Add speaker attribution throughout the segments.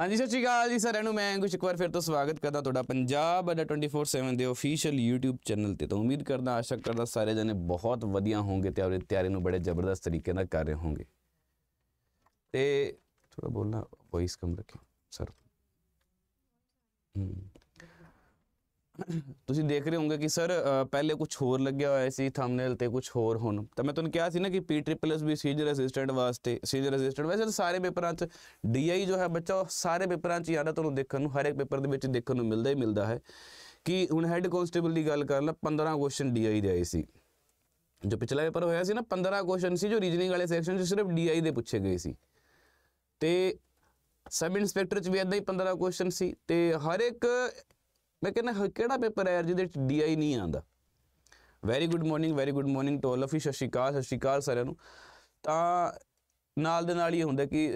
Speaker 1: ਹਾਂਜੀ ਸਤਿ ਸ਼੍ਰੀ ਅਕਾਲ ਜੀ ਸਾਰਿਆਂ ਨੂੰ ਮੈਂ ਕੁਝ ਇੱਕ ਵਾਰ ਫਿਰ ਤੋਂ ਸਵਾਗਤ ਕਰਦਾ ਤੁਹਾਡਾ ਪੰਜਾਬ ਅਡਾ 24/7 ਦੇ ਅਫੀਸ਼ੀਅਲ YouTube ਚੈਨਲ ਤੇ ਤਾਂ ਉਮੀਦ ਕਰਦਾ ਆਸ਼ਾ ਕਰਦਾ ਸਾਰੇ ਜਣੇ ਬਹੁਤ ਵਧੀਆ ਹੋਣਗੇ ਤੇ ਆਪਣੀ ਤਿਆਰੀ ਨੂੰ ਬੜੇ ਜ਼ਬਰਦਸਤ ਤਰੀਕੇ ਨਾਲ ਕਰ ਰਹੇ ਹੋਣਗੇ ਤੇ ਥੋੜਾ ਬੋਲਣਾ ਵੌਇਸ ਕਮ ਰੱਖੀ ਸਰ ਹੂੰ ਤੁਸੀਂ ਦੇਖ ਰਹੇ ਹੋਗੇ ਕਿ ਸਰ ਪਹਿਲੇ ਕੁਝ ਹੋਰ ਲੱਗਿਆ ਹੋਇਆ ਸੀ ਥੰਬਨੇਲ ਤੇ ਕੁਝ ਹੋਰ ਹੁਣ ਤਾਂ ਮੈਂ ਤੁਹਾਨੂੰ ਕਿਹਾ ਸੀ ਨਾ ਕਿ ਪੀ ਟ੍ਰਿਪਲ ਐਸ ਵੀ ਸੀਜਰ ਅਸਿਸਟੈਂਟ ਵਾਸਤੇ ਸੀਜਰ ਅਸਿਸਟੈਂਟ ਵੈਸੇ ਸਾਰੇ ਪੇਪਰਾਂ 'ਚ ਡੀਆਈ ਜੋ ਹੈ ਬੱਚਾ ਉਹ ਸਾਰੇ ਪੇਪਰਾਂ 'ਚ ਜਿਆਦਾ ਤੁਹਾਨੂੰ ਦੇਖਣ ਨੂੰ ਹਰ ਇੱਕ ਪੇਪਰ ਦੇ ਵਿੱਚ ਦੇਖਣ ਨੂੰ ਮਿਲਦਾ ਹੀ ਮਿਲਦਾ ਹੈ ਕਿ ਹੁਣ ਹੈੱਡ ਕਨਸਟੇਬਲ ਦੀ ਗੱਲ ਕਰ ਲਾ 15 ਕੁਐਸਚਨ ਡੀਆਈ ਦੇ ਆਏ ਸੀ ਜੋ ਪਿਛਲਾ ਪੇਪਰ ਹੋਇਆ ਸੀ ਨਾ 15 ਕੁਐਸਚਨ ਸੀ ਜੋ ਰੀਜਨਿੰਗ ਵਾਲੇ ਸੈਕਸ਼ਨ 'ਚ ਸਿਰਫ ਡੀਆਈ ਦੇ ਪੁੱਛੇ ਗਏ ਸੀ ਤੇ ਸਬ ਇੰਸਪੈਕਟਰ 'ਚ ਵੀ ਇਦਾਂ ਹੀ 15 ਕੁਐਸਚਨ ਸੀ ਤੇ ਹਰ ਇੱਕ ਮੈਂ ਕਹਿੰਦਾ ਕਿਹੜਾ ਪੇਪਰ ਹੈ ਜਿਹਦੇ ਵਿੱਚ ਡੀਆਈ ਨਹੀਂ ਆਂਦਾ very good morning very good morning to all of you ਸਤਿ ਸ਼੍ਰੀ ਸਾਰਿਆਂ ਨੂੰ ਤਾਂ ਨਾਲ ਦੇ ਨਾਲ ਹੀ ਹੁੰਦਾ ਕਿ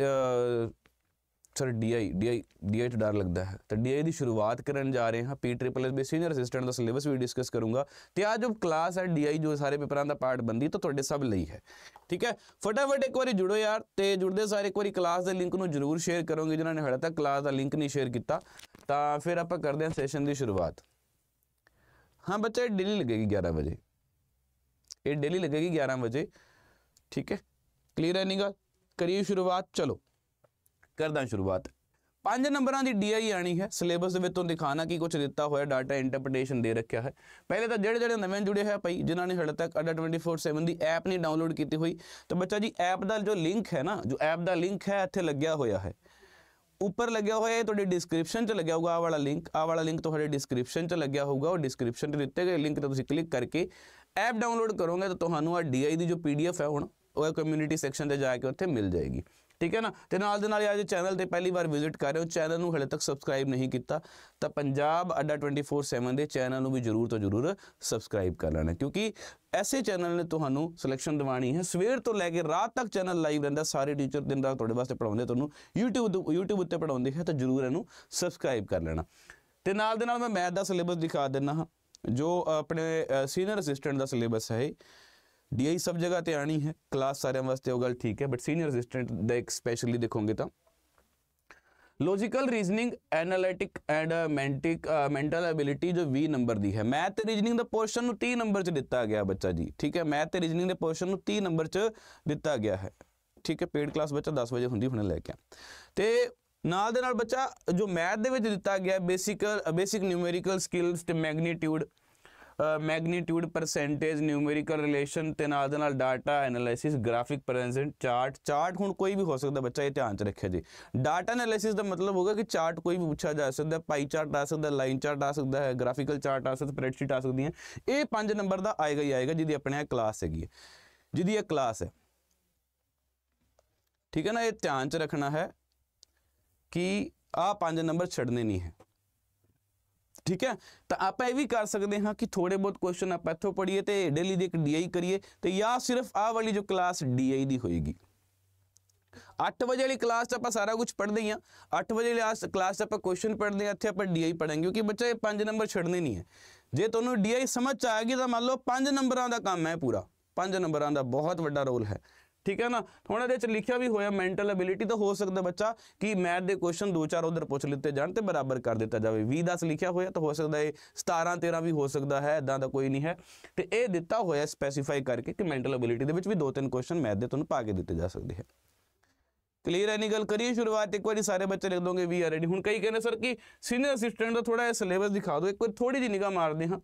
Speaker 1: ਸਰ ਡੀਆਈ ਡੀਆਈ ਡੀਆਈ ਤੋਂ ਡਰ ਲੱਗਦਾ ਹੈ ਤਾਂ ਡੀਆਈ ਦੀ ਸ਼ੁਰੂਆਤ ਕਰਨ ਜਾ ਰਹੇ ਹਾਂ P triple S B senior assistant ਦਾ ਸਿਲੇਬਸ ਵੀ ਡਿਸਕਸ ਕਰੂੰਗਾ ਤੇ ਆ ਜੋ ਕਲਾਸ ਹੈ ਡੀਆਈ ਜੋ ਸਾਰੇ ਪੇਪਰਾਂ ਦਾ ਪਾਰਟ ਬੰਦੀ ਤਾਂ ਤੁਹਾਡੇ ਸਭ ਲਈ ਹੈ ਠੀਕ ਹੈ ਫਟਾਫਟ ਇੱਕ ਵਾਰੀ ਜੁੜੋ ਯਾਰ ਤੇ ਜੁੜਦੇ ਸਾਰੇ ਇੱਕ ਵਾਰੀ ਕਲਾਸ ਦੇ ਲਿੰਕ ਨੂੰ ਜਰੂਰ ਸ਼ੇਅਰ ਕਰੋਗੇ ਜਿਨ੍ਹਾਂ ਨੇ ਹੜਾ ਤੱਕ ਕਲਾਸ ਦਾ ਲਿੰਕ ਨਹੀਂ ਸ਼ੇਅਰ ਕੀਤਾ ਤਾਂ ਫਿਰ ਆਪਾਂ ਕਰਦੇ ਹਾਂ ਸੈਸ਼ਨ ਦੀ ਸ਼ੁਰੂਆਤ ਹਾਂ ਬੱਚੇ ਡੇਲੀ ਲੱਗੇਗੀ 11 ਵਜੇ ਇਹ ਡੇਲੀ ਲੱਗੇਗੀ 11 ਵਜੇ ਠੀਕ ਹੈ ਕਲੀਅਰ ਹੈ ਨਹੀਂ ਗੱਲ ਕਰੀਏ ਸ਼ੁਰੂਆਤ ਚਲੋ ਕਰਦਾ ਸ਼ੁਰੂਆਤ ਪੰਜ ਨੰਬਰਾਂ ਦੀ ਡੀਆਈ ਆਣੀ ਹੈ ਸਿਲੇਬਸ ਦੇ ਵਿੱਚੋਂ ਦਿਖਾਣਾ ਕੀ ਕੁਝ ਦਿੱਤਾ ਹੋਇਆ ਡਾਟਾ ਇੰਟਰਪ੍ਰੀਟੇਸ਼ਨ ਦੇ ਰੱਖਿਆ ਹੈ ਪਹਿਲੇ ਤਾਂ ਜਿਹੜੇ ਜਿਹੜੇ ਨਵੇਂ ਜੁੜੇ ਹੋਏ ਭਾਈ ਜਿਨ੍ਹਾਂ ਨੇ ਹਲੇ ਤੱਕ ਅਡਾ 24/7 ਦੀ ਐਪ ਨਹੀਂ ਡਾਊਨਲੋਡ ਕੀਤੀ ਹੋਈ ਤਾਂ ਬੱਚਾ ਜੀ ਐਪ ਦਾ ਜੋ ਲਿੰਕ ਹੈ ਨਾ ਜੋ ਐਪ ਦਾ ਲਿੰਕ ਹੈ ਇੱਥੇ ਲੱਗਿਆ ਹੋਇਆ ਹੈ ਉੱਪਰ ਲੱਗਿਆ ਹੋਇਆ ਹੈ ਤੁਹਾਡੇ ਡਿਸਕ੍ਰਿਪਸ਼ਨ 'ਚ ਲੱਗਿਆ ਹੋਊਗਾ ਆ ਵਾਲਾ ਲਿੰਕ ਆ ਵਾਲਾ ਲਿੰਕ ਤੁਹਾਡੇ ਡਿਸਕ੍ਰਿਪਸ਼ਨ 'ਚ ਲੱਗਿਆ ਹੋਊਗਾ ਉਹ ਡਿਸਕ੍ਰਿਪਸ਼ਨ 'ਚ ਦਿੱਤੇ ਗਏ ਲਿੰਕ ਤੇ ਤੁਸੀਂ ਕਲਿੱਕ ਕਰਕੇ ਐਪ ਡਾਊਨਲੋਡ ਕਰੋਗੇ ਤਾਂ ਤੁਹਾਨੂੰ ਆ ਡੀਆਈ ਦੀ ਜੋ ਪੀਡੀਐਫ ਹੈ ਹੁਣ ਉਹ ਕਮਿਊਨਿਟੀ ਸੈਕਸ਼ਨ ਤੇ ਜਾ ਕੇ ਉੱਥੇ ਮਿਲ ਜਾਏਗੀ ਠੀਕ ਹੈ ਨਾ ਤੇ ਨਾਲ ਦੇ ਨਾਲ ਇਹ ਜੇ ਚੈਨਲ ਤੇ ਪਹਿਲੀ ਵਾਰ ਵਿਜ਼ਿਟ ਕਰ ਰਹੇ ਹੋ ਚੈਨਲ ਨੂੰ ਹਲੇ ਤੱਕ ਸਬਸਕ੍ਰਾਈਬ ਨਹੀਂ ਕੀਤਾ ਤਾਂ ਪੰਜਾਬ ਅੱਡਾ 24/7 ਦੇ ਚੈਨਲ ਨੂੰ ਵੀ ਜਰੂਰ ਤੋਂ ਜਰੂਰ ਸਬਸਕ੍ਰਾਈਬ ਕਰ ਲੈਣਾ ਕਿਉਂਕਿ ਐਸੇ ਚੈਨਲ ਨੇ ਤੁਹਾਨੂੰ ਸਿਲੈਕਸ਼ਨ ਦਿਵਾਣੀ ਹੈ ਸਵੇਰ ਤੋਂ ਲੈ ਕੇ ਰਾਤ ਤੱਕ ਚੈਨਲ ਲਾਈਵ ਰਹਿੰਦਾ ਸਾਰੇ ਟੀਚਰ ਦਿਨ ਰਾਤ ਤੁਹਾਡੇ ਵਾਸਤੇ ਪੜਾਉਂਦੇ ਤੁਹਾਨੂੰ YouTube YouTube ਉੱਤੇ ਪੜਾਉਂਦੇ ਹੈ ਤਾਂ ਜਰੂਰ ਇਹਨੂੰ ਸਬਸਕ੍ਰਾਈਬ ਕਰ ਲੈਣਾ ਤੇ ਨਾਲ ਦੇ ਨਾਲ ਮੈਂ ਮੈਥ ਦਾ ਸਿਲੇਬਸ ਦਿਖਾ ਦਿੰਨਾ ਹਾਂ ਜੋ ਆਪਣੇ ਸੀਨੀਅਰ ਅਸਿਸਟੈਂਟ ਦਾ ਸਿਲੇਬਸ ਹੈ ਡੀਆਈ ਸਭ ਜਗ੍ਹਾ ਤੇ ਆਣੀ ਹੈ ਕਲਾਸ ਸਾਰਿਆਂ ਵਾਸਤੇ ਉਹ ਗੱਲ ਠੀਕ ਹੈ ਬਟ ਸੀਨੀਅਰ ਅਸਿਸਟੈਂਟ ਦਾ ਇੱਕ ਸਪੈਸ਼ਲੀ ਦੇਖੋਗੇ ਤਾਂ ਲੌਜੀਕਲ ਰੀਜ਼ਨਿੰਗ ਐਨਾਲਿਟਿਕ ਐਂਡ ਮੈਂਟਿਕ ਮੈਂਟਲ ਐਬਿਲਿਟੀ ਜੋ 20 ਨੰਬਰ ਦੀ ਹੈ ਮੈਥ ਤੇ ਰੀਜ਼ਨਿੰਗ ਦਾ ਪੋਰਸ਼ਨ ਨੂੰ 30 ਨੰਬਰ 'ਚ ਦਿੱਤਾ ਗਿਆ ਬੱਚਾ ਜੀ ਠੀਕ ਹੈ ਮੈਥ ਤੇ ਰੀਜ਼ਨਿੰਗ ਦੇ ਪੋਰਸ਼ਨ ਨੂੰ 30 ਨੰਬਰ 'ਚ ਦਿੱਤਾ ਗਿਆ ਹੈ ਠੀਕ ਹੈ ਪੇਡ ਕਲਾਸ ਬੱਚਾ 10 ਵਜੇ ਹੁੰਦੀ ਹੁਣੇ ਲੈ ਕੇ ਤੇ ਨਾਲ ਦੇ ਨਾਲ ਬੱਚਾ ਜੋ ਮੈਥ ਦੇ ਵਿੱਚ ਦਿੱਤਾ ਗਿਆ ਬੇਸਿਕ ਬੇਸਿਕ ਨਿਊਮੈਰੀਕਲ ਸਕਿੱਲਸ ਤੇ magnitude magnitude percentage numerical relation ਤੇ ਨਾਲ ਦੇ ਨਾਲ data analysis graphic present chart chart ਹੁਣ ਕੋਈ ਵੀ ਹੋ ਸਕਦਾ ਬੱਚਾ ਇਹ ਧਿਆਨ ਚ ਰੱਖਿਆ ਜੀ ਡਾਟਾ ਐਨਾਲਿਸਿਸ ਦਾ ਮਤਲਬ ਹੋਗਾ ਕਿ ਚਾਰਟ ਕੋਈ ਵੀ ਪੁੱਛਿਆ ਜਾ ਸਕਦਾ ਪਾਈ ਚਾਰਟ ਆ ਸਕਦਾ ਲਾਈਨ ਚਾਰਟ ਆ ਸਕਦਾ ਹੈ ਗ੍ਰਾਫੀਕਲ ਚਾਰਟ ਆ ਸਕਦਾ ਸਪਰੈਡਸ਼ੀਟ ਆ ਸਕਦੀ ਹੈ ਇਹ 5 ਨੰਬਰ ਦਾ ਆਏਗਾ ਹੀ ਆਏਗਾ ਜਿਹਦੀ ਆਪਣੇ ਆ ਕਲਾਸ ਹੈਗੀ ਹੈ ਜਿਹਦੀ ਇਹ ਕਲਾਸ ਹੈ ਠੀਕ ਹੈ ਨਾ ਇਹ ਧਿਆਨ ਚ ਰੱਖਣਾ ਹੈ ਕਿ ਆ 5 ਨੰਬਰ ਛੱਡਨੇ ਨਹੀਂ ਹੈ ਠੀਕ ਹੈ ਤਾਂ ਆਪਾਂ ਇਹ ਵੀ ਕਰ ਸਕਦੇ ਹਾਂ ਕਿ ਥੋੜੇ ਬਹੁਤ ਕੁਐਸਚਨ ਆਪਾਂ ਇੱਥੋਂ ਪੜ੍ਹੀਏ ਤੇ ਡੇਲੀ ਦੀ ਇੱਕ ਡੀਆਈ ਕਰੀਏ ਤੇ ਜਾਂ ਸਿਰਫ ਆਹ ਵਾਲੀ ਜੋ ਕਲਾਸ ਡੀਆਈ ਦੀ ਹੋਏਗੀ 8 ਵਜੇ ਵਾਲੀ ਕਲਾਸ 'ਚ ਆਪਾਂ ਸਾਰਾ ਕੁਝ ਪੜ੍ਹਦੇ ਹਾਂ 8 ਵਜੇ ਵਾਲੀ ਕਲਾਸ 'ਚ ਆਪਾਂ ਕੁਐਸਚਨ ਪੜ੍ਹਦੇ ਹਾਂ ਇੱਥੇ ਆਪਾਂ ਡੀਆਈ ਪੜ੍ਹਾਂਗੇ ਕਿਉਂਕਿ ਬੱਚਾ ਇਹ 5 ਨੰਬਰ ਛੱਡਨੇ ਨਹੀਂ ਹੈ ਜੇ ਤੁਹਾਨੂੰ ਡੀਆਈ ਸਮਝ ਆ ਗਈ ਤਾਂ ਮੰਨ ਲਓ 5 ਨੰਬਰਾਂ ਦਾ ਕੰਮ ਹੈ ਪੂਰਾ 5 ਨੰਬਰਾਂ ਦਾ ਬਹੁਤ ਵੱਡਾ ਰੋਲ ਹੈ ਠੀਕ ਹੈ ਨਾ ਹੁਣ ਇਹਦੇ ਵਿੱਚ ਲਿਖਿਆ ਵੀ ਹੋਇਆ ਮੈਂਟਲ ਅਬਿਲਿਟੀ ਤਾਂ ਹੋ ਸਕਦਾ ਬੱਚਾ ਕਿ ਮੈਥ ਦੇ ਕੁਐਸਚਨ ਦੋ ਚਾਰ ਉਧਰ ਪੁੱਛ ਲਿੱਤੇ ਜਾਣ ਤੇ ਬਰਾਬਰ ਕਰ ਦਿੱਤਾ ਜਾਵੇ 20 10 ਲਿਖਿਆ ਹੋਇਆ ਤਾਂ ਹੋ ਸਕਦਾ ਇਹ 17 13 ਵੀ ਹੋ ਸਕਦਾ ਹੈ ਇਦਾਂ ਦਾ ਕੋਈ ਨਹੀਂ ਹੈ ਤੇ ਇਹ ਦਿੱਤਾ ਹੋਇਆ ਸਪੈਸੀਫਾਈ ਕਰਕੇ ਕਿ ਮੈਂਟਲ ਅਬਿਲਿਟੀ ਦੇ ਵਿੱਚ ਵੀ ਦੋ ਤਿੰਨ ਕੁਐਸਚਨ ਮੈਥ ਦੇ ਤੁਹਾਨੂੰ ਪਾ ਕੇ ਦਿੱਤੇ ਜਾ ਸਕਦੇ ਹੈ ਕਲੀਅਰ ਹੈ ਨਹੀਂ ਗੱਲ ਕਰੀਏ ਸ਼ੁਰੂਆਤ ਇੱਕ ਵਾਰੀ ਸਾਰੇ ਬੱਚੇ ਲਿਖ ਦੋਗੇ ਵੀ ਆ ਰੈਡੀ ਹੁਣ ਕਈ ਕਹਿੰਦੇ ਸਰ ਕਿ ਸੀਨੀਅਰ ਅਸਿਸਟੈਂਟ ਦਾ ਥੋੜਾ ਜਿਹਾ ਸਿਲੇਬਸ ਦਿਖਾ ਦਿਓ ਇੱਕ ਵਾਰ ਥੋੜੀ ਜਿਹੀ ਨਿਗਾਹ ਮਾਰਦੇ ਹਾਂ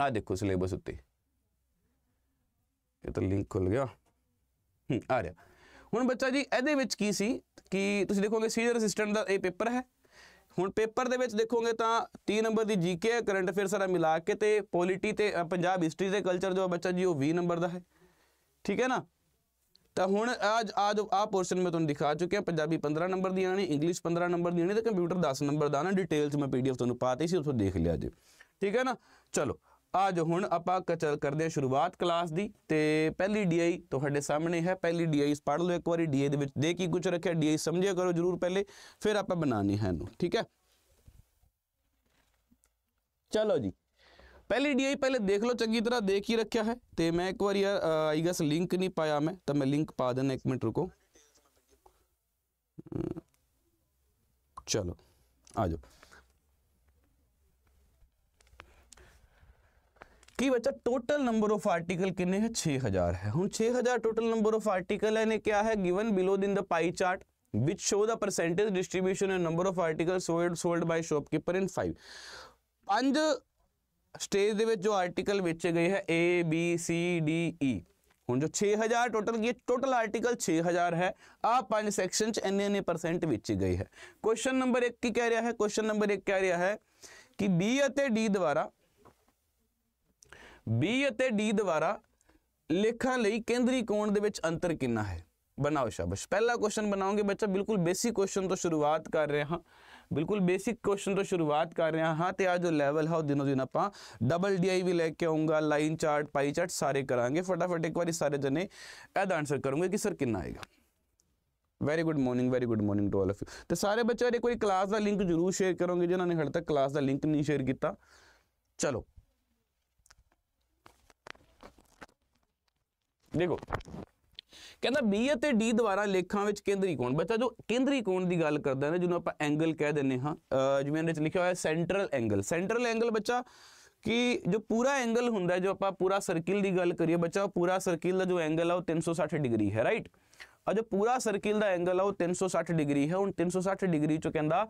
Speaker 1: ਆ ਦੇਖੋ ਸਿਲੇਬਸ ਉੱਤੇ ਇਹ ਤਾਂ ਲਿੰਕ ਖੁੱਲ ਗਿਆ ਆ ਰਿਹਾ ਹੁਣ ਬੱਚਾ ਜੀ ਇਹਦੇ ਵਿੱਚ ਕੀ ਸੀ ਕਿ ਤੁਸੀਂ ਦੇਖੋਗੇ ਸੀਨੀਅਰ ਅਸਿਸਟੈਂਟ ਦਾ ਇਹ ਪੇਪਰ ਹੈ ਹੁਣ ਪੇਪਰ ਦੇ ਵਿੱਚ ਦੇਖੋਗੇ ਤਾਂ 3 ਨੰਬਰ ਦੀ ਜੀਕੇ ਕਰੰਟ ਅਫੇਅਰ ਸਾਰਾ ਮਿਲਾ ਕੇ ਤੇ ਪੋਲਿਟੀ ਤੇ ਪੰਜਾਬ ਹਿਸਟਰੀ ਤੇ ਕਲਚਰ ਜੋ ਬੱਚਾ ਜੀ ਉਹ 20 ਨੰਬਰ ਦਾ ਹੈ ਠੀਕ ਹੈ ਨਾ ਤਾਂ ਹੁਣ ਅੱਜ ਆ ਜੋ ਆ ਪੋਰਸ਼ਨ ਮੈਂ ਤੁਹਾਨੂੰ ਦਿਖਾ ਚੁੱਕਿਆ ਪੰਜਾਬੀ 15 ਨੰਬਰ ਦੀ ਆਣੀ ਇੰਗਲਿਸ਼ 15 ਨੰਬਰ ਦੀ ਆਣੀ ਤੇ ਕੰਪਿਊਟਰ 10 ਨੰਬਰ ਦਾ ਨਾ ਡਿਟੇਲਸ ਮੈਂ ਪੀਡੀਐਫ ਤੁਹਾਨੂੰ ਪਾਤੀ ਸੀ ਉਸ ਤੋਂ ਦੇਖ ਲਿਆ ਜੀ ਠੀਕ ਹੈ ਨਾ ਚਲੋ ਆ ਜੋ ਹੁਣ ਆਪਾਂ ਕਰਦੇ ਸ਼ੁਰੂਆਤ ਕਲਾਸ ਦੀ ਤੇ ਪਹਿਲੀ ਡੀਆਈ ਤੁਹਾਡੇ ਸਾਹਮਣੇ ਹੈ ਪਹਿਲੀ ਡੀਆਈ ਪੜ੍ਹ ਲਓ ਇੱਕ ਵਾਰੀ ਡੀਏ ਦੇ ਵਿੱਚ ਦੇ ਕੀ ਕੁਝ ਰੱਖਿਆ ਡੀਆਈ ਸਮਝਿਆ ਕਰੋ ਜਰੂਰ ਪਹਿਲੇ ਫਿਰ ਆਪਾਂ ਬਣਾਣੀ ਹੈ ਇਹਨੂੰ ਠੀਕ ਹੈ ਚਲੋ ਜੀ ਪਹਿਲੀ ਡੀਆਈ ਪਹਿਲੇ ਦੇਖ ਲਓ ਚੰਗੀ ਤਰ੍ਹਾਂ ਦੇਖ ਹੀ ਰੱਖਿਆ ਹੈ ਤੇ ਮੈਂ ਇੱਕ ਵਾਰੀ ਆਈ ਗੈਸ ਲਿੰਕ ਨਹੀਂ ਪਾਇਆ ਮੈਂ ਤਾਂ ਮੈਂ ਲਿੰਕ ਪਾ पा देना ਮਿੰਟ ਰੁਕੋ ਚਲੋ ਆ ਜਾਓ कि बच्चा टोटल नंबर ऑफ आर्टिकल किन्ने हैं छे हजार है हम छे हजार टोटल नंबर ऑफ आर्टिकल है ने क्या है गिवन बिलो दिन the pie chart which show the percentage distribution and number of article sold sold by shopkeeper in five पांच स्टेज दे जो आर्टिकल बेचे गए हैं A B C D E हम जो छे हजार टोटल ये टोटल आर्टिकल छे हजार है आ पांच सेक्शन इन्ने इन्ने परसेंट बेचे गए है क्वेश्चन नंबर एक की कह रहा है क्वेश्चन नंबर एक कह रहा है कि बी डी द्वारा B ਅਤੇ D ਦੁਆਰਾ ਲੇਖਾਂ ਲਈ ਕੇਂਦਰੀ ਕੋਣ ਦੇ ਵਿੱਚ ਅੰਤਰ ਕਿੰਨਾ ਹੈ ਬਣਾਓ ਸ਼ਾਬਾਸ਼ ਪਹਿਲਾ ਕੁਐਸਚਨ ਬਣਾਉਂਗੇ ਬੱਚਾ ਬਿਲਕੁਲ ਬੇਸਿਕ ਕੁਐਸਚਨ ਤੋਂ ਸ਼ੁਰੂਆਤ ਕਰ ਰਹੇ ਹਾਂ ਬਿਲਕੁਲ ਬੇਸਿਕ ਕੁਐਸਚਨ ਤੋਂ ਸ਼ੁਰੂਆਤ ਕਰ ਰਹੇ ਹਾਂ ਤੇ ਆ ਜੋ ਲੈਵਲ ਹੈ ਉਹ ਦਿਨੋ ਦਿਨ ਆਪਾਂ ਡਬਲ ਡੀਆਈ ਵੀ ਲੈ ਕੇ ਆਉਂਗਾ ਲਾਈਨ ਚਾਰਟ ਪਾਈ ਚਾਰਟ ਸਾਰੇ ਕਰਾਂਗੇ ਫਟਾਫਟ ਇੱਕ ਵਾਰੀ ਸਾਰੇ ਜਣੇ ਇਹਦਾ ਆਨਸਰ ਕਰੂੰਗੇ ਕਿ ਸਰ ਕਿੰਨਾ ਆਏਗਾ very good morning very good morning to all of you ਤੇ ਸਾਰੇ ਬੱਚੇ ਦੇ ਕੋਈ ਕਲਾਸ ਦਾ ਲਿੰਕ ਜ਼ਰੂਰ ਸ਼ੇਅਰ ਕਰੋਗੇ ਜਿਨ੍ਹਾਂ ਨੇ ਹਲੇ ਤੱਕ ਕਲਾਸ ਦਾ ਲਿੰਕ ਨਹੀਂ ਸ਼ੇਅਰ ਕੀਤਾ ਚਲੋ ਦੇਖੋ ਕਹਿੰਦਾ B ਅਤੇ D ਦੁਆਰਾ ਲੇਖਾਂ ਵਿੱਚ ਕੇਂਦਰੀ ਕੋਣ ਬੱਚਾ ਜੋ ਕੇਂਦਰੀ ਕੋਣ ਦੀ ਗੱਲ ਕਰਦਾ ਨੇ ਜਿਹਨੂੰ ਆਪਾਂ ਐਂਗਲ ਕਹਿ ਦਿੰਨੇ ਹਾਂ ਜਿਵੇਂ ਇਹਦੇ ਵਿੱਚ ਲਿਖਿਆ ਹੋਇਆ ਸੈਂਟਰਲ ਐਂਗਲ ਸੈਂਟਰਲ ਐਂਗਲ ਬੱਚਾ ਕਿ ਜੋ ਪੂਰਾ ਐਂਗਲ ਹੁੰਦਾ ਜੋ ਆਪਾਂ ਪੂਰਾ ਸਰਕਲ ਦੀ ਗੱਲ ਕਰੀਏ ਬੱਚਾ ਪੂਰਾ ਸਰਕਲ ਦਾ ਜੋ ਐਂਗਲ ਆ ਉਹ 360 ਡਿਗਰੀ ਹੈ ਰਾਈਟ ਆ ਜੋ ਪੂਰਾ ਸਰਕਲ ਦਾ ਐਂਗਲ ਆ ਉਹ 360 ਡਿਗਰੀ ਹੈ ਹੁਣ 360 ਡਿਗਰੀ ਚੋਂ ਕਹਿੰਦਾ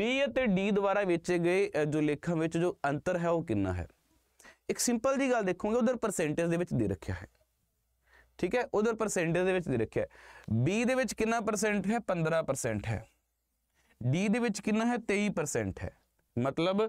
Speaker 1: B ਅਤੇ D ਦੁਆਰਾ ਵੇਚੇ ਗਏ ਜੋ ਲੇਖਾਂ ਵਿੱਚ ਜੋ ਅੰਤਰ ਹੈ ਉਹ ਕਿੰਨਾ ਹੈ ਇੱਕ ਸਿੰਪਲ ਜੀ ਗੱਲ ਦੇਖੋਗੇ ਉਧਰ ਪਰਸੈਂਟੇਜ ਦੇ ਵਿੱਚ ਦੇ ਰੱਖਿਆ ਹੈ ਠੀਕ ਹੈ ਉਧਰ ਪਰਸੈਂਟੇਜ ਦੇ ਵਿੱਚ ਦੇ ਰੱਖਿਆ B ਦੇ ਵਿੱਚ ਕਿੰਨਾ ਪਰਸੈਂਟ ਹੈ 15% ਹੈ D ਦੇ ਵਿੱਚ ਕਿੰਨਾ ਹੈ 23% ਹੈ ਮਤਲਬ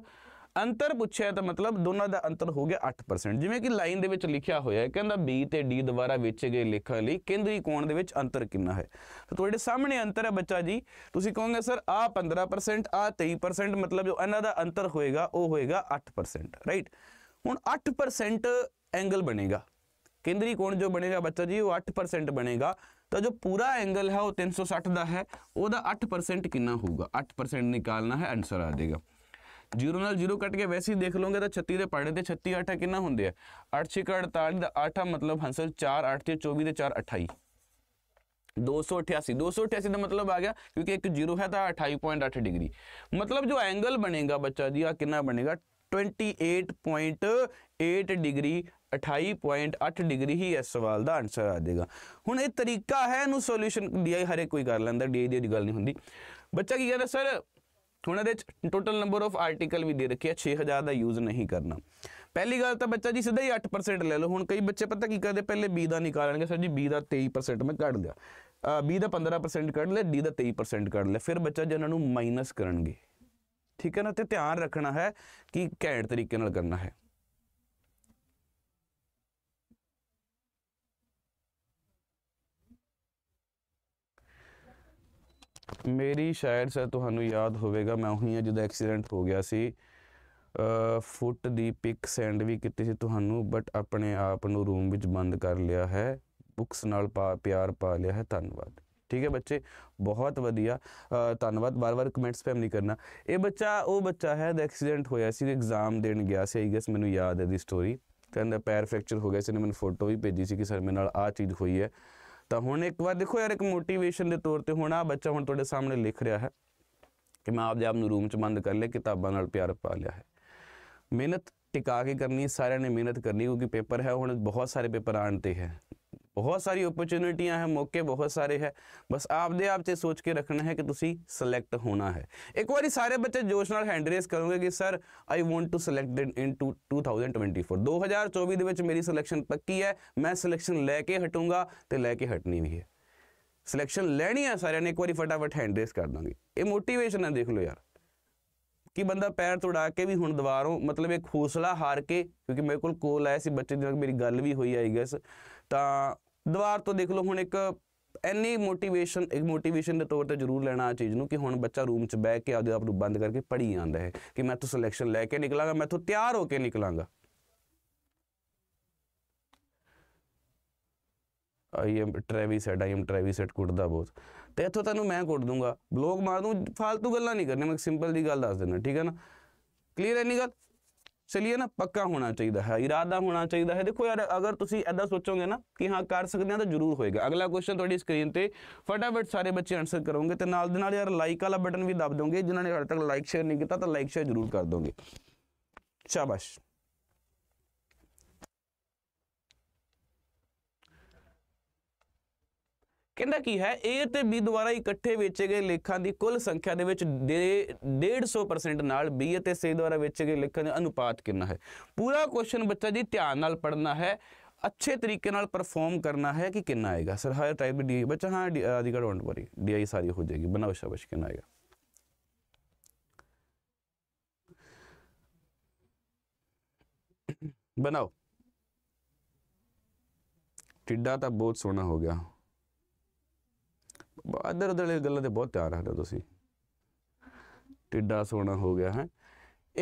Speaker 1: ਅੰਤਰ ਪੁੱਛਿਆ ਤਾਂ ਮਤਲਬ ਦੋਨਾਂ ਦਾ ਅੰਤਰ ਹੋ ਗਿਆ 8% ਜਿਵੇਂ ਕਿ ਲਾਈਨ ਦੇ ਵਿੱਚ ਲਿਖਿਆ ਹੋਇਆ ਹੈ ਕਹਿੰਦਾ B ਤੇ D ਦੁਆਰਾ ਵੇਚੇ ਗਏ ਲਿਖਣ ਲਈ ਕੇਂਦਰੀ ਕੋਣ ਦੇ ਵਿੱਚ ਅੰਤਰ ਕਿੰਨਾ ਹੈ ਤਾਂ ਤੁਹਾਡੇ ਸਾਹਮਣੇ ਅੰਤਰ ਹੈ ਬੱਚਾ ਜੀ ਤੁਸੀਂ ਕਹੋਗੇ ਸਰ ਆ 15% ਆ 23% ਮਤਲਬ ਜੋ ਇਹਨਾਂ ਦਾ ਅੰਤਰ ਹੋਏਗਾ ਉਹ ਹੋਏਗਾ 8% ਰਾਈਟ ਹੁਣ 8% ਐਂਗਲ ਬਣੇਗਾ केंद्रीय कोण जो बनेगा बच्चा जी वो अठ परसेंट बनेगा तो जो पूरा एंगल है वो तीन सौ सठ का है वह अठ परसेंट कि होगा अठ परसेंट निकालना है आंसर आ जाएगा जीरो नाल जीरो कट के वैसे ही देख लो तो छत्ती पड़े तो छत्ती अठ कि होंगे अठ छिक अड़ताली अठ मतलब हंसल चार अठ से चौबी चौबीस चार अठाई दो सौ अठासी दो सौ अठासी का मतलब आ गया क्योंकि एक जीरो है तो अठाई पॉइंट अठ डिग्री मतलब जो एंगल बनेगा बच्चा जी आ कि बनेगा twenty eight point eight degree 28.8 degree ਹੀ ਇਸ ਸਵਾਲ ਦਾ ਆਨਸਰ ਆ ਜਾਏਗਾ ਹੁਣ ਇਹ ਤਰੀਕਾ ਹੈ ਨੂੰ ਸੋਲੂਸ਼ਨ ਹਰ ਹਰੇ ਕੋਈ ਕਰ ਲੈਂਦਾ ਡੀ ਦੀ ਗੱਲ ਨਹੀਂ ਹੁੰਦੀ ਬੱਚਾ ਕੀ ਕਹਿੰਦਾ ਸਰ ਹੁਣ ਇਹਦੇ ਵਿੱਚ ਟੋਟਲ ਨੰਬਰ ਆਫ ਆਰਟੀਕਲ ਵੀ ਦੇ ਰੱਖਿਆ 6000 ਦਾ ਯੂਜ਼ ਨਹੀਂ ਕਰਨਾ ਪਹਿਲੀ ਗੱਲ ਤਾਂ ਬੱਚਾ ਜੀ ਸਿੱਧਾ ਹੀ 8% ਲੈ ਲਓ ਹੁਣ ਕਈ ਬੱਚੇ ਪਤਾ ਕੀ ਕਰਦੇ ਪਹਿਲੇ B ਦਾ ਨਿਕਾਲਣਗੇ ਸਰ ਜੀ B ਦਾ 23% ਮੈਂ ਕੱਢ ਲਿਆ B ਦਾ 15% ਕੱਢ ਲਿਆ D ਦਾ 23% ਕੱਢ ਲਿਆ ਫਿਰ ਬੱਚਾ ਜੀ ਨੂੰ ਮਾਈਨਸ ਕਰਨਗੇ ਠੀਕ ਹੈ ਨਾ ਤੇ ਧਿਆਨ ਰੱਖਣਾ ਹੈ ਕਿ ਘੈਂਟ ਤਰੀਕੇ ਨਾਲ ਕਰਨਾ ਹੈ ਮੇਰੀ ਸ਼ਾਇਦ ਸਰ ਤੁਹਾਨੂੰ ਯਾਦ ਹੋਵੇਗਾ ਮੈਂ ਉਹੀ ਆ ਜਦੋਂ ਐਕਸੀਡੈਂਟ ਹੋ ਗਿਆ ਸੀ ਫੁੱਟ ਦੀ ਪਿਕ ਸੈਂਡ ਵੀ ਕੀਤੀ ਸੀ ਤੁਹਾਨੂੰ ਬਟ ਆਪਣੇ ਆਪ ਨੂੰ ਰੂਮ ਵਿੱਚ ਬੰਦ ਕਰ ਲਿਆ ਹੈ ਬੁక్స్ ਨਾਲ ਪਿਆਰ ਪਾ ਲਿਆ ਹੈ ਧੰਨਵਾਦ ਠੀਕ ਹੈ ਬੱਚੇ ਬਹੁਤ ਵਧੀਆ ਧੰਨਵਾਦ ਬਾਰ-ਬਾਰ ਕਮੈਂਟਸ ਸਪੈਮ ਨਹੀਂ ਕਰਨਾ ਇਹ ਬੱਚਾ ਉਹ ਬੱਚਾ ਹੈ ਦਾ ਐਕਸੀਡੈਂਟ ਹੋਇਆ ਸੀ ਐਗਜ਼ਾਮ ਦੇਣ ਗਿਆ ਸੀ ਆਈ ਗੈਸ ਮੈਨੂੰ ਯਾਦ ਹੈ ਦੀ ਸਟੋਰੀ ਕਹਿੰਦਾ ਪੈਰ ਫ੍ਰੈਕਚਰ ਹੋ ਗਿਆ ਸੀ ਨੇ ਮੈਨੂੰ ਫੋਟੋ ਵੀ ਭੇਜੀ ਸੀ ਕਿ ਸਰ ਮੇਰੇ ਨਾਲ ਆ ਚੀਜ਼ ਹੋਈ ਹੈ ਤਾਂ ਹੁਣ ਇੱਕ ਵਾਰ ਦੇਖੋ ਯਾਰ ਇੱਕ ਮੋਟੀਵੇਸ਼ਨ ਦੇ ਤੌਰ ਤੇ ਹੁਣ ਆ ਬੱਚਾ ਹੁਣ ਤੁਹਾਡੇ ਸਾਹਮਣੇ ਲਿਖ ਰਿਹਾ ਹੈ ਕਿ ਮੈਂ ਦੇ ਆਪ ਨੂੰ ਰੂਮ 'ਚ ਬੰਦ ਕਰ ਲਿਆ ਕਿਤਾਬਾਂ ਨਾਲ ਪਿਆਰ ਪਾ ਲਿਆ ਹੈ ਮਿਹਨਤ ਟਿਕਾ ਕੇ ਕਰਨੀ ਸਾਰਿਆਂ ਨੇ ਮਿਹਨਤ ਕਰਨੀ ਕਿਉਂਕਿ ਪੇਪਰ ਹੈ ਹੁਣ ਬਹੁਤ ਸਾਰੇ ਪੇਪਰ ਆਣ ਤੇ ਹੈ ਬਹੁਤ ਸਾਰੀ ਓਪਰਚੁਨਿਟੀਆਂ ਹੈ ਮੌਕੇ ਬਹੁਤ ਸਾਰੇ ਹੈ ਬਸ ਆਪਦੇ ਆਪ ਤੇ ਸੋਚ ਕੇ ਰੱਖਣਾ ਹੈ ਕਿ ਤੁਸੀਂ ਸਿਲੈਕਟ ਹੋਣਾ ਹੈ ਇੱਕ ਵਾਰੀ ਸਾਰੇ ਬੱਚੇ ਜੋਸ਼ ਨਾਲ ਹੈਂਡ ਰੇਸ ਕਰੋਗੇ ਕਿ sir I want to selected in 2024 2024 ਦੇ ਵਿੱਚ ਮੇਰੀ ਸਿਲੈਕਸ਼ਨ ਪੱਕੀ ਹੈ ਮੈਂ ਸਿਲੈਕਸ਼ਨ ਲੈ ਕੇ ਹਟੂੰਗਾ ਤੇ ਲੈ ਕੇ ਹਟਣੀ ਵੀ ਹੈ ਸਿਲੈਕਸ਼ਨ ਲੈਣੀ ਹੈ ਸਾਰਿਆਂ ਨੇ ਇੱਕ ਵਾਰੀ ਫਟਾਫਟ ਹੈਂਡ ਰੇਸ ਕਰ ਦਾਂਗੇ ਇਹ ਮੋਟੀਵੇਸ਼ਨ ਹੈ ਦੇਖ ਲਓ ਯਾਰ ਕਿ ਬੰਦਾ ਪੈਰ ਤੋੜਾ ਕੇ ਵੀ ਹੁਣ ਦਵਾਰੋਂ ਮਤਲਬ ਇੱਕ ਹੌਸਲਾ ਹਾਰ ਕੇ ਕਿਉਂਕਿ ਮੇਰੇ ਕੋਲ ਕੋਲ ਆਇਆ ਸੀ ਬੱਚੇ ਦੇ ਨਾਲ ਮੇਰੀ ਗੱਲ ਵੀ ਹੋਈ ਆਈ ਗੈਸ ਤਾਂ ਦੁਬਾਰ ਤੋਂ ਦੇਖ ਲਓ ਹੁਣ ਇੱਕ ਐਨੀ ਮੋਟੀਵੇਸ਼ਨ ਇੱਕ ਮੋਟੀਵੇਸ਼ਨ ਦੇ ਤੌਰ ਤੇ ਜ਼ਰੂਰ ਲੈਣਾ ਆ ਚੀਜ਼ ਨੂੰ ਕਿ ਹੁਣ ਬੱਚਾ ਰੂਮ 'ਚ ਬਹਿ ਕੇ ਆਪਦੇ ਆਪ ਨੂੰ ਬੰਦ ਕਰਕੇ ਪੜ੍ਹੀ ਜਾਂਦਾ ਹੈ ਕਿ ਮੈਂ ਤੋਂ ਸਿਲੈਕਸ਼ਨ ਲੈ ਕੇ ਨਿਕਲਾਂਗਾ ਮੈਂ ਤੋਂ ਤਿਆਰ ਹੋ ਕੇ ਨਿਕਲਾਂਗਾ I am Travis Head I am Travis Head ਕੁੱਟਦਾ ਬਹੁਤ ਤੇ ਇੱਥੋਂ ਤੁਹਾਨੂੰ ਮੈਂ ਕੁੱਟ ਦੂੰਗਾ ਬਲੌਗ ਮਾਰ ਦੂੰ ਫालतू ਗੱਲਾਂ ਨਹੀਂ ਕਰਨੀਆਂ ਮੈਂ ਸਿੰਪਲ ਦੀ ਗੱਲ ਦੱਸ ਦਿੰਦਾ ਠੀਕ ਹੈ ਨਾ ਕਲੀਅਰ ਐਨੀ ਗੱਲ ਚਲਿਏ ਨਾ ਪੱਕਾ ਹੋਣਾ ਚਾਹੀਦਾ ਹੈ ਇਰਾਦਾ ਹੋਣਾ ਚਾਹੀਦਾ ਹੈ ਦੇਖੋ ਯਾਰ ਅਗਰ ਤੁਸੀਂ ਐਦਾਂ ਸੋਚੋਗੇ ਨਾ ਕਿ ਹਾਂ ਕਰ ਸਕਦੇ ਆ ਤਾਂ ਜ਼ਰੂਰ ਹੋਏਗਾ ਅਗਲਾ ਕੁਐਸਚਨ ਤੁਹਾਡੀ ਸਕਰੀਨ ਤੇ ਫਟਾਫਟ ਸਾਰੇ ਬੱਚੇ ਆਨਸਰ ਕਰੋਗੇ ਤੇ ਨਾਲ ਦੇ ਨਾਲ ਯਾਰ ਲਾਈਕ ਵਾਲਾ ਬਟਨ ਵੀ ਦਬ ਦੋਗੇ ਜਿਨ੍ਹਾਂ ਨੇ ਹਾਲੇ ਤੱਕ ਲਾਈਕ ਸ਼ੇਅਰ ਨਹੀਂ ਕੀਤਾ ਤਾਂ ਲਾਈਕ ਸ਼ੇਅਰ ਜ਼ਰੂਰ ਕਰ ਦੋਗੇ ਸ਼ਾਬਾਸ਼ ਕਹਿੰਦਾ ਕੀ ਹੈ A ਤੇ B ਦੁਆਰਾ ਇਕੱਠੇ ਵੇਚੇ ਗਏ ਲੇਖਾਂ ਦੀ ਕੁੱਲ ਸੰਖਿਆ ਦੇ ਵਿੱਚ 150% ਨਾਲ B ਅਤੇ C ਦੁਆਰਾ ਵੇਚੇ ਗਏ ਲੇਖਾਂ ਦਾ ਅਨੁਪਾਤ ਕਿੰਨਾ ਹੈ ਪੂਰਾ ਕੁਐਸਚਨ ਬੱਚਾ ਜੀ ਧਿਆਨ ਨਾਲ ਪੜ੍ਹਨਾ ਹੈ ਅੱਛੇ ਤਰੀਕੇ ਨਾਲ ਪਰਫਾਰਮ ਕਰਨਾ ਹੈ ਕਿ ਕਿੰਨਾ ਆਏਗਾ ਸਰ ਹਾਇਰ ਟਾਈਪ ਦੀ ਡੀ ਬੱਚਾ ਹਾਂ ਦੀ ਕਾ ਡੋਂਟ ਵਰੀ ਡੀਆਈ ਸਾਰੀ ਹੋ ਜਾਏਗੀ ਬਣਾਓ ਸ਼ਾਬਾਸ਼ ਕਿੰਨਾ ਆਏਗਾ ਬਣਾਓ ਟਿੱਡਾ ਤਾਂ ਬਹੁਤ ਸੋਹਣਾ ਹੋ ਗਿਆ ਇੱਧਰ ਉਧਰ ਵਾਲੀ ਗੱਲਾਂ ਤੇ ਬਹੁਤ ਧਿਆਨ ਰੱਖਦੇ ਤੁਸੀਂ ਟਿੱਡਾ ਸੋਣਾ ਹੋ ਗਿਆ ਹੈ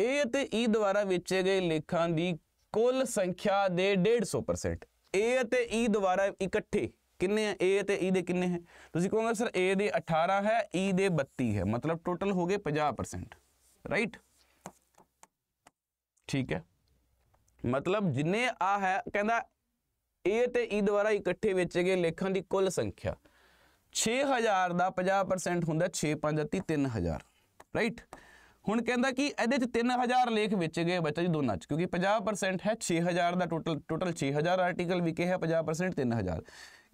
Speaker 1: ਇਹ ਤੇ ਈ e ਦੁਆਰਾ ਵੇਚੇ ਗਏ ਲੇਖਾਂ ਦੀ ਕੁੱਲ ਸੰਖਿਆ ਦੇ 150% ਇਹ ਤੇ ਈ ਦੁਆਰਾ ਇਕੱਠੇ ਕਿੰਨੇ ਆ ਏ ਤੇ ਈ e ਦੇ ਕਿੰਨੇ ਹੈ ਤੁਸੀਂ ਕਹੋਗੇ ਸਰ ਏ ਦੇ 18 ਹੈ ਈ e ਦੇ 32 ਹੈ ਮਤਲਬ ਟੋਟਲ ਹੋ ਗਏ 50% ਰਾਈਟ ਠੀਕ ਹੈ ਮਤਲਬ ਜਿੰਨੇ ਆ ਹੈ ਕਹਿੰਦਾ ਏ ਤੇ ਈ ਦੁਆਰਾ ਇਕੱਠੇ ਵੇਚੇ ਗਏ ਲੇਖਾਂ ਦੀ ਕੁੱਲ ਸੰਖਿਆ 6000 ਦਾ 50% ਹੁੰਦਾ 6 5 3 3000 ਰਾਈਟ ਹੁਣ ਕਹਿੰਦਾ ਕਿ ਇਹਦੇ ਚ 3000 ਲੇਖ ਵਿੱਚ ਗਏ ਬੱਚਾ ਜੀ ਦੋਨਾਂ ਚ ਕਿਉਂਕਿ 50% ਹੈ 6000 ਦਾ ਟੋਟਲ ਟੋਟਲ 6000 ਆਰਟੀਕਲ ਵਿਕੇ ਹੈ 50% 3000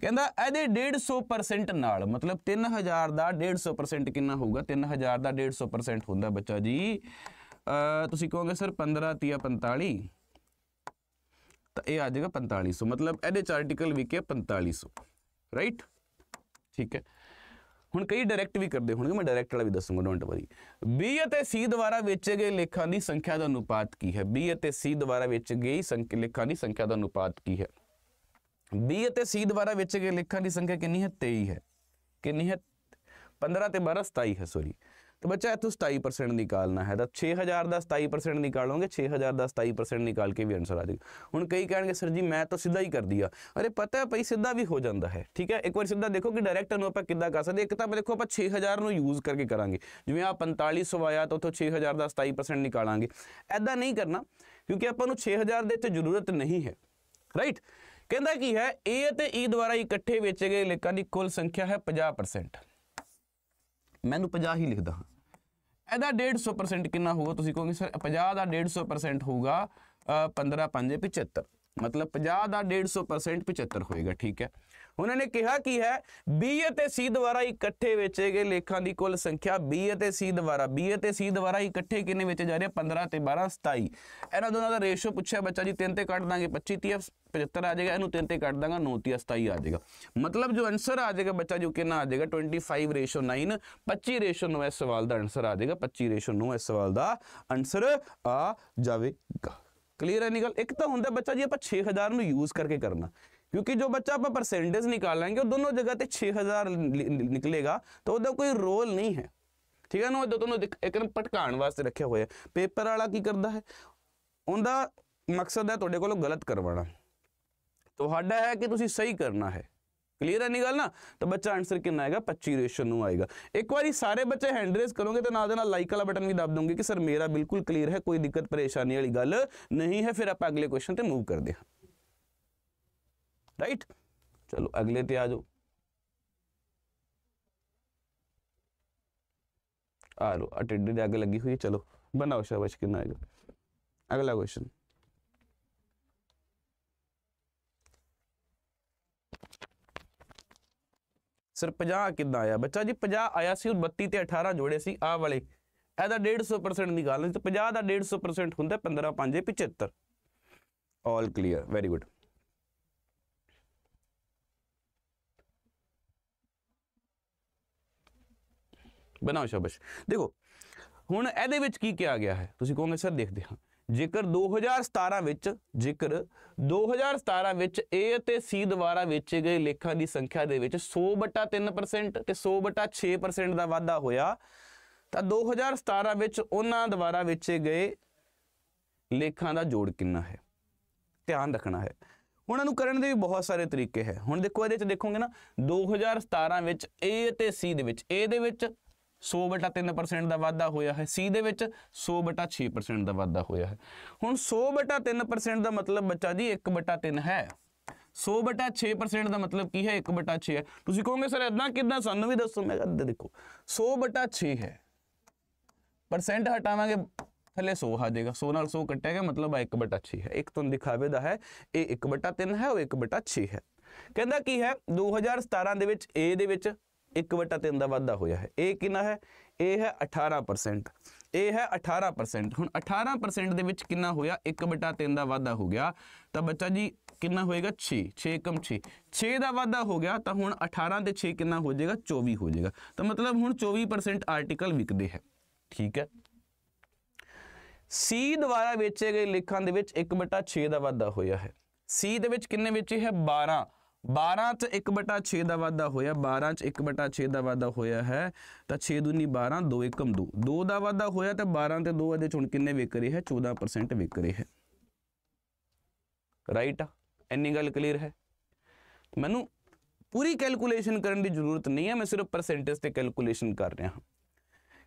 Speaker 1: ਕਹਿੰਦਾ ਇਹਦੇ 150% ਨਾਲ ਮਤਲਬ 3000 ਦਾ 150% ਕਿੰਨਾ ਹੋਊਗਾ 3000 ਦਾ 150% ਹੁੰਦਾ ਬੱਚਾ ਜੀ ਤੁਸੀਂ ਕਹੋਗੇ ਸਰ 15 30 45 ਤਾਂ ਇਹ ਆ ਜਾਏਗਾ 4500 ਮਤਲਬ ਇਹਦੇ ਚ ਆਰਟੀਕਲ ਵਿਕੇ 4500 ਰਾਈਟ ਠੀਕ ਹੈ ਹੁਣ ਕਈ ਡਾਇਰੈਕਟ ਵੀ ਕਰਦੇ ਹੋਣਗੇ ਮੈਂ ਡਾਇਰੈਕਟ ਵਾਲਾ ਵੀ ਦੱਸੂਗਾ ਡੋਂਟ ਵਰੀ B ਅਤੇ C ਦੁਆਰਾ ਵੇਚੇ ਗਏ ਲੇਖਾਂ ਦੀ ਸੰਖਿਆ ਦਾ ਅਨੁਪਾਤ ਕੀ ਹੈ B ਅਤੇ C ਦੁਆਰਾ ਵੇਚੇ ਗਏ ਲੇਖਾਂ ਦੀ ਸੰਖਿਆ ਦਾ ਅਨੁਪਾਤ ਕੀ ਹੈ B ਅਤੇ C ਦੁਆਰਾ ਵੇਚੇ ਗਏ ਲੇਖਾਂ ਦੀ ਸੰਖਿਆ ਕਿੰਨੀ ਹੈ 23 ਹੈ ਕਿੰਨੀ ਹੈ 15 ਤੇ 12 27 ਹੈ ਸੋਰੀ ਤੇ ਬੱਚਾ ਇੱਥੋਂ 27% ਨਿਕਾਲਣਾ ਹੈ ਤਾਂ 6000 ਦਾ 27% ਨਿਕਾਲੋਗੇ 6000 ਦਾ 27% ਨਿਕਾਲ ਕੇ ਵੀ ਆਨਸਰ ਆ ਜਾਏਗਾ ਹੁਣ ਕਈ ਕਹਿਣਗੇ ਸਰ ਜੀ ਮੈਂ ਤਾਂ ਸਿੱਧਾ ਹੀ ਕਰ ਦਿਆ ਅਰੇ ਪਤਾ ਹੈ ਭਈ ਸਿੱਧਾ ਵੀ ਹੋ ਜਾਂਦਾ ਹੈ ਠੀਕ ਹੈ ਇੱਕ ਵਾਰ ਸਿੱਧਾ ਦੇਖੋ ਕਿ ਡਾਇਰੈਕਟ ਨੂੰ ਆਪਾਂ ਕਿੱਦਾਂ ਕਰ ਸਕਦੇ ਇੱਕ ਤਾਂ ਦੇਖੋ ਆਪਾਂ 6000 ਨੂੰ ਯੂਜ਼ ਕਰਕੇ ਕਰਾਂਗੇ ਜਿਵੇਂ ਆ 4500 ਆਇਆ ਤਾਂ ਉਥੋਂ 6000 ਦਾ 27% ਨਿਕਾਲਾਂਗੇ ਐਦਾਂ ਨਹੀਂ ਕਰਨਾ ਕਿਉਂਕਿ ਆਪਾਂ ਨੂੰ 6000 ਦੇ ਤੇ ਜ਼ਰੂਰਤ ਨਹੀਂ ਹੈ ਰਾਈਟ ਕਹਿੰਦਾ ਕੀ ਹੈ A ਅਤੇ E ਦੁਆਰਾ ਇਕੱਠੇ ਵੇਚੇ ਗਏ ਲੇਖਾਂ ਦੀ ਕੁੱਲ ਸੰਖਿਆ ਹੈ 50% ਮੈਨੂੰ 50 ਹੀ ਲਿਖਦਾ ਹਾਂ ਇਹਦਾ 150% ਕਿੰਨਾ ਹੋਊਗਾ ਤੁਸੀਂ ਕਹੋਗੇ ਸਰ 50 ਦਾ 150% ਹੋਊਗਾ 15 5 75 ਮਤਲਬ 50 ਦਾ 150% 75 ਹੋਏਗਾ ਠੀਕ ਹੈ ਉਹਨਾਂ ਨੇ ਕਿਹਾ ਕੀ ਹੈ B ਅਤੇ C ਦੁਆਰਾ ਇਕੱਠੇ ਵੇਚੇ ਗਏ ਲੇਖਾਂ ਦੀ ਕੁੱਲ ਸੰਖਿਆ B ਅਤੇ C ਦੁਆਰਾ B ਅਤੇ C ਦੁਆਰਾ ਇਕੱਠੇ ਕਿੰਨੇ ਵੇਚੇ ਜਾ ਰਹੇ 15 ਤੇ 12 27 ਇਹਨਾਂ ਦੋਨਾਂ ਦਾ ਰੇਸ਼ੋ ਪੁੱਛਿਆ ਬੱਚਾ ਜੀ 3 ਤੇ ਕੱਢ ਦਾਂਗੇ 25 30 75 ਆ ਜਾਏਗਾ ਇਹਨੂੰ 3 ਤੇ ਕੱਢ ਦਾਂਗਾ 9 ਤੇ 27 ਆ ਜਾਏਗਾ ਮਤਲਬ ਜੋ ਆਨਸਰ ਆ ਜਾਏਗਾ ਬੱਚਾ ਜੋ ਕਿੰਨਾ ਆ ਜਾਏਗਾ 25 ਰੇਸ਼ੋ 9 25 ਰੇਸ਼ੋ 9 ਇਸ ਸਵਾਲ ਦਾ ਆਨਸਰ ਆ ਜਾਏਗਾ 25 ਰੇਸ਼ੋ 9 ਇਸ ਸਵਾਲ ਦਾ ਆਨਸਰ ਆ ਜਾਵੇਗਾ ਕਲੀਅਰ ਹੈ ਨਿਕਲ ਇੱਕ ਤਾਂ ਹੁੰਦਾ ਬੱਚਾ ਜੀ ਆਪਾਂ 6000 ਨੂੰ ਯੂਜ਼ ਕਰਕੇ ਕਰਨਾ ਕਿਉਂਕਿ ਜੋ ਬੱਚਾ आप ਪਰਸੈਂਟੇਜ निकालेंगे ਉਹ ਦੋਨੋਂ ਜਗ੍ਹਾ ਤੇ 6000 ਨਿਕਲੇਗਾ ਤਾਂ ਉਹਦਾ ਕੋਈ ਰੋਲ ਨਹੀਂ ਹੈ ਠੀਕ ਹੈ ਨਾ ਉਹ ਦੋਨੋਂ ਇੱਕਨ ਪਟਕਾਣ ਵਾਸਤੇ ਰੱਖੇ ਹੋਏ ਪੇਪਰ ਵਾਲਾ ਕੀ ਕਰਦਾ ਹੈ ਉਹਦਾ ਮਕਸਦ ਹੈ ਤੁਹਾਡੇ ਕੋਲੋਂ ਗਲਤ ਕਰਵਾਉਣਾ ਤੁਹਾਡਾ ਹੈ ਕਿ ਤੁਸੀਂ ਸਹੀ ਕਰਨਾ ਹੈ ਕਲੀਅਰ ਹੈ ਨਹੀਂ ਗੱਲ ਨਾ ਤਾਂ ਬੱਚਾ ਆਨਸਰ ਕਿੰਨਾ ਆਏਗਾ 25 ਰੇਸ਼ਨ ਨੂੰ ਆਏਗਾ ਇੱਕ ਵਾਰੀ ਸਾਰੇ ਬੱਚੇ ਹੈਂਡ ਰੇਸ ਕਰੋਗੇ ਤਾਂ ਨਾਲ ਦੇ ਨਾਲ ਲਾਈਕ ਵਾਲਾ ਬਟਨ ਵੀ ਦਬ ਦੋਗੇ ਕਿ ਸਰ ਮੇਰਾ ਬਿਲਕੁਲ ਕਲੀਅਰ ਹੈ ਕੋਈ ਦਿੱਕਤ ਪਰੇਸ਼ਾਨੀ ਵਾਲੀ ਗੱਲ ਨਹੀਂ ਹੈ ਫਿਰ ਆਪਾਂ ਅਗਲੇ ਕੁਐਸਚਨ ਤੇ ਮੂਵ ਕਰਦੇ ਹਾਂ राइट चलो अगले पे आ जाओ आ लो टेडी आगे लगी हुई है चलो बनाओ शाबाश कितना आएगा अगला क्वेश्चन सर 50 ਕਿੰਨਾ ਆਇਆ ਬੱਚਾ ਜੀ 50 ਆਇਆ ਸੀ ਔਰ 32 ਤੇ 18 ਜੋੜੇ ਸੀ ਆ ਵਾਲੇ ਇਹਦਾ 150% ਦੀ ਗੱਲ ਹੈ ਤੇ 50 ਦਾ 150% ਹੁੰਦਾ 15 5 75 ਆਲ ਕਲੀਅਰ ਵੈਰੀ ਗੁੱਡ ਬਣਾਓ ਸ਼ਾਬਾਸ਼ ਦੇਖੋ ਹੁਣ ਇਹਦੇ ਵਿੱਚ ਕੀ ਕਿਹਾ ਗਿਆ ਹੈ ਤੁਸੀਂ ਕਹੋਗੇ ਸਰ ਦੇਖਦੇ ਹਾਂ ਜੇਕਰ 2017 ਵਿੱਚ ਜੇਕਰ 2017 ਵਿੱਚ A ਅਤੇ C ਦੁਆਰਾ ਵੇਚੇ ਗਏ ਲੇਖਾਂ ਦੀ ਸੰਖਿਆ ਦੇ ਵਿੱਚ 100/3% ਤੇ 100/6% ਦਾ ਵਾਧਾ ਹੋਇਆ ਤਾਂ 2017 ਵਿੱਚ ਉਹਨਾਂ ਦੁਆਰਾ ਵੇਚੇ ਗਏ ਲੇਖਾਂ ਦਾ ਜੋੜ ਕਿੰਨਾ ਹੈ ਧਿਆਨ ਰੱਖਣਾ ਹੈ ਉਹਨਾਂ ਨੂੰ ਕਰਨ ਦੇ ਵੀ ਬਹੁਤ ਸਾਰੇ ਤਰੀਕੇ ਹੈ ਹੁਣ ਦੇਖੋ ਇਹਦੇ ਵਿੱਚ ਦੇਖੋਗੇ ਨਾ 2017 ਵਿੱਚ A ਅਤੇ C ਦੇ ਵਿੱਚ A ਦੇ ਵਿੱਚ 100/3% ਦਾ ਵਾਧਾ ਹੋਇਆ ਹੈ ਸੀ ਦੇ ਵਿੱਚ 100/6% ਦਾ ਵਾਧਾ ਹੋਇਆ ਹੈ ਹੁਣ 100/3% ਦਾ ਮਤਲਬ ਬੱਚਾ ਜੀ 1/3 ਹੈ 100/6% ਦਾ ਮਤਲਬ ਕੀ ਹੈ 1/6 ਹੈ ਤੁਸੀਂ ਕਹੋਗੇ ਸਰ ਇਦਾਂ ਕਿਦਾਂ ਸਾਨੂੰ ਵੀ ਦੱਸੋ ਮੈਂ ਕਹਿੰਦਾ ਦੇਖੋ 100/6 ਹੈ ਪਰਸੈਂਟ ਹਟਾਵਾਂਗੇ ਥੱਲੇ 100 ਆ ਜਾਏਗਾ 100 ਨਾਲ 100 ਕੱਟੇਗਾ ਮਤਲਬ ਆ 1/6 ਹੈ ਇੱਕ ਤੁਹਾਨੂੰ ਦਿਖਾਵੇ ਦਾ ਹੈ ਇਹ 1/3 ਹੈ ਉਹ 1/6 ਹੈ ਕਹਿੰਦਾ ਕੀ ਹੈ 2017 ਦੇ ਵਿੱਚ A ਦੇ ਵਿੱਚ 1/3 ਦਾ ਵਾਧਾ ਹੋਇਆ ਹੈ ਇਹ ਕਿੰਨਾ ਹੈ ਇਹ ਹੈ 18% ਇਹ ਹੈ 18% ਹੁਣ 18% ਦੇ ਵਿੱਚ ਕਿੰਨਾ ਹੋਇਆ 1/3 ਦਾ ਵਾਧਾ ਹੋ ਗਿਆ ਤਾਂ ਬੱਚਾ ਜੀ ਕਿੰਨਾ ਹੋਏਗਾ 6 6 ਕਮ 6 6 ਦਾ ਵਾਧਾ ਹੋ ਗਿਆ ਤਾਂ ਹੁਣ 18 ਤੇ 6 ਕਿੰਨਾ ਹੋ ਜਾਏਗਾ 24 ਹੋ ਜਾਏਗਾ ਤਾਂ ਮਤਲਬ ਹੁਣ 24% ਆਰਟੀਕਲ ਵਿਕਦੇ ਹੈ ਠੀਕ ਹੈ ਸੀ ਦੁਆਰਾ ਵੇਚੇ ਗਏ ਲੇਖਾਂ ਦੇ ਵਿੱਚ 1/6 ਦਾ ਵਾਧਾ ਹੋਇਆ ਹੈ ਸੀ ਦੇ ਵਿੱਚ ਕਿੰਨੇ ਵਿੱਚ ਹੈ 12 12 ਚ 1/6 ਦਾ ਵਾਧਾ ਹੋਇਆ 12 ਚ 1/6 ਦਾ ਵਾਧਾ ਹੋਇਆ ਹੈ ਤਾਂ 6 ਦੂਨੀ 12 2 1 2 2 ਦਾ ਵਾਧਾ ਹੋਇਆ ਤਾਂ 12 ਤੇ 2 ਅਜੇ ਹੁਣ ਕਿੰਨੇ ਵਿਕ ਰਹੇ ਹੈ 14% ਵਿਕ ਰਹੇ ਹੈ ਰਾਈਟ ਇੰਨੀ ਗੱਲ ਕਲੀਅਰ ਹੈ ਮੈਨੂੰ ਪੂਰੀ ਕੈਲਕੂਲੇਸ਼ਨ ਕਰਨ ਦੀ ਜ਼ਰੂਰਤ ਨਹੀਂ ਹੈ ਮੈਂ ਸਿਰਫ ਪਰਸੈਂਟੇਜ ਤੇ ਕੈਲਕੂਲੇਸ਼ਨ ਕਰ ਰਿਹਾ ਹਾਂ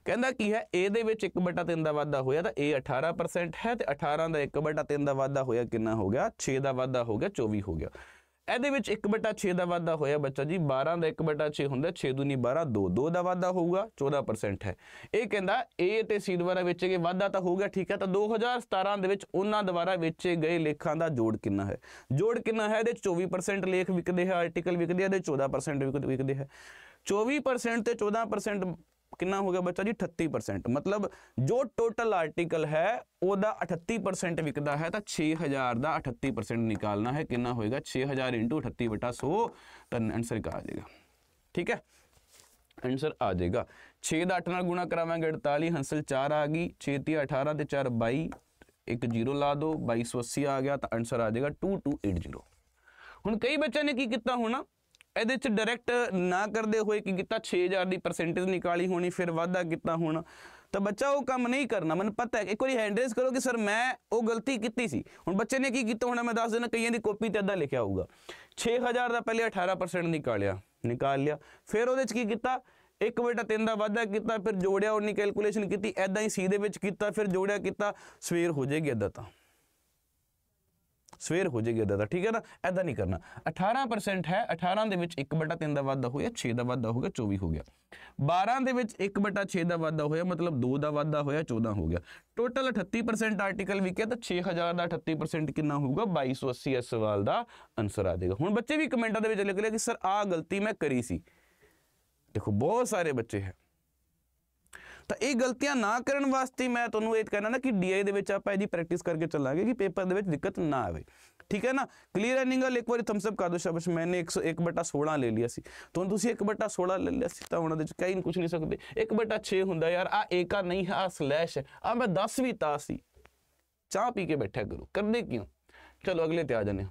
Speaker 1: ਕਹਿੰਦਾ ਕੀ ਹੈ A ਦੇ ਵਿੱਚ 1/3 ਦਾ ਵਾਧਾ ਹੋਇਆ ਤਾਂ A 18% ਹੈ ਤੇ 18 ਦਾ 1/3 ਦਾ ਵਾਧਾ ਹੋਇਆ ਕਿੰਨਾ ਹੋ ਗਿਆ 6 ਦਾ ਵਾਧਾ ਹੋ ਗਿਆ 24 ਹੋ ਗਿਆ ਇਹਦੇ ਵਿੱਚ 1/6 ਦਾ ਵਾਧਾ ਹੋਇਆ ਬੱਚਾ ਜੀ 12 ਦਾ 1/6 ਹੁੰਦਾ 6 ਦੂਣੀ 12 2 2 ਦਾ ਵਾਧਾ ਹੋਊਗਾ 14% ਹੈ ਇਹ ਕਹਿੰਦਾ A ਤੇ C ਦੁਆਰਾ ਵੇਚੇ ਗਏ ਵਾਧਾ ਤਾਂ ਹੋ ਗਿਆ ਠੀਕ ਹੈ ਤਾਂ 2017 ਦੇ ਵਿੱਚ ਉਹਨਾਂ ਦੁਆਰਾ ਵੇਚੇ ਗਏ ਲੇਖਾਂ ਦਾ ਜੋੜ ਕਿੰਨਾ ਹੈ ਜੋੜ ਕਿੰਨਾ ਹੈ ਇਹਦੇ 24% ਲੇਖ ਵਿਕਦੇ ਹੈ ਆਰਟੀਕਲ ਵਿਕਦੇ ਹੈ ਇਹਦੇ 14% ਵਿਕਦੇ ਹੈ 24% ਤੇ 14% ਕਿੰਨਾ ਹੋ ਗਿਆ ਬੱਚਾ ਜੀ 38% ਮਤਲਬ ਜੋ ਟੋਟਲ ਆਰਟੀਕਲ ਹੈ ਉਹਦਾ 38% ਵਿਕਦਾ ਹੈ ਤਾਂ 6000 ਦਾ 38% ਨਿਕਾਲਣਾ ਹੈ ਕਿੰਨਾ ਹੋਏਗਾ 6000 38 100 ਤਾਂ ਆਨਸਰ ਆ ਜਾਏਗਾ ਠੀਕ ਹੈ ਆਨਸਰ ਆ ਜਾਏਗਾ 6 ਦਾ 8 ਨਾਲ ਗੁਣਾ ਕਰਾਵਾਂਗੇ 48 ਹੰਸਲ 4 ਆ ਗਈ 6 3 18 ਤੇ 4 22 ਇੱਕ ਜ਼ੀਰੋ ਲਾ ਦਿਓ 2280 ਆ ਗਿਆ ਤਾਂ ਆਨਸਰ ਆ ਜਾਏਗਾ 2280 ਹੁਣ ਕਈ ਬੱਚਿਆਂ ਨੇ ਕੀ ਕੀਤਾ ਹੋਣਾ ਇਹਦੇ ਚ ਡਾਇਰੈਕਟ ਨਾ ਕਰਦੇ ਹੋਏ ਕੀ ਕੀਤਾ 6000 ਦੀ ਪਰਸੈਂਟੇਜ ਨਿਕਾਲੀ ਹੋਣੀ ਫਿਰ ਵਾਧਾ ਕੀਤਾ ਹੋਣਾ ਤਾਂ ਬੱਚਾ ਉਹ ਕੰਮ ਨਹੀਂ ਕਰਨਾ ਮੈਨੂੰ ਪਤਾ ਹੈ ਇੱਕ ਵਾਰੀ ਹੈਂਡ ਰੇਸ ਕਰੋ ਕਿ ਸਰ ਮੈਂ ਉਹ ਗਲਤੀ ਕੀਤੀ ਸੀ ਹੁਣ ਬੱਚੇ ਨੇ ਕੀ ਕੀਤਾ ਹੋਣਾ ਮੈਂ ਦੱਸ ਦੇਣਾ ਕਈਆਂ ਦੀ ਕਾਪੀ ਤੇ ਅੱਧਾ ਲਿਖਿਆ ਹੋਊਗਾ 6000 ਦਾ ਪਹਿਲੇ 18% ਨਿਕਾਲਿਆ ਨਿਕਾਲ ਲਿਆ ਫਿਰ ਉਹਦੇ ਚ ਕੀ ਕੀਤਾ 1 3 ਦਾ ਵਾਧਾ ਕੀਤਾ ਫਿਰ ਜੋੜਿਆ ਉਹਨੇ ਕੈਲਕੂਲੇਸ਼ਨ ਕੀਤੀ ਐਦਾਂ ਹੀ ਸੀ ਦੇ ਵਿੱਚ ਕੀਤਾ ਫਿਰ ਜੋੜਿਆ ਕੀਤਾ ਸਵੇਰ ਹੋ ਜਾਏਗੀ ਅੱਧਾ ਤਾਂ ਸਵੇਰ ਹੋ ਜੇਗੀ ਅਦਾ ਦਾ ਠੀਕ ਹੈ ਨਾ ਐਦਾਂ ਨਹੀਂ ਕਰਨਾ 18% ਹੈ 18 ਦੇ ਵਿੱਚ 1/3 ਦਾ ਵਾਧਾ ਹੋਇਆ 6 ਦਾ ਵਾਧਾ ਹੋ ਗਿਆ 24 ਹੋ ਗਿਆ 12 ਦੇ ਵਿੱਚ 1/6 ਦਾ ਵਾਧਾ ਹੋਇਆ ਮਤਲਬ 2 ਦਾ ਵਾਧਾ ਹੋਇਆ 14 ਹੋ ਗਿਆ ਟੋਟਲ 38% ਆਰਟੀਕਲ ਵਿਕਿਆ ਤਾਂ 6000 ਦਾ 38% ਕਿੰਨਾ ਹੋਊਗਾ 2280 ਇਸ ਸਵਾਲ ਦਾ ਆਨਸਰ ਆ ਜਾਏਗਾ ਹੁਣ ਬੱਚੇ ਵੀ ਕਮੈਂਟਾਂ ਦੇ ਵਿੱਚ ਲਿਖ ਲਿਆ ਕਿ ਸਰ ਆ ਗਲਤੀ ਮੈਂ ਕਰੀ ਸੀ ਦੇਖੋ ਬਹੁਤ ਸਾਰੇ ਬੱਚੇ ਹੈ ਤਾਂ ਇਹ ਗਲਤੀਆਂ ਨਾ ਕਰਨ ਵਾਸਤੇ ਮੈਂ ਤੁਹਾਨੂੰ ਇਹ ਕਹਿਣਾ ਨਾ ਕਿ ਡੀਆਈ ਦੇ ਵਿੱਚ ਆਪਾਂ ਇਹਦੀ ਪ੍ਰੈਕਟਿਸ ਕਰਕੇ ਚੱਲਾਂਗੇ ਕਿ ਪੇਪਰ ਦੇ ਵਿੱਚ ਦਿੱਕਤ ਨਾ ਆਵੇ ਠੀਕ ਹੈ ਨਾ ਕਲੀਅਰ ਐਨਿੰਗ ਇੱਕ ਵਾਰੀ ਥੰਬਸ ਅਪ ਕਰ ਦਿਓ ਸ਼ਾਬਾਸ਼ ਮੈਨੇ 101/16 ਲੈ ਲਿਆ ਸੀ ਤੁਹਾਨੂੰ ਤੁਸੀਂ 1/16 ਲੈ ਲਿਆ ਸੀ ਤਾਂ ਉਹਨਾਂ ਦੇ ਵਿੱਚ ਕਈ ਕੁਝ ਨਹੀਂ ਸਕਦੇ 1/6 ਹੁੰਦਾ ਯਾਰ ਆ ਏਕਾ ਨਹੀਂ ਆ ਸਲੈਸ਼ ਆ ਮੈਂ 10 ਵੀ ਤਾਂ ਸੀ ਚਾਹ ਪੀ ਕੇ ਬੈਠਾ ਕਰੋ ਕਰਦੇ ਕਿਉਂ ਚਲੋ ਅਗਲੇ ਤੇ ਆ ਜਾਨੇ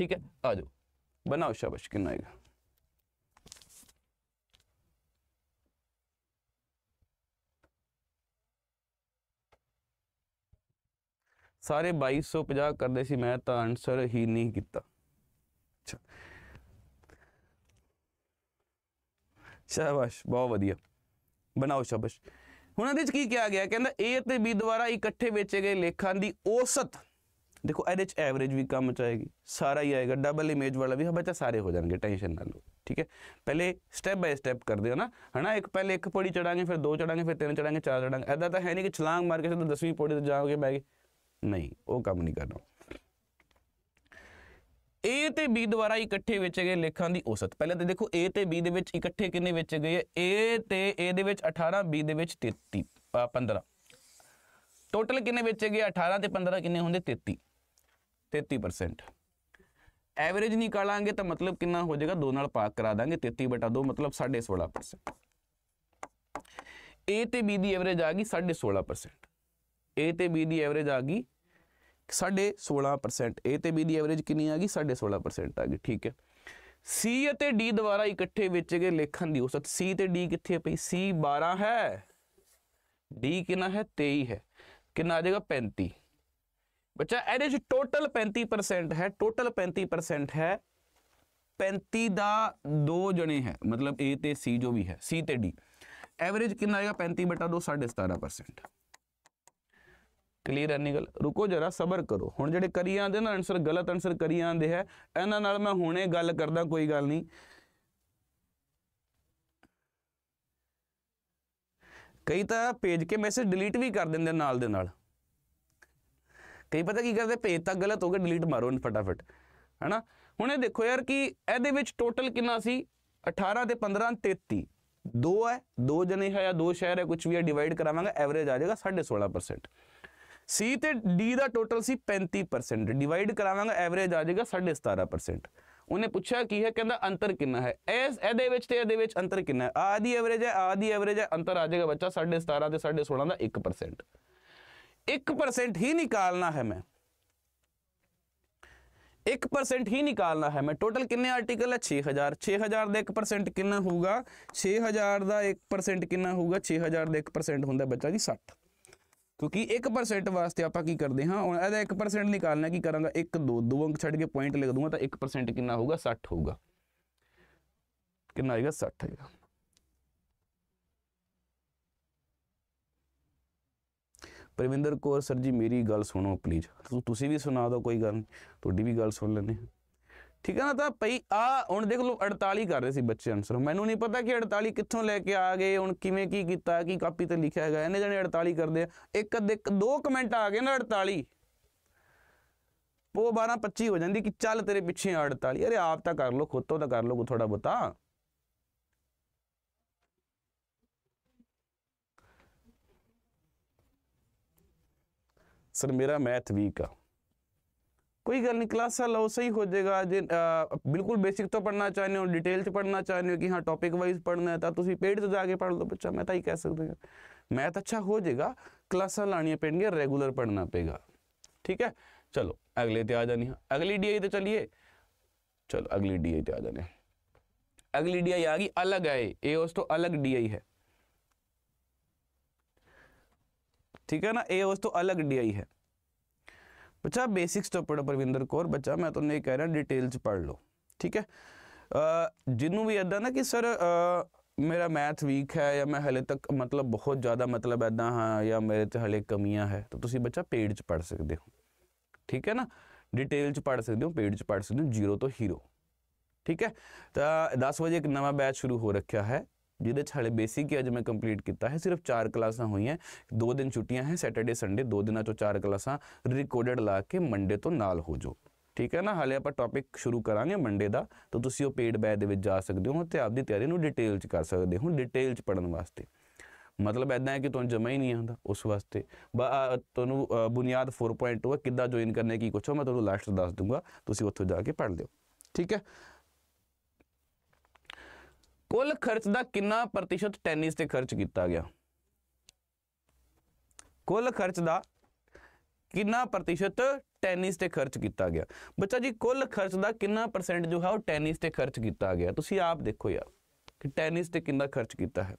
Speaker 1: ਠੀਕ ਹੈ ਆ ਜਾਓ ਬਣਾਓ ਸ਼ਾਬਾਸ਼ ਕਿੰਨਾ ਆਏਗਾ ਸਾਰੇ 2250 ਕਰਦੇ ਸੀ ਮੈਂ ਤਾਂ ਆਨਸਰ ਹੀ ਨਹੀਂ ਕੀਤਾ ਅੱਛਾ ਸ਼ਾਬਾਸ਼ ਬਹੁਤ ਵਧੀਆ ਬਣਾਓ ਸ਼ਾਬਾਸ਼ ਹੁਣ ਇਹਦੇ ਚ ਕੀ ਕਿਹਾ ਗਿਆ ਕਹਿੰਦਾ A ਤੇ B ਦੁਆਰਾ ਇਕੱਠੇ ਵੇਚੇ ਗਏ ਲੇਖਾਂ ਦੀ ਔਸਤ ਦੇਖੋ ਇਹਦੇ ਚ ਐਵਰੇਜ ਵੀ ਕੰਮ ਚ ਆਏਗੀ ਸਾਰਾ ਹੀ ਆਏਗਾ ਡਬਲ ਇਮੇਜ ਵਾਲਾ ਵੀ ਬੱਚਾ ਸਾਰੇ ਹੋ ਜਾਣਗੇ ਟੈਨਸ਼ਨ ਨਾ ਲਓ ਠੀਕ ਹੈ ਪਹਿਲੇ ਸਟੈਪ ਬਾਈ ਸਟੈਪ ਕਰਦੇ ਹੋ ਨਾ ਹਨਾ ਇੱਕ ਪਹਿਲੇ ਇੱਕ ਪੌੜੀ ਚੜਾਂਗੇ ਫਿਰ ਦੋ ਚੜਾਂਗੇ ਫਿਰ ਤਿੰਨ ਚੜਾਂਗੇ ਚਾਰ ਚੜਾਂਗੇ ਐਦਾਂ ਤਾਂ ਹੈ ਨਹੀਂ ਕਿ ਛਲਾਂਗ ਮਾਰ ਕੇ ਸਿੱਧਾ 10ਵੀਂ ਪੌੜੀ ਤੇ ਜਾਓਗੇ ਬੈਗੇ ਨਹੀਂ ਉਹ ਕੰਮ ਨਹੀਂ ਕਰਨਾ A ਤੇ B ਦੁਆਰਾ ਇਕੱਠੇ ਵਿੱਚ ਗਏ ਲੇਖਾਂ ਦੀ ਔਸਤ ਪਹਿਲਾਂ ਤੇ ਦੇਖੋ A ਤੇ B ਦੇ ਵਿੱਚ ਇਕੱਠੇ ਕਿੰਨੇ ਵਿੱਚ ਗਏ A ਤੇ A ਦੇ ਵਿੱਚ 18 B ਦੇ ਵਿੱਚ 33 15 ਟੋਟਲ ਕਿੰਨੇ ਵਿੱਚ ਗਏ 18 ਤੇ 15 ਕਿੰਨੇ ਹੁੰਦੇ 33 33% ਐਵਰੇਜ ਨਿਕਾਲਾਂਗੇ ਤਾਂ ਮਤਲਬ ਕਿੰਨਾ ਹੋ ਜਾਏਗਾ 2 ਨਾਲ ਪਾਕ ਕਰਾ ਦਾਂਗੇ 33/2 ਮਤਲਬ 16.5% A ਤੇ B ਦੀ ਐਵਰੇਜ ਆ ਗਈ 16.5% A ਤੇ B ਦੀ ਐਵਰੇਜ ਆ ਗਈ 16.5% A ਤੇ B ਦੀ ਐਵਰੇਜ ਕਿੰਨੀ ਆ ਗਈ 16.5% ਆ ਗਈ ਠੀਕ ਹੈ C ਅਤੇ D ਦੁਆਰਾ ਇਕੱਠੇ ਵਿੱਚ ਗਏ ਲੇਖਣ ਦੀ ਉਸਤ C ਤੇ D ਕਿੱਥੇ ਹੈ ਭਈ C 12 ਹੈ D ਕਿੰਨਾ ਹੈ 23 ਹੈ ਕਿੰਨਾ ਆ ਜਾਏਗਾ 35 ਬੱਚਾ ਇਹਦੇ ਵਿੱਚ ਟੋਟਲ 35% ਹੈ ਟੋਟਲ 35% ਹੈ 35 ਦਾ ਦੋ ਜਣੇ ਹੈ ਮਤਲਬ A ਤੇ C ਜੋ ਵੀ ਹੈ C ਤੇ D ਐਵਰੇਜ ਕਿੰਨਾ ਆਏਗਾ 35 ਬਟਾ 2 17% ਕਲੀਅਰ ਐ ਨਹੀਂ ਗੱਲ ਰੁਕੋ ਜਰਾ ਸਬਰ ਕਰੋ ਹੁਣ ਜਿਹੜੇ ਕਰੀ ਆਂਦੇ ਨਾ ਆਨਸਰ ਗਲਤ ਆਨਸਰ ਕਰੀ ਆਂਦੇ ਹੈ ਇਹਨਾਂ ਨਾਲ ਮੈਂ ਹੁਣੇ ਗੱਲ ਕਰਦਾ ਕੋਈ ਗੱਲ ਨਹੀਂ ਕਈ ਤਾਂ ਪੇਜ ਕੇ ਮੈਸੇਜ ਡਿਲੀਟ ਵੀ ਕਰ ਦਿੰਦੇ ਨਾਲ ਦੇ ਨਾਲ ਕਈ ਪਤਾ ਕੀ ਕਰਦੇ ਪੇਜ ਤਾਂ ਗਲਤ ਹੋ ਗਿਆ ਡਿਲੀਟ ਮਾਰੋ ਫਟਾਫਟ ਹੈਨਾ ਹੁਣ ਇਹ ਦੇਖੋ ਯਾਰ ਕਿ ਇਹਦੇ ਵਿੱਚ ਟੋਟਲ ਕਿੰਨਾ ਸੀ 18 ਤੇ 15 33 ਦੋ ਹੈ ਦੋ ਜਣੇ ਹੈ ਜਾਂ ਦੋ ਸ਼ਹਿਰ ਹੈ ਕੁਝ ਵੀ ਹੈ ਡਿਵਾਈਡ ਕਰਾਵਾਂਗਾ ਐਵਰੇਜ ਆ ਜਾਏਗਾ 16.5% ਸੀ ਤੇ ਡੀ ਦਾ ਟੋਟਲ ਸੀ 35% ਡਿਵਾਈਡ ਕਰਾਵਾਂਗਾ ਐਵਰੇਜ ਆ ਜਾਏਗਾ 17.5% ਉਹਨੇ ਪੁੱਛਿਆ ਕੀ ਹੈ ਕਹਿੰਦਾ ਅੰਤਰ ਕਿੰਨਾ ਹੈ ਇਸ ਇਹਦੇ ਵਿੱਚ ਤੇ ਇਹਦੇ ਵਿੱਚ ਅੰਤਰ ਕਿੰਨਾ ਹੈ ਆ ਦੀ ਐਵਰੇਜ ਹੈ ਆ ਦੀ ਐਵਰੇਜ ਹੈ ਅੰਤਰ ਆ ਜਾਏਗਾ ਬੱਚਾ 17.5 ਤੇ 16.5 ਦਾ 1% 1% ਹੀ ਨਿਕਾਲਣਾ ਹੈ ਮੈਂ 1% ਹੀ ਨਿਕਾਲਣਾ ਹੈ ਮੈਂ ਟੋਟਲ ਕਿੰਨੇ ਆਰਟੀਕਲ ਹੈ 6000 6000 ਦਾ 1% ਕਿੰਨਾ ਹੋਊਗਾ 6000 ਦਾ 1% ਕਿੰਨਾ ਹੋਊਗਾ 6000 ਦਾ 1% ਹੁੰਦਾ ਬੱਚਾ ਜੀ 60 ਕਿਉਂਕਿ 1% ਵਾਸਤੇ ਆਪਾਂ ਕੀ ਕਰਦੇ ਹਾਂ ਹੁਣ ਇਹਦਾ 1% ਨਿਕਾਲਣਾ ਕੀ ਕਰਾਂਗਾ 1 2 ਦੋ ਅੰਕ ਛੱਡ ਕੇ ਪੁਆਇੰਟ ਲਿਖ ਦੂੰਗਾ ਤਾਂ 1% ਕਿੰਨਾ ਹੋਊਗਾ 60 ਹੋਊਗਾ ਕਿੰਨਾ ਆਏਗਾ 60 ਆਏਗਾ ਪ੍ਰਵਿੰਦਰ ਕੋਰ ਸਰ ਜੀ ਮੇਰੀ ਗੱਲ ਸੁਣੋ ਪਲੀਜ਼ ਤੁਸੀਂ ਵੀ ਸੁਣਾ ਦਿਓ ਕੋਈ ਗੱਲ ਤੁਹਾਡੀ ਵੀ ਗੱਲ ਸੁਣ ਲੈਣੇ ਠੀਕ ਹੈ ਨਾ ਤਾਂ ਭਈ ਆ ਹੁਣ ਦੇਖ ਲਓ 48 ਕਰ ਰਹੇ ਸੀ ਬੱਚੇ ਆਨਸਰ ਮੈਨੂੰ ਨਹੀਂ ਪਤਾ ਕਿ 48 ਕਿੱਥੋਂ ਲੈ ਕੇ ਆ ਗਏ ਹੁਣ ਕਿਵੇਂ ਕੀ ਕੀਤਾ ਕੀ ਕਾਪੀ ਤੇ ਲਿਖਿਆ ਹੈਗਾ ਇਹਨੇ ਜਣੇ 48 ਕਰਦੇ ਆ ਇੱਕ ਅੱਧੇ ਦੋ ਕਮੈਂਟ ਆ ਗਏ ਨਾ 48 ਉਹ 12 25 ਹੋ ਜਾਂਦੀ ਕਿ ਚੱਲ ਤੇਰੇ ਪਿੱਛੇ 48 ਅਰੇ ਆਪ ਤਾਂ ਕਰ ਲੋ ਖੁਦ ਤੋਂ ਤਾਂ ਕਰ ਲੋ ਥੋੜਾ ਬਤਾ ਸਰ ਮੇਰਾ ਮੈਥ ਵੀਕ ਆ कोई गल नहीं क्लासा लाओ सही हो जाएगा जे बिल्कुल बेसिक तो पढ़ना चाहते हो डिटेल से पढ़ना चाहते हो कि हाँ टॉपिक वाइज पढ़ना है तो तुम पेड़ तो जाके पढ़ लो बच्चा मैं तो ही कह सकते मैथ अच्छा हो जाएगा क्लासा लानिया पैनगियाँ रेगुलर पढ़ना पेगा ठीक है चलो अगले ते आ जाने अगली डी आई तो चलिए चलो अगली डी आई तो आ जाने अगली डी आई आ गई अलग आए ए उस तो अलग डी आई है ठीक है ना ए उस तो अलग डी आई है ਬੱਚਾ ਬੇਸਿਕਸ ਤੋਂ ਪੜੋ ਪਰਵਿੰਦਰ ਕੌਰ ਬੱਚਾ ਮੈਂ ਤੁਹਾਨੂੰ ਇਹ ਕਹਿ ਰਿਹਾ ਡਿਟੇਲ ਚ ਪੜ ਲਓ ਠੀਕ ਹੈ ਜਿਹਨੂੰ ਵੀ ਇਦਾਂ ਨਾ ਕਿ ਸਰ ਮੇਰਾ ਮੈਥ ਵੀਕ ਹੈ ਜਾਂ ਮੈਂ ਹਲੇ ਤੱਕ ਮਤਲਬ ਬਹੁਤ ਜ਼ਿਆਦਾ ਮਤਲਬ ਐਦਾਂ ਹਾਂ ਜਾਂ ਮੇਰੇ ਤੇ ਹਲੇ ਕਮੀਆਂ ਹੈ ਤਾਂ ਤੁਸੀਂ ਬੱਚਾ ਪੇਜ 'ਚ ਪੜ ਸਕਦੇ ਹੋ ਠੀਕ ਹੈ ਨਾ ਡਿਟੇਲ 'ਚ ਪੜ ਸਕਦੇ ਹੋ ਪੇਜ 'ਚ ਪੜ ਸਕਦੇ ਹੋ ਜ਼ੀਰੋ ਤੋਂ ਹੀਰੋ ਠੀਕ ਹੈ ਤਾਂ 10 ਵਜੇ ਇੱਕ ਨਵਾਂ ਬੈਚ ਸ਼ੁਰੂ ਹੋ ਰੱਖਿਆ ਹੈ ਜਿਹਦੇ ਛਾਲੇ ਬੇਸਿਕ ਅੱਜ ਮੈਂ ਕੰਪਲੀਟ ਕੀਤਾ ਹੈ ਸਿਰਫ 4 ਕਲਾਸਾਂ ਹੋਈਆਂ ਦੋ ਦਿਨ ਛੁੱਟੀਆਂ ਹੈ ਸੈਟਰਡੇ ਸੰਡੇ ਦੋ ਦਿਨਾਂ ਤੋਂ 4 ਕਲਾਸਾਂ ਰਿਕਾਰਡਡ ਲਾ ਕੇ ਮੰਡੇ ਤੋਂ ਨਾਲ ਹੋ ਜੋ ਠੀਕ ਹੈ ਨਾ ਹਾਲੇ ਆਪਾਂ ਟੌਪਿਕ ਸ਼ੁਰੂ ਕਰਾਂਗੇ ਮੰਡੇ ਦਾ ਤਾਂ ਤੁਸੀਂ ਉਹ ਪੇਡ ਬੈਚ ਦੇ ਵਿੱਚ ਜਾ ਸਕਦੇ ਹੋ ਤੇ ਆਪਦੀ ਤਿਆਰੀ ਨੂੰ ਡਿਟੇਲ ਚ ਕਰ ਸਕਦੇ ਹੋ ਡਿਟੇਲ ਚ ਪੜਨ ਵਾਸਤੇ ਮਤਲਬ ਐਦਾਂ ਹੈ ਕਿ ਤੁਹਾਨੂੰ ਜਮਾ ਹੀ ਨਹੀਂ ਆਉਂਦਾ ਉਸ ਵਾਸਤੇ ਤੁਹਾਨੂੰ ਬੁਨਿਆਦ 4.2 ਕਿੱਦਾਂ ਜੁਆਇਨ ਕਰਨੇ ਕੀ ਕੁਛ ਮੈਂ ਤੁਹਾਨੂੰ ਲਾਸਟ ਦੱਸ ਦੂੰਗਾ ਤੁਸੀਂ ਉੱਥੋਂ ਜਾ ਕੇ ਪੜ ਲਿਓ ਠੀਕ ਹੈ ਕੁੱਲ ਖਰਚ ਦਾ ਕਿੰਨਾ ਪ੍ਰਤੀਸ਼ਤ ਟੈਨਿਸ ਤੇ ਖਰਚ ਕੀਤਾ ਗਿਆ ਕੁੱਲ ਖਰਚ ਦਾ ਕਿੰਨਾ ਪ੍ਰਤੀਸ਼ਤ ਟੈਨਿਸ ਤੇ ਖਰਚ ਕੀਤਾ ਗਿਆ ਬੱਚਾ ਜੀ ਕੁੱਲ ਖਰਚ ਦਾ ਕਿੰਨਾ ਪਰਸੈਂਟ ਜੋ ਹੈ ਉਹ ਟੈਨਿਸ ਤੇ ਖਰਚ ਕੀਤਾ ਗਿਆ ਤੁਸੀਂ ਆਪ ਦੇਖੋ ਯਾਰ ਕਿ ਟੈਨਿਸ ਤੇ ਕਿੰਨਾ ਖਰਚ ਕੀਤਾ ਹੈ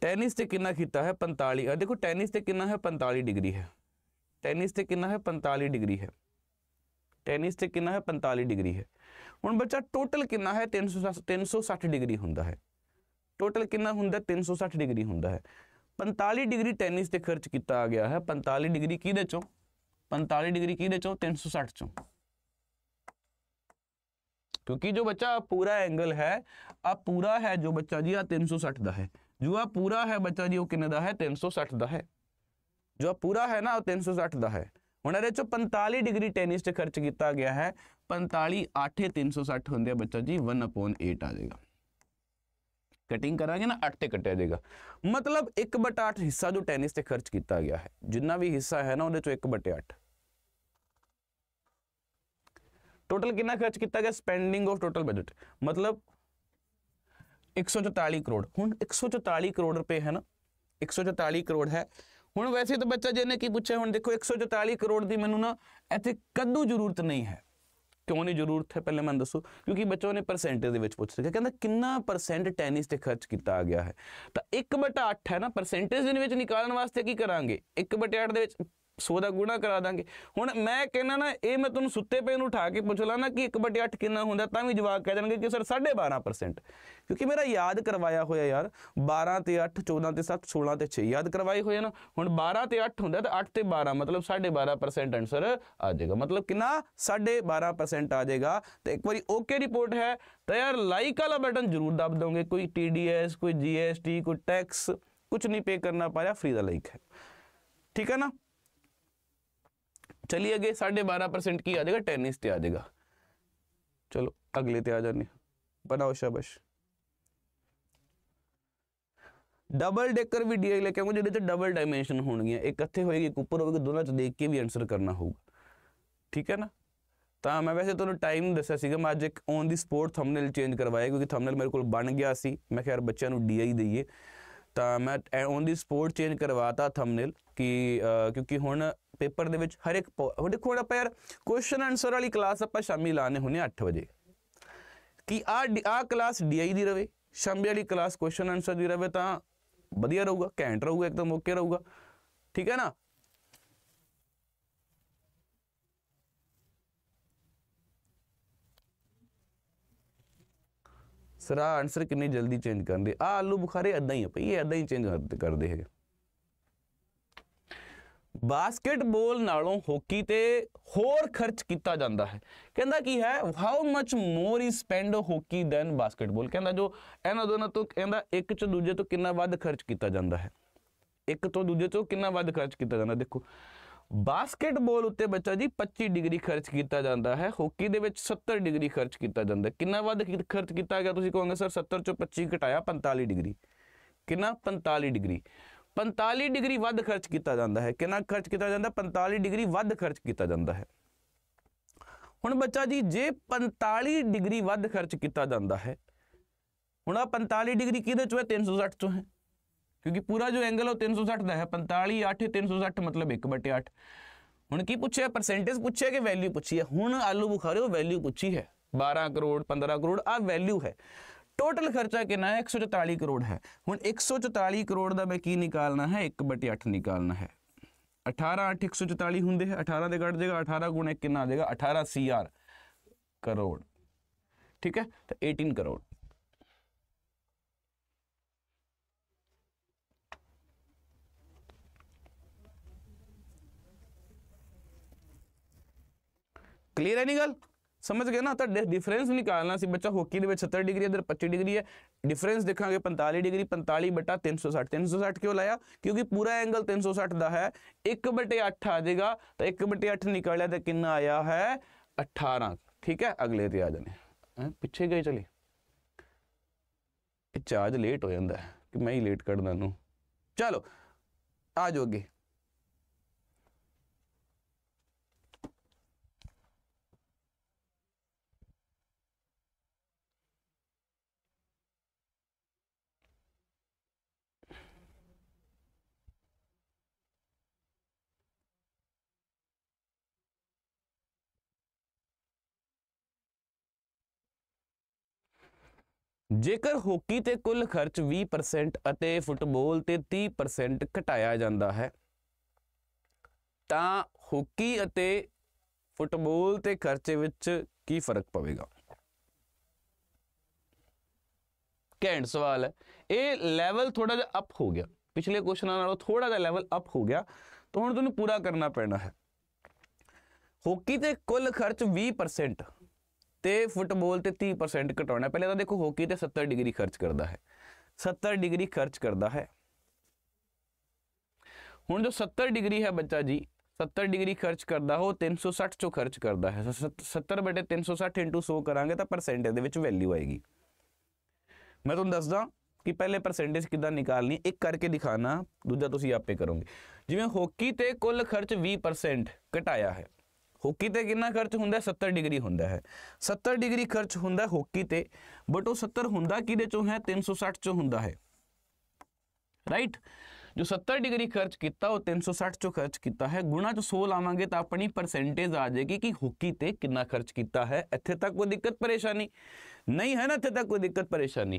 Speaker 1: ਟੈਨਿਸ ਤੇ ਕਿੰਨਾ ਕੀਤਾ ਹੈ 45 ਆ ਦੇਖੋ ਟੈਨਿਸ ਤੇ ਕਿੰਨਾ ਹੈ 45 ਡਿਗਰੀ ਹੈ ਟੈਨਿਸ ਤੇ ਕਿੰਨਾ ਹੈ 45 ਡਿਗਰੀ ਹੈ टेनिस से कि पंताली डिग्री है हूँ बच्चा टोटल कि तीन सौ तीन सौ सठ डिग्री होंगे टोटल कि तीन सौ सठ डिग्री होंगे है डिग्री टेनिस से खर्च किया गया है पंताली डिग्री कि पंताली डिग्री कि तीन सौ सठ चो क्योंकि जो बच्चा पूरा एंगल है आ पूरा है जो बच्चा जी आन सौ सठ का है जो आ पूरा है बच्चा जी वह कि तीन सौ सठ का है जो पूरा है ना तीन सौ सठ का है ਹੁਣ ਇਹਦੇ ਚੋਂ 45 ਡਿਗਰੀ ਟੈਨਿਸ ਤੇ ਖਰਚ ਕੀਤਾ ਗਿਆ ਹੈ 45 8 360 ਹੁੰਦੇ ਆ ਬੱਚਾ ਜੀ 1/8 ਆ ਜਾਏਗਾ ਕਟਿੰਗ ਕਰਾਂਗੇ ਨਾ 8 ਤੇ ਕੱਟਿਆ ਜਾਏਗਾ ਮਤਲਬ 1/8 ਹਿੱਸਾ ਜੋ ਟੈਨਿਸ ਤੇ ਖਰਚ ਕੀਤਾ ਗਿਆ ਹੈ ਜਿੰਨਾ ਵੀ ਹਿੱਸਾ ਹੈ ਨਾ ਉਹਦੇ ਚੋਂ 1/8 ਟੋਟਲ ਕਿੰਨਾ ਖਰਚ ਕੀਤਾ ਗਿਆ ਸਪੈਂਡਿੰਗ ਆਫ ਟੋਟਲ ਬਜਟ ਮਤਲਬ 144 ਕਰੋੜ ਹੁਣ 144 ਕਰੋੜ ਰੁਪਏ ਹੈ ਨਾ 144 ਕਰੋੜ ਹੈ ਹੁਣ ਵੈਸੇ ਤਾਂ ਬੱਚਾ ਜਿਹਨੇ ਕੀ ਪੁੱਛਿਆ ਹੁਣ ਦੇਖੋ 144 ਕਰੋੜ ਦੀ ਮੈਨੂੰ ਨਾ ਇੱਥੇ ਕੱਦੂ ਜ਼ਰੂਰਤ ਨਹੀਂ ਹੈ ਕਿਉਂ ਨਹੀਂ ਜ਼ਰੂਰਤ ਹੈ ਪਹਿਲੇ ਮੈਂ ਦੱਸੋ ਕਿਉਂਕਿ ਬੱਚੋ ਨੇ ਪਰਸੈਂਟੇਜ ਦੇ ਵਿੱਚ ਪੁੱਛ ਲਿਆ ਕਹਿੰਦਾ ਕਿੰਨਾ ਪਰਸੈਂਟ ਟੈਨਿਸ ਤੇ ਖਰਚ ਕੀਤਾ ਗਿਆ ਹੈ ਤਾਂ 1/8 ਹੈ ਨਾ ਪਰਸੈਂਟੇਜ ਦੇ ਵਿੱਚ ਨਿਕਾਲਣ ਵਾਸਤੇ ਕੀ ਕਰਾਂਗੇ 1/8 ਦੇ ਵਿੱਚ 100 ਦਾ ਗੁਣਾ ਕਰਾ ਦਾਂਗੇ ਹੁਣ ਮੈਂ ਕਹਿੰਦਾ ਨਾ ਇਹ ਮੈਂ ਤੁਹਾਨੂੰ ਸੁੱਤੇ ਪਏ ਨੂੰ ਉਠਾ ਕੇ ਪੁੱਛ ਲਾਂ ਨਾ ਕਿ 1/8 ਕਿੰਨਾ ਹੁੰਦਾ ਤਾਂ ਵੀ ਜਵਾਬ ਕਹਿ ਦੇਣਗੇ ਕਿ ਸਰ 12.5% ਕਿਉਂਕਿ ਮੇਰਾ ਯਾਦ ਕਰਵਾਇਆ ਹੋਇਆ ਯਾਰ 12 ਤੇ 8 14 ਤੇ 7 16 ਤੇ 6 ਯਾਦ ਕਰਵਾਏ ਹੋਏ ਨਾ ਹੁਣ 12 ਤੇ 8 ਹੁੰਦਾ ਤਾਂ 8 ਤੇ 12 ਮਤਲਬ 12.5% ਆਨਸਰ ਆ ਜਾਏਗਾ ਮਤਲਬ ਕਿੰਨਾ 12.5% ਆ ਜਾਏਗਾ ਤੇ ਇੱਕ ਵਾਰੀ ਓਕੇ ਰਿਪੋਰਟ ਹੈ ਤਾਂ ਯਾਰ ਲਾਈਕ ਵਾਲਾ ਬਟਨ ਜ਼ਰੂਰ ਦਬ ਦੋਗੇ ਕੋਈ ਟੀਡੀਐਸ ਕੋਈ ਜੀਐਸਟੀ ਕੋਈ ਟੈਕਸ ਕੁਝ ਨਹੀਂ ਪੇ ਕਰਨਾ ਪਾਇਆ ਫ੍ਰੀ ਦਾ ਲਾਈਕ ਹੈ ਠੀਕ ਹੈ ਨਾ ਚਲੀ ਅਗੇ 12.5% ਕੀ ਆ ਜਾਏਗਾ ਟੈਨਿਸ ਤੇ ਆ ਜਾਏਗਾ ਚਲੋ ਅਗਲੇ ਤੇ ਆ पे ਬਣਾਓ ਸ਼ਾਬਾਸ਼ ਡਬਲ ਡੈਕਰ ਵੀ ਡੀਆਈ ਲੈ ਕੇ ਆਉਂਗਾ ਜਿਹਦੇ ਤੇ ਡਬਲ ਡਾਈਮੈਂਸ਼ਨ ਹੋਣਗੀਆਂ ਇੱਕ ਇੱਥੇ ਹੋਏਗੀ ਇੱਕ ਉੱਪਰ ਹੋਏਗੀ ਦੋਨਾਂ ਚ ਦੇਖ ਕੇ ਵੀ ਆਨਸਰ ਕਰਨਾ ਹੋਊਗਾ ਠੀਕ ਹੈ ਨਾ ਤਾਂ ਮੈਂ ਵੈਸੇ ਤੁਹਾਨੂੰ ਟਾਈਮ ਦੱਸਿਆ ਸੀਗਾ ਮੈਂ ਅੱਜ ਇੱਕ on the spot thumbnail change ਕਰਵਾਇਆ ਕਿਉਂਕਿ ਥੰਬਨੇਲ ਮੇਰੇ ਕੋਲ ਬਣ ਗਿਆ ਸੀ ਮੈਂ ਕਿਹਾ ਯਾਰ ਬੱਚਿਆਂ ਨੂੰ ਡੀਆਈ ਦਈਏ ਤਾਂ ਮੈਂ ਔਨ ਦੀ ਸਪੋਰਟ ਚੇਂਜ ਕਰਵਾਤਾ ਥੰਬਨੇਲ ਕਿ ਕਿਉਂਕਿ ਹੁਣ ਪੇਪਰ ਦੇ ਵਿੱਚ ਹਰ ਇੱਕ ਦੇਖੋ ਹੁਣ ਆਪਾਂ ਕੁਐਸਚਨ ਆਨਸਰ ਵਾਲੀ ਕਲਾਸ ਆਪਾਂ ਸ਼ਾਮੀ ਲਾਣੇ ਹੁੰਨੇ 8 ਵਜੇ ਕੀ ਆ ਆ ਕਲਾਸ ਡੀਆਈ ਦੀ ਰਵੇ ਸ਼ਾਮੀ ਵਾਲੀ ਕਲਾਸ ਕੁਐਸਚਨ ਆਨਸਰ ਦੀ ਰਵੇ ਤਾਂ ਵਧੀਆ ਰਹੂਗਾ ਘੈਂਟ ਰਹੂਗਾ ਇੱਕਦਮ ਓਕੇ ਰਹੂਗਾ ਠੀਕ ਹੈ ਨਾ ਸਰਾ ਆਨਸਰ ਕਿੰਨੀ ਜਲਦੀ ਚੇਂਜ ਕਰਦੇ ਆ ਆਲੂ ਬੁਖਾਰੇ ਇਦਾਂ ਹੀ ਆ ਭਈ ਇਹ ਇਦਾਂ ਹੀ ਚੇਂਜ ਕਰਦੇ ਹੈਗੇ ਬਾਸਕਟਬਾਲ ਨਾਲੋਂ ਹਾਕੀ ਤੇ ਹੋਰ ਖਰਚ ਕੀਤਾ ਜਾਂਦਾ ਹੈ ਕਹਿੰਦਾ ਕੀ ਹੈ how much more is spend hockey than basketball ਕਹਿੰਦਾ ਜੋ ਇਹਨਾਂ ਦੋਨਾਂ ਤੋਂ ਕਹਿੰਦਾ ਇੱਕ ਚ ਦੂਜੇ ਤੋਂ ਕਿੰਨਾ ਵੱਧ ਖਰਚ ਕੀਤਾ ਜਾਂਦਾ ਹੈ ਇੱਕ ਤੋਂ ਦੂਜੇ ਤੋਂ ਕਿੰਨਾ ਵੱਧ ਖਰਚ ਕੀਤਾ ਜਾਂਦਾ ਦੇਖੋ ਬਾਸਕਟਬਾਲ ਉੱਤੇ ਬੱਚਾ ਜੀ 25 ਡਿਗਰੀ ਖਰਚ ਕੀਤਾ ਜਾਂਦਾ ਹੈ ਹਾਕੀ ਦੇ ਵਿੱਚ 70 ਡਿਗਰੀ ਖਰਚ ਕੀਤਾ ਜਾਂਦਾ ਕਿੰਨਾ ਵੱਧ ਖਰਚ ਕੀਤਾ ਗਿਆ ਤੁਸੀਂ ਕਹੋਗੇ ਸਰ 70 ਚੋਂ 25 ਘਟਾਇਆ 45 ਡਿਗਰੀ ਕਿੰਨਾ 45 ਡਿਗਰੀ 45 ਡਿਗਰੀ ਵੱਧ ਖਰਚ ਕੀਤਾ ਜਾਂਦਾ ਹੈ ਕਿੰਨਾ ਖਰਚ ਕੀਤਾ ਜਾਂਦਾ 45 ਡਿਗਰੀ ਵੱਧ ਖਰਚ ਕੀਤਾ ਜਾਂਦਾ ਹੈ ਹੁਣ ਬੱਚਾ ਜੀ ਜੇ 45 ਡਿਗਰੀ ਵੱਧ ਖਰਚ ਕੀਤਾ ਜਾਂਦਾ ਹੈ ਹੁਣ ਆ 45 ਡਿਗਰੀ ਕਿਹਦੇ ਚੋਂ ਹੈ 360 ਚੋਂ ਹੈ ਕਿਉਂਕਿ ਪੂਰਾ ਜੋ ਐਂਗਲ ਉਹ 360 ਦਾ ਹੈ 45 8 360 ਮਤਲਬ 1/8 ਹੁਣ ਕੀ ਪੁੱਛਿਆ ਪਰਸੈਂਟੇਜ ਪੁੱਛਿਆ ਕਿ ਵੈਲਿਊ ਪੁੱਛੀ ਹੈ ਹੁਣ ਆਲੂ ਬੁਖਾਰੇ ਉਹ ਵੈਲਿਊ ਪੁੱਛੀ ਹੈ 12 ਕਰੋੜ 15 ਕਰੋੜ ਆ ਵੈਲਿਊ ਹੈ टोटल खर्चा किन्ना है एक सौ चौताली करोड़ है हूँ एक सौ चौताली करोड़ का मैं कि निकालना है एक बटी अठ निकालना है अठारह अठ एक सौ चौताली होंगे अठारह से कट जाएगा अठारह गुण एक कि आ जाएगा अठारह सी आर करोड़ ठीक है तो एटीन करोड़ क्लियर है नहीं गल ਸਮਝ ਗਏ ਨਾ ਤਾਂ ਡਿਫਰੈਂਸ ਨਿਕਾਲਣਾ ਸੀ ਬੱਚਾ ਹੋਕੀ ਦੇ ਵਿੱਚ 70 ਡਿਗਰੀ ਇਧਰ 25 ਡਿਗਰੀ ਹੈ ਡਿਫਰੈਂਸ ਦੇਖਾਂਗੇ 45 ਡਿਗਰੀ 45 ਬਟਾ 360 360 ਕਿਉਂ ਲਾਇਆ ਕਿਉਂਕਿ ਪੂਰਾ ਐਂਗਲ 360 ਦਾ ਹੈ 1 8 ਆ ਜਾਏਗਾ ਤਾਂ 1 8 ਨਿਕਲਿਆ ਤਾਂ ਕਿੰਨਾ ਆਇਆ ਹੈ 18 ਠੀਕ ਹੈ ਅਗਲੇ ਤੇ ਆ ਜਾਣੇ ਪਿੱਛੇ ਗਏ ਚਲੇ ਇਹ ਚਾਰਜ ਲੇਟ ਹੋ ਜਾਂਦਾ ਕਿ ਮੈਂ ਹੀ ਲੇਟ ਕਰਦਾ ਨੂੰ ਚਲੋ ਆ ਜਾਓ ਅੱਗੇ ਜੇਕਰ ਹੋਕੀ ਤੇ ਕੁੱਲ ਖਰਚ 20% ਅਤੇ ਫੁੱਟਬਾਲ ਤੇ 30% ਘਟਾਇਆ ਜਾਂਦਾ ਹੈ ਤਾਂ ਹੋਕੀ ਅਤੇ ਫੁੱਟਬਾਲ ਤੇ ਖਰਚੇ ਵਿੱਚ ਕੀ ਫਰਕ ਪਵੇਗਾ ਘੈਂਟ ਸਵਾਲ ਹੈ ਇਹ ਲੈਵਲ ਥੋੜਾ ਜਿਹਾ ਅਪ ਹੋ ਗਿਆ ਪਿਛਲੇ ਕੁਐਸਚਨਾਂ ਨਾਲੋਂ ਥੋੜਾ ਜਿਹਾ ਲੈਵਲ ਅਪ ਹੋ ਗਿਆ ਤਾਂ ਹੁਣ ਤੁਹਾਨੂੰ ਪੂਰਾ ਕਰਨਾ ਪੈਣਾ ਹੈ ਹੋਕੀ ਤੇ ਕੁੱਲ ਖਰਚ 20% ਤੇ ਫੁੱਟਬਾਲ ਤੇ 30% ਘਟਾਉਣਾ ਪਹਿਲੇ ਤਾਂ ਦੇਖੋ ਹਾਕੀ ਤੇ 70 ਡਿਗਰੀ ਖਰਚ ਕਰਦਾ ਹੈ 70 ਡਿਗਰੀ ਖਰਚ ਕਰਦਾ ਹੈ ਹੁਣ ਜੋ 70 ਡਿਗਰੀ ਹੈ ਬੱਚਾ ਜੀ 70 ਡਿਗਰੀ ਖਰਚ ਕਰਦਾ ਹੋ 360 ਚੋਂ ਖਰਚ ਕਰਦਾ ਹੈ 70 ਬਟੇ 360 100 ਕਰਾਂਗੇ ਤਾਂ ਪਰਸੈਂਟੇਜ ਦੇ ਵਿੱਚ ਵੈਲਿਊ ਆਏਗੀ ਮੈਂ ਤੁਹਾਨੂੰ ਦੱਸਦਾ ਕਿ ਪਹਿਲੇ ਪਰਸੈਂਟੇਜ ਕਿੱਦਾਂ ਨਿਕਾਲਣੀ ਇੱਕ ਕਰਕੇ ਦਿਖਾਣਾ ਦੂਜਾ ਤੁਸੀਂ ਆਪੇ ਕਰੋਗੇ ਜਿਵੇਂ ਹਾਕੀ ਤੇ ਕੁੱਲ ਖਰਚ 20% ਘਟਾਇਆ ਹੈ ਹੋਕੀ ਤੇ ਕਿੰਨਾ ਖਰਚ ਹੁੰਦਾ 70 ਡਿਗਰੀ ਹੁੰਦਾ ਹੈ 70 ਡਿਗਰੀ ਖਰਚ ਹੁੰਦਾ ਹੋਕੀ ਤੇ ਬਟ ਉਹ 70 ਹੁੰਦਾ ਕਿਦੇ ਚੋਂ ਹੈ 360 ਚੋਂ ਹੁੰਦਾ ਹੈ ਰਾਈਟ ਜੋ 70 ਡਿਗਰੀ ਖਰਚ ਕੀਤਾ ਉਹ 360 ਚੋਂ ਖਰਚ ਕੀਤਾ ਹੈ ਗੁਣਾ ਚ 100 ਲਾਵਾਂਗੇ ਤਾਂ ਆਪਣੀ ਪਰਸੈਂਟੇਜ ਆ ਜਾਏਗੀ ਕਿ ਹੋਕੀ ਤੇ ਕਿੰਨਾ ਖਰਚ ਕੀਤਾ ਹੈ ਇੱਥੇ ਤੱਕ ਕੋਈ ਦਿੱਕਤ ਪਰੇਸ਼ਾਨੀ ਨਹੀਂ ਹੈ ਨਾ ਇੱਥੇ ਤੱਕ ਕੋਈ ਦਿੱਕਤ ਪਰੇਸ਼ਾਨੀ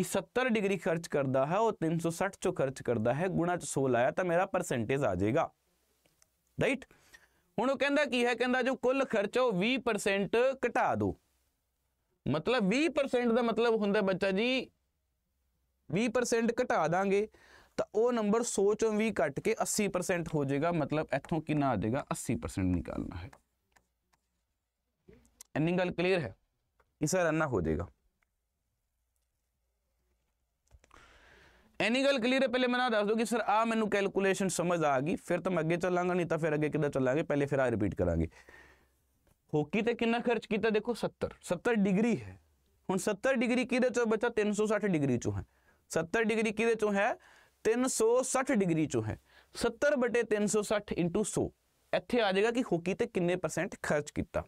Speaker 1: ਕਿ 70 ਡਿਗਰੀ ਖਰਚ ਕਰਦਾ ਹੈ ਉਹ 360 ਚੋਂ ਖਰਚ ਕਰਦਾ ਹੈ ਗੁਣਾ ਚ 100 ਲਾਇਆ ਤਾਂ ਮੇਰਾ ਪਰਸੈਂਟੇਜ ਆ ਜਾਏਗਾ ਰਾਈਟ ਹੁਣ ਉਹ ਕਹਿੰਦਾ ਕੀ ਹੈ ਕਹਿੰਦਾ ਜੋ ਕੁੱਲ ਖਰਚਾ ਉਹ 20% ਘਟਾ ਦਿਓ ਮਤਲਬ 20% ਦਾ ਮਤਲਬ ਹੁੰਦਾ ਬੱਚਾ ਜੀ 20% ਘਟਾ ਦਾਂਗੇ ਤਾਂ ਉਹ ਨੰਬਰ 100 ਚੋਂ ਵੀ ਘਟ ਕੇ 80% ਹੋ ਜਾਏਗਾ ਮਤਲਬ ਇੱਥੋਂ ਕਿੰਨਾ ਆ ਜਾਏਗਾ 80% ਨਿਕਾਲਣਾ ਹੈ ਇੰਨੀ ਗੱਲ ਕਲੀਅਰ ਹੈ ਇਸ ਤਰ੍ਹਾਂ ਹੋ ਜਾਏਗਾ ਐਨੀ ਗੱਲ ਕਲੀਅਰ ਹੈ ਪਹਿਲੇ ਮੈਨੂੰ ਦੱਸ ਦਿਓ ਕਿ ਸਰ ਆ ਮੈਨੂੰ ਕੈਲਕੂਲੇਸ਼ਨ ਸਮਝ ਆ ਗਈ ਫਿਰ ਤਾਂ ਮੈਂ ਅੱਗੇ ਚੱਲਾਂਗਾ ਨਹੀਂ ਤਾਂ ਫਿਰ ਅੱਗੇ ਕਿੱਦਾਂ ਚੱਲਾਂਗੇ ਪਹਿਲੇ ਫਿਰ ਆ ਰਿਪੀਟ ਕਰਾਂਗੇ ਹੋਕੀ ਤੇ ਕਿੰਨਾ ਖਰਚ ਕੀਤਾ ਦੇਖੋ 70 70 ਡਿਗਰੀ ਹੈ ਹੁਣ 70 ਡਿਗਰੀ ਕਿਹਦੇ ਚੋਂ ਬੱਚਾ 360 ਡਿਗਰੀ ਚੋਂ ਹੈ 70 ਡਿਗਰੀ ਕਿਹਦੇ ਚੋਂ ਹੈ 360 ਡਿਗਰੀ ਚੋਂ ਹੈ 70 360 100 ਇੱਥੇ ਆ ਜਾਏਗਾ ਕਿ ਹੋਕੀ ਤੇ ਕਿੰਨੇ ਪਰਸੈਂਟ ਖਰਚ ਕੀਤਾ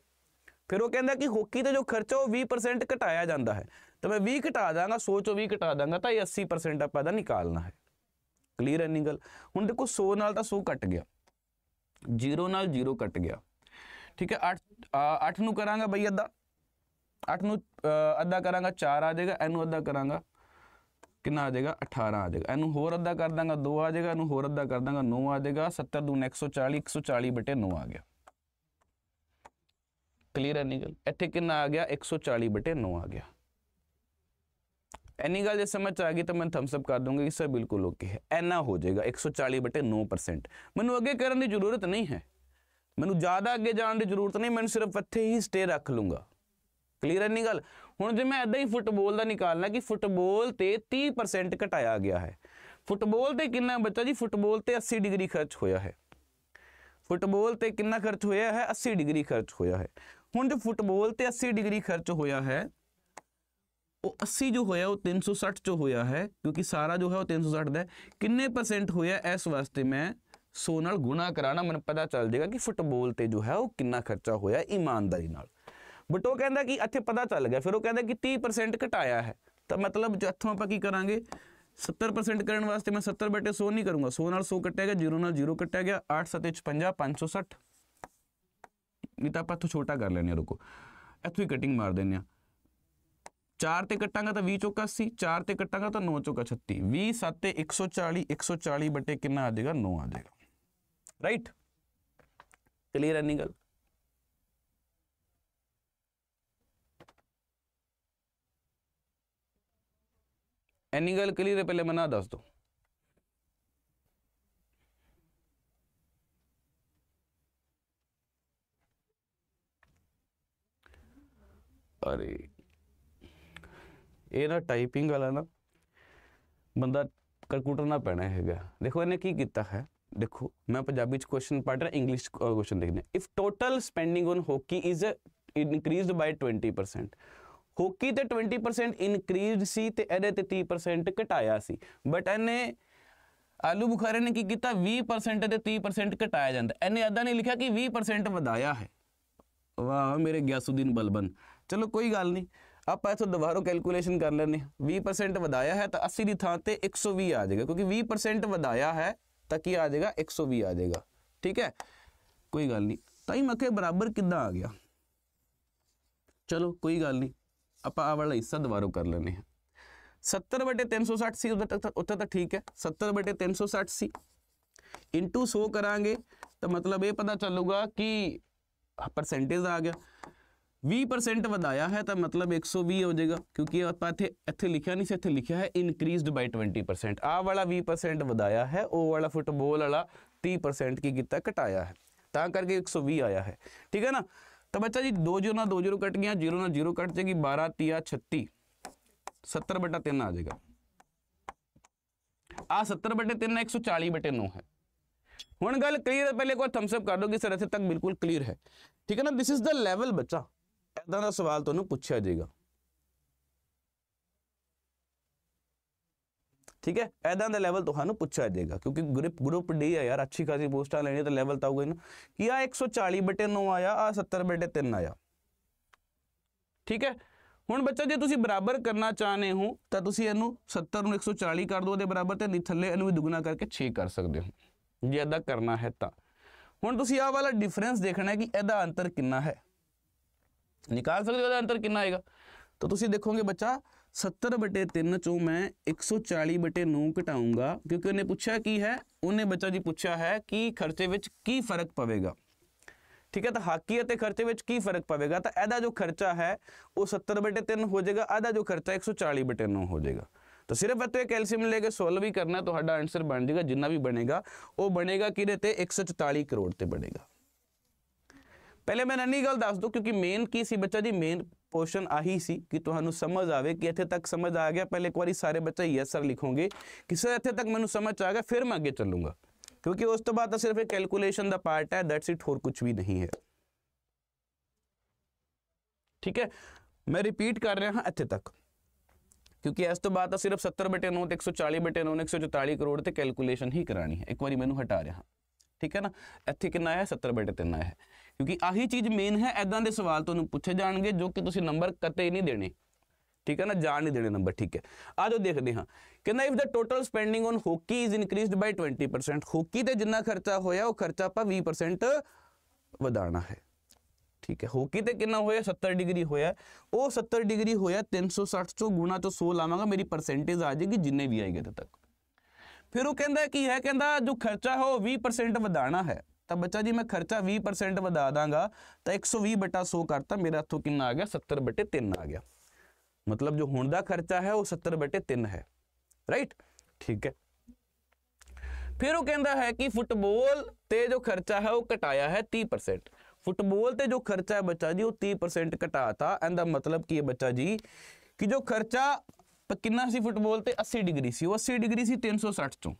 Speaker 1: ਫਿਰ ਉਹ ਕਹਿੰਦਾ ਕਿ ਹੋਕੀ ਤੇ ਜੋ ਖਰਚਾ ਉਹ 20% ਘਟਾਇਆ ਜਾਂਦਾ ਹੈ ਤਾਂ ਮੈਂ 20 ਘਟਾ ਦਾਂਗਾ ਸੋਚੋ 20 ਘਟਾ ਦਾਂਗਾ ਤਾਂ ਇਹ 80% ਆਪਾਂ ਦਾ ਨਿਕਾਲਣਾ ਹੈ ਕਲੀਅਰ ਹੈ ਨਹੀਂ ਹੁਣ ਦੇਖੋ 100 ਨਾਲ ਤਾਂ 100 ਕੱਟ ਗਿਆ 0 ਨਾਲ 0 ਕੱਟ ਗਿਆ ਠੀਕ ਹੈ 8 8 ਨੂੰ ਕਰਾਂਗਾ ਬਈ ਅੱਧਾ 8 ਨੂੰ ਅੱਧਾ ਕਰਾਂਗਾ 4 ਆ ਜਾਏਗਾ ਇਹਨੂੰ ਅੱਧਾ ਕਰਾਂਗਾ ਕਿੰਨਾ ਆ ਜਾਏਗਾ 18 ਆ ਜਾਏਗਾ ਇਹਨੂੰ ਹੋਰ ਅੱਧਾ ਕਰ ਦਾਂਗਾ 2 ਆ ਜਾਏਗਾ ਇਹਨੂੰ ਹੋਰ ਅੱਧਾ ਕਰ ਦਾਂਗਾ 9 ਆ ਜਾਏਗਾ 70 ਦੂਣਾ 140 140 ਬਟੇ 9 ਆ ਗਿਆ ਕਲੀਅਰ ਹੈ ਨਹੀਂ ਗੱਲ ਇੱਥੇ ਕਿੰਨਾ ਆ ਗਿਆ 140 ਬਟੇ 9 ਆ ਗਿਆ ਐਨੀ ਗੱਲ ਜੇ ਸਮਝ ਆ ਗਈ ਤਾਂ ਮੈਂ ਥੰਬਸ ਅਪ ਕਰ ਦੂੰਗਾ ਕਿ ਸਰ ਬਿਲਕੁਲ ਓਕੇ ਹੈ ਐਨਾ ਹੋ ਜਾਏਗਾ 140 ਬਟੇ 9% ਮੈਨੂੰ ਅੱਗੇ ਕਰਨ ਦੀ ਜ਼ਰੂਰਤ ਨਹੀਂ ਹੈ ਮੈਨੂੰ ਜ਼ਿਆਦਾ ਅੱਗੇ ਜਾਣ ਦੀ ਜ਼ਰੂਰਤ ਨਹੀਂ ਮੈਨੂੰ ਸਿਰਫ ਇੱਥੇ ਹੀ ਸਟੇ ਰੱਖ ਲੂੰਗਾ ਕਲੀਅਰ ਹੈ ਨਹੀਂ ਗੱਲ ਹੁਣ ਜੇ ਮੈਂ ਐਦਾਂ ਹੀ ਫੁੱਟਬਾਲ ਦਾ ਨਿਕਾਲਣਾ ਕਿ ਫੁੱਟਬਾਲ ਤੇ 30% ਘਟਾਇਆ ਗਿਆ ਹੈ ਫੁੱਟਬਾਲ ਤੇ ਕਿੰਨਾ ਬੱਚਾ ਜੀ ਫੁੱਟਬਾਲ ਤੇ 80 ਡਿਗਰੀ ਖਰਚ ਹੋਇਆ ਹੈ ਫੁੱਟਬਾਲ ਤੇ ਕਿੰਨਾ ਖਰਚ ਹੋਇਆ ਹੈ 80 ਡਿਗਰੀ ਖਰਚ ਹੋਇਆ ਹੈ ਹੁਣ ਜੋ ਫੁੱਟਬਾਲ ਤੇ 80 ਡਿਗਰੀ ਖਰਚ ਹੋਇਆ ਹੈ ਉਹ 80 ਜੋ ਹੋਇਆ ਉਹ 360 ਚੋ ਹੋਇਆ ਹੈ ਕਿਉਂਕਿ ਸਾਰਾ ਜੋ ਹੈ ਉਹ 360 ਦਾ ਕਿੰਨੇ ਪਰਸੈਂਟ ਹੋਇਆ ਇਸ ਵਾਸਤੇ ਮੈਂ 100 ਨਾਲ ਗੁਣਾ ਕਰਾਣਾ ਮੈਨੂੰ ਪਤਾ ਚੱਲ ਜਾਏਗਾ ਕਿ ਫੁੱਟਬਾਲ ਤੇ ਜੋ ਹੈ ਉਹ ਕਿੰਨਾ ਖਰਚਾ ਹੋਇਆ ਇਮਾਨਦਾਰੀ ਨਾਲ ਬਟ ਉਹ ਕਹਿੰਦਾ ਕਿ ਇੱਥੇ ਪਤਾ ਚੱਲ ਗਿਆ ਫਿਰ ਉਹ ਕਹਿੰਦਾ ਕਿ 30% ਘਟਾਇਆ ਹੈ ਤਾਂ ਮਤਲਬ ਇੱਥੋਂ ਆਪਾਂ ਕੀ ਕਰਾਂਗੇ 70% ਕਰਨ ਵਾਸਤੇ ਮੈਂ 70 ਬਟੇ 100 ਨਹੀਂ ਕਰੂੰਗਾ 100 ਨਾਲ 100 ਕੱਟਿਆ ਗਿਆ 0 ਨਾਲ 0 ਕੱਟਿਆ ਗਿਆ 8 7 56 560 ਨਹੀਂ ਤਾਂ ਆਪਾਂ ਇੱਥੋਂ ਛੋਟਾ ਕਰ ਲੈਣੇ ਆ ਰੁਕੋ ਇੱਥੋਂ ਹੀ ਕਟਿੰਗ ਮਾਰ ਦਿੰਨੇ ਆ 4 ਤੇ ਕਟਾਂਗਾ ਤਾਂ 20 ਚੋਕਾ 80 4 ਤੇ ਕਟਾਂਗਾ ਤਾਂ 9 ਚੋਕਾ 36 20 7 ਤੇ 140 140 ਬਟੇ ਕਿੰਨਾ ਆ ਜਾਏਗਾ 9 ਆ ਜਾਏਗਾ ਰਾਈਟ ਕਲੀਅਰ ਹੈ ਨਹੀਂ ਗੱਲ ਐਨੀ ਗੱਲ ਕਲੀਅਰ ਹੈ ਪਹਿਲੇ ਮਨਾ ਦੱਸ ਦੋ ਅਰੇ ਇਹ ਨਾ ਟਾਈਪਿੰਗ ਵਾਲਾ ਨਾ ਬੰਦਾ ਕੰਪਿਊਟਰ ਨਾ ਪੜਨਾ ਹੈਗਾ ਦੇਖੋ ਇਹਨੇ ਕੀ ਕੀਤਾ ਹੈ ਦੇਖੋ ਮੈਂ ਪੰਜਾਬੀ ਚ ਕੁਐਸਚਨ ਪੜ੍ਹ ਰਿਹਾ ਇੰਗਲਿਸ਼ ਕੁਐਸਚਨ ਦੇਖਦੇ if total spending on hockey is increased by 20% hockey ਤੇ 20% ਇਨਕਰੀਜ਼ਡ ਸੀ ਤੇ ਇਹਦੇ ਤੇ 30% ਘਟਾਇਆ ਸੀ ਬਟ ਇਹਨੇ ਆਲੂ ਬੁਖਾਰੇ ਨੇ ਕੀ ਕੀਤਾ 20% ਤੇ 30% ਘਟਾਇਆ ਜਾਂਦਾ ਇਹਨੇ ਅਦਾ ਨਹੀਂ ਲਿਖਿਆ ਕਿ 20% ਵਧਾਇਆ ਹੈ ਵਾਹ ਮੇਰੇ ਗਿਆਸੂਦੀਨ ਬਲਬਨ ਚਲੋ ਕੋਈ ਗੱਲ ਨਹੀਂ ਆਪਾਂ ਇਥੋਂ ਦੁਬਾਰਾ ਕੈਲਕੂਲੇਸ਼ਨ ਕਰ ਲੈਨੇ 20% ਵਧਾਇਆ ਹੈ ਤਾਂ 80 ਦੀ ਥਾਂ ਤੇ 120 ਆ ਜਾਏਗਾ ਕਿਉਂਕਿ 20% ਵਧਾਇਆ ਹੈ ਤਾਂ ਕੀ ਆ ਜਾਏਗਾ 120 ਆ ਜਾਏਗਾ ਠੀਕ ਹੈ ਕੋਈ ਗੱਲ ਨਹੀਂ ਤਾਂ ਹੀ ਮੱਕੇ ਬਰਾਬਰ ਕਿੱਦਾਂ ਆ ਗਿਆ ਚਲੋ ਕੋਈ ਗੱਲ ਨਹੀਂ ਆਪਾਂ ਆ ਵਾਲਾ ਹਿੱਸਾ ਦੁਬਾਰਾ ਕਰ ਲੈਨੇ ਹਾਂ 70 ਬਟੇ 360 ਸੀ ਉਦੋਂ ਤੱਕ ਉੱਥੇ ਤਾਂ ਠੀਕ ਹੈ 70 ਬਟੇ 360 ਸੀ ਇਨਟੂ 100 ਕਰਾਂਗੇ ਤਾਂ ਮਤਲਬ ਇਹ ਪਤਾ ਚੱਲੂਗਾ ਕਿ ਪਰਸੈਂਟੇਜ ਆ ਗਿਆ भी परसेंट वाया है तो मतलब 120 हो जाएगा क्योंकि आप इतने इतने लिखा नहीं से इतने लिखा है इनक्रीज बाय 20 परसेंट आ वाला 20 परसेंट वाया है वो वाला फुटबॉल वाला 30 परसेंट की किता घटाया है तो करके 120 आया है ठीक है ना तो बच्चा जी दो जीरो ना दो जीरो कट गया जीरो ना जीरो कट जाएगी बारह तीया छत्ती सत्तर बटा तीन आ जाएगा आ सत्तर बटे तीन एक सौ चाली बटे नौ है हूँ गल क्लीयर है पहले को थम्सअप कर दो कि सर इतने तक बिल्कुल क्लीयर है ठीक है ना दिस इज द लैवल बच्चा ਇਦਾਂ ਦਾ ਸਵਾਲ ਤੁਹਾਨੂੰ ਪੁੱਛਿਆ ਜਾਏਗਾ ਠੀਕ ਹੈ ਐਦਾਂ ਦਾ ਲੈਵਲ ਤੁਹਾਨੂੰ ਪੁੱਛਿਆ ਜਾਏਗਾ ਕਿਉਂਕਿ ਗਰੁੱਪ ਗਰੁੱਪ ਡੀ ਆ ਯਾਰ ਅੱਛੀ ਖਾਸੀ ਪੋਸਟਾਂ ਲੈਣੀ ਤਾਂ ਲੈਵਲ ਤਾਂ ਹੋਊਗਾ ਇਹਨੂੰ ਕਿ ਆ 140 ਬਟੇ 9 ਆਇਆ ਆ 70 ਬਟੇ 3 ਆਇਆ ਠੀਕ ਹੈ ਹੁਣ ਬੱਚਾ ਜੇ ਤੁਸੀਂ ਬਰਾਬਰ ਕਰਨਾ ਚਾਹਨੇ ਹੋ ਤਾਂ ਤੁਸੀਂ ਇਹਨੂੰ 70 ਨੂੰ 140 ਕਰ ਦਿਓ ਉਹਦੇ ਬਰਾਬਰ ਤੇ ਨਹੀਂ ਥੱਲੇ ਇਹਨੂੰ ਵੀ ਦੁੱਗਣਾ ਕਰਕੇ 6 ਕਰ ਸਕਦੇ ਹੋ ਜੇ ਅਦਾ ਕਰਨਾ ਹੈ ਤਾਂ ਹੁਣ ਤੁਸੀਂ ਆਹ ਵਾਲਾ ਡਿਫਰੈਂਸ ਦੇਖਣਾ ਹੈ ਕਿ ਇਹਦਾ ਅੰਤਰ ਕਿੰਨਾ ਹੈ ਨਿਕਾਲ ਸਕਦੇ ਹੋ ਉਹਦਾ ਅੰਤਰ ਕਿੰਨਾ ਆਏਗਾ ਤਾਂ ਤੁਸੀਂ ਦੇਖੋਗੇ ਬੱਚਾ 70 ਬਟੇ 3 ਚੋਂ ਮੈਂ 140 ਬਟੇ 9 ਘਟਾਉਂਗਾ ਕਿਉਂਕਿ ਉਹਨੇ ਪੁੱਛਿਆ ਕੀ ਹੈ ਉਹਨੇ ਬੱਚਾ ਜੀ ਪੁੱਛਿਆ ਹੈ ਕਿ ਖਰਚੇ ਵਿੱਚ ਕੀ ਫਰਕ ਪਵੇਗਾ ਠੀਕ ਹੈ ਤਾਂ ਹਾਕੀ ਅਤੇ ਖਰਚੇ ਵਿੱਚ ਕੀ ਫਰਕ ਪਵੇਗਾ ਤਾਂ ਇਹਦਾ ਜੋ ਖਰਚਾ ਹੈ ਉਹ 70 ਬਟੇ 3 ਹੋ ਜਾਏਗਾ ਇਹਦਾ ਜੋ ਖਰਚਾ 140 ਬਟੇ 9 ਹੋ ਜਾਏਗਾ ਤਾਂ ਸਿਰਫ ਇੱਥੇ ਕੈਲਸ਼ੀਅਮ ਲੈ ਕੇ ਸੋਲਵ ਹੀ ਕਰਨਾ ਤੁਹਾਡਾ ਆਨਸਰ ਬਣ ਜਾਏਗਾ ਜਿੰਨਾ ਵੀ ਬਣੇਗਾ ਉਹ ਬਣੇਗਾ ਕਿਹਦੇ ਤੇ 144 ਕਰੋੜ ਤੇ ਬਣੇਗਾ ਪਹਿਲੇ ਮੈਂ ਨੰਨੀ ਗੱਲ ਦੱਸ ਦੋ ਕਿਉਂਕਿ ਮੇਨ ਕੀ ਸੀ ਬੱਚਾ ਜੀ ਮੇਨ ਪੋਰਸ਼ਨ ਆਹੀ ਸੀ ਕਿ ਤੁਹਾਨੂੰ ਸਮਝ ਆਵੇ ਕਿ ਇੱਥੇ ਤੱਕ ਸਮਝ ਆ ਗਿਆ ਪਹਿਲੇ ਇੱਕ ਵਾਰੀ ਸਾਰੇ ਬੱਚੇ ਯੈਸ ਸਰ ਲਿਖੋਗੇ ਕਿ ਸਰ ਇੱਥੇ ਤੱਕ ਮੈਨੂੰ ਸਮਝ ਆ ਗਿਆ ਫਿਰ ਮੈਂ ਅੱਗੇ ਚੱਲੂੰਗਾ ਕਿਉਂਕਿ ਉਸ ਤੋਂ ਬਾਅਦ ਤਾਂ ਸਿਰਫ ਇਹ ਕੈਲਕੂਲੇਸ਼ਨ ਦਾ ਪਾਰਟ ਹੈ ਦੈਟਸ ਇਟ ਹੋਰ ਕੁਝ ਵੀ ਨਹੀਂ ਹੈ ਠੀਕ ਹੈ ਮੈਂ ਰਿਪੀਟ ਕਰ ਰਿਹਾ ਹਾਂ ਇੱਥੇ ਤੱਕ ਕਿਉਂਕਿ ਇਸ ਤੋਂ ਬਾਅਦ ਤਾਂ ਸਿਰਫ 70 ਬਟੇ 9 ਤੇ 140 ਬਟੇ 9 144 ਕਰੋੜ ਤੇ ਕੈਲਕੂਲੇਸ਼ਨ ਹੀ ਕਰਾਣੀ ਹੈ ਇੱਕ ਵਾਰੀ ਮੈਨੂੰ ਹਟਾ ਰਿਹਾ ਹਾਂ ਠੀਕ ਹੈ ਨਾ ਇੱਥੇ ਕਿੰਨਾ ਆਇਆ 70 ਬਟੇ 3 ਆਇਆ ਕਿਉਂਕਿ ਆਹੀ ਚੀਜ਼ ਮੇਨ ਹੈ ਐਦਾਂ ਦੇ ਸਵਾਲ ਤੁਹਾਨੂੰ ਪੁੱਛੇ ਜਾਣਗੇ ਜੋ ਕਿ ਤੁਸੀਂ ਨੰਬਰ ਕਤੇ ਨਹੀਂ ਦੇਣੇ ਠੀਕ ਹੈ ਨਾ ਜਾਣ ਨਹੀਂ ਦੇਣੇ ਨੰਬਰ ਠੀਕ ਹੈ ਆ ਜੋ ਦੇਖਦੇ ਹਾਂ ਕਹਿੰਦਾ if the total spending on hockey is increased by 20% hockey ਤੇ ਜਿੰਨਾ ਖਰਚਾ ਹੋਇਆ ਉਹ ਖਰਚਾ ਆਪਾਂ 20% ਵਧਾਣਾ ਹੈ ਠੀਕ ਹੈ ਹੋਕੀ ਤੇ ਕਿੰਨਾ ਹੋਇਆ 70 ਡਿਗਰੀ ਹੋਇਆ ਉਹ 70 ਡਿਗਰੀ ਹੋਇਆ 360 ਤੋਂ ਗੁਣਾ ਤੋਂ 100 ਲਾਵਾਂਗਾ ਮੇਰੀ ਪਰਸੈਂਟੇਜ ਆ ਜਾਏਗੀ ਜਿੰਨੇ ਵੀ ਆਏਗੇ ਤਦ ਤੱਕ फिर वह कहें कि है कहता जो खर्चा है वह भी प्रसेंट वधाना है तो बच्चा जी मैं खर्चा भी प्रसेंट वा दाँगा तो एक सौ भी बटा सौ करता मेरे हथों कि आ गया सत्तर बटे तीन आ गया मतलब जो हूं का खर्चा है वह सत्तर बटे तीन है राइट ठीक है फिर वह कहता है कि फुटबॉल से जो खर्चा है वह घटाया है तीह प्रसेंट फुटबॉल से जो खर्चा है बच्चा जी वह तीह प्रसेंट घटाता एंता मतलब की है बच्चा जी कि जो खर्चा ਤਾਂ ਕਿੰਨਾ ਸੀ ਫੁੱਟਬਾਲ ਤੇ 80 ਡਿਗਰੀ ਸੀ ਉਹ 80 ਡਿਗਰੀ ਸੀ 360 ਤੋਂ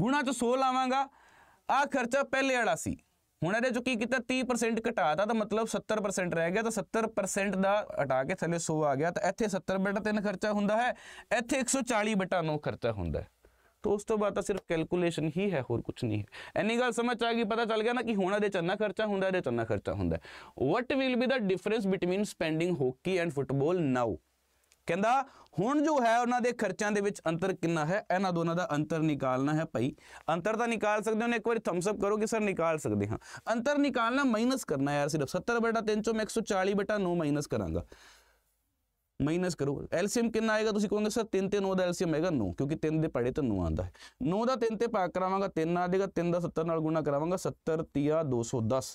Speaker 1: ਗੁਣਾ ਚ 100 ਲਾਵਾਂਗਾ ਆ ਖਰਚਾ ਪਹਿਲੇ ਵਾਲਾ ਸੀ ਹੁਣ ਇਹਦੇ ਚ ਕੀ ਕੀਤਾ 30% ਘਟਾਤਾ ਤਾਂ ਮਤਲਬ 70% ਰਹਿ ਗਿਆ ਤਾਂ 70% ਦਾ ਹਟਾ ਕੇ ਥੱਲੇ 100 ਆ ਗਿਆ ਤਾਂ ਇੱਥੇ 70 ਬਟਾ 3 ਖਰਚਾ ਹੁੰਦਾ ਹੈ ਇੱਥੇ 140 ਬਟਾ 9 ਖਰਚਾ ਹੁੰਦਾ ਹੈ ਤੋਂ ਉਸ ਤੋਂ ਬਾਅਦ ਤਾਂ ਸਿਰਫ ਕੈਲਕੂਲੇਸ਼ਨ ਹੀ ਹੈ ਹੋਰ ਕੁਝ ਨਹੀਂ ਹੈ ਐਨੀ ਗੱਲ ਸਮਝ ਆ ਗਈ ਪਤਾ ਚੱਲ ਗਿਆ ਨਾ ਕਿ ਹੁਣ ਇਹਦੇ ਚੰਨਾ ਖਰਚਾ ਹੁੰਦਾ ਇਹਦੇ ਚੰਨਾ ਖਰਚਾ ਹੁੰਦਾ what will be the difference between spending hockey and football now ਕਹਿੰਦਾ ਹੁਣ ਜੋ ਹੈ ਉਹਨਾਂ ਦੇ ਖਰਚਾਂ ਦੇ ਵਿੱਚ ਅੰਤਰ ਕਿੰਨਾ ਹੈ ਇਹਨਾਂ ਦੋਨਾਂ ਦਾ ਅੰਤਰ ਨਿਕਾਲਣਾ ਹੈ ਭਾਈ ਅੰਤਰ ਤਾਂ ਨਿਕਾਲ ਸਕਦੇ ਹੋ ਨੇ ਇੱਕ ਵਾਰੀ ਥੰਬਸ ਅਪ ਕਰੋ ਕਿ ਸਰ ਨਿਕਾਲ ਸਕਦੇ ਹਾਂ ਅੰਤਰ ਨਿਕਾਲਣਾ ਮਾਈਨਸ ਕਰਨਾ ਯਾਰ ਸਿਰਫ 70 ਬਟਾ 3 ਚੋਂ ਮੈਂ 140 ਬਟਾ 9 ਮਾਈਨਸ ਕਰਾਂਗਾ ਮਾਈਨਸ ਕਰੋ ਐਲਸੀਐਮ ਕਿੰਨਾ ਆਏਗਾ ਤੁਸੀਂ ਕਹੋਗੇ ਸਰ 3 ਤੇ 9 ਦਾ ਐਲਸੀਐਮ ਆਏਗਾ 9 ਕਿਉਂਕਿ 3 ਦੇ ਪੜੇ ਤਾਂ 9 ਆਂਦਾ ਹੈ 9 ਦਾ 3 ਤੇ ਭਾਗ ਕਰਾਵਾਂਗਾ 3 ਆ ਜਾਏਗਾ 3 ਦਾ 70 ਨਾਲ ਗੁਣਾ ਕਰਾਵਾਂਗਾ 70 3 210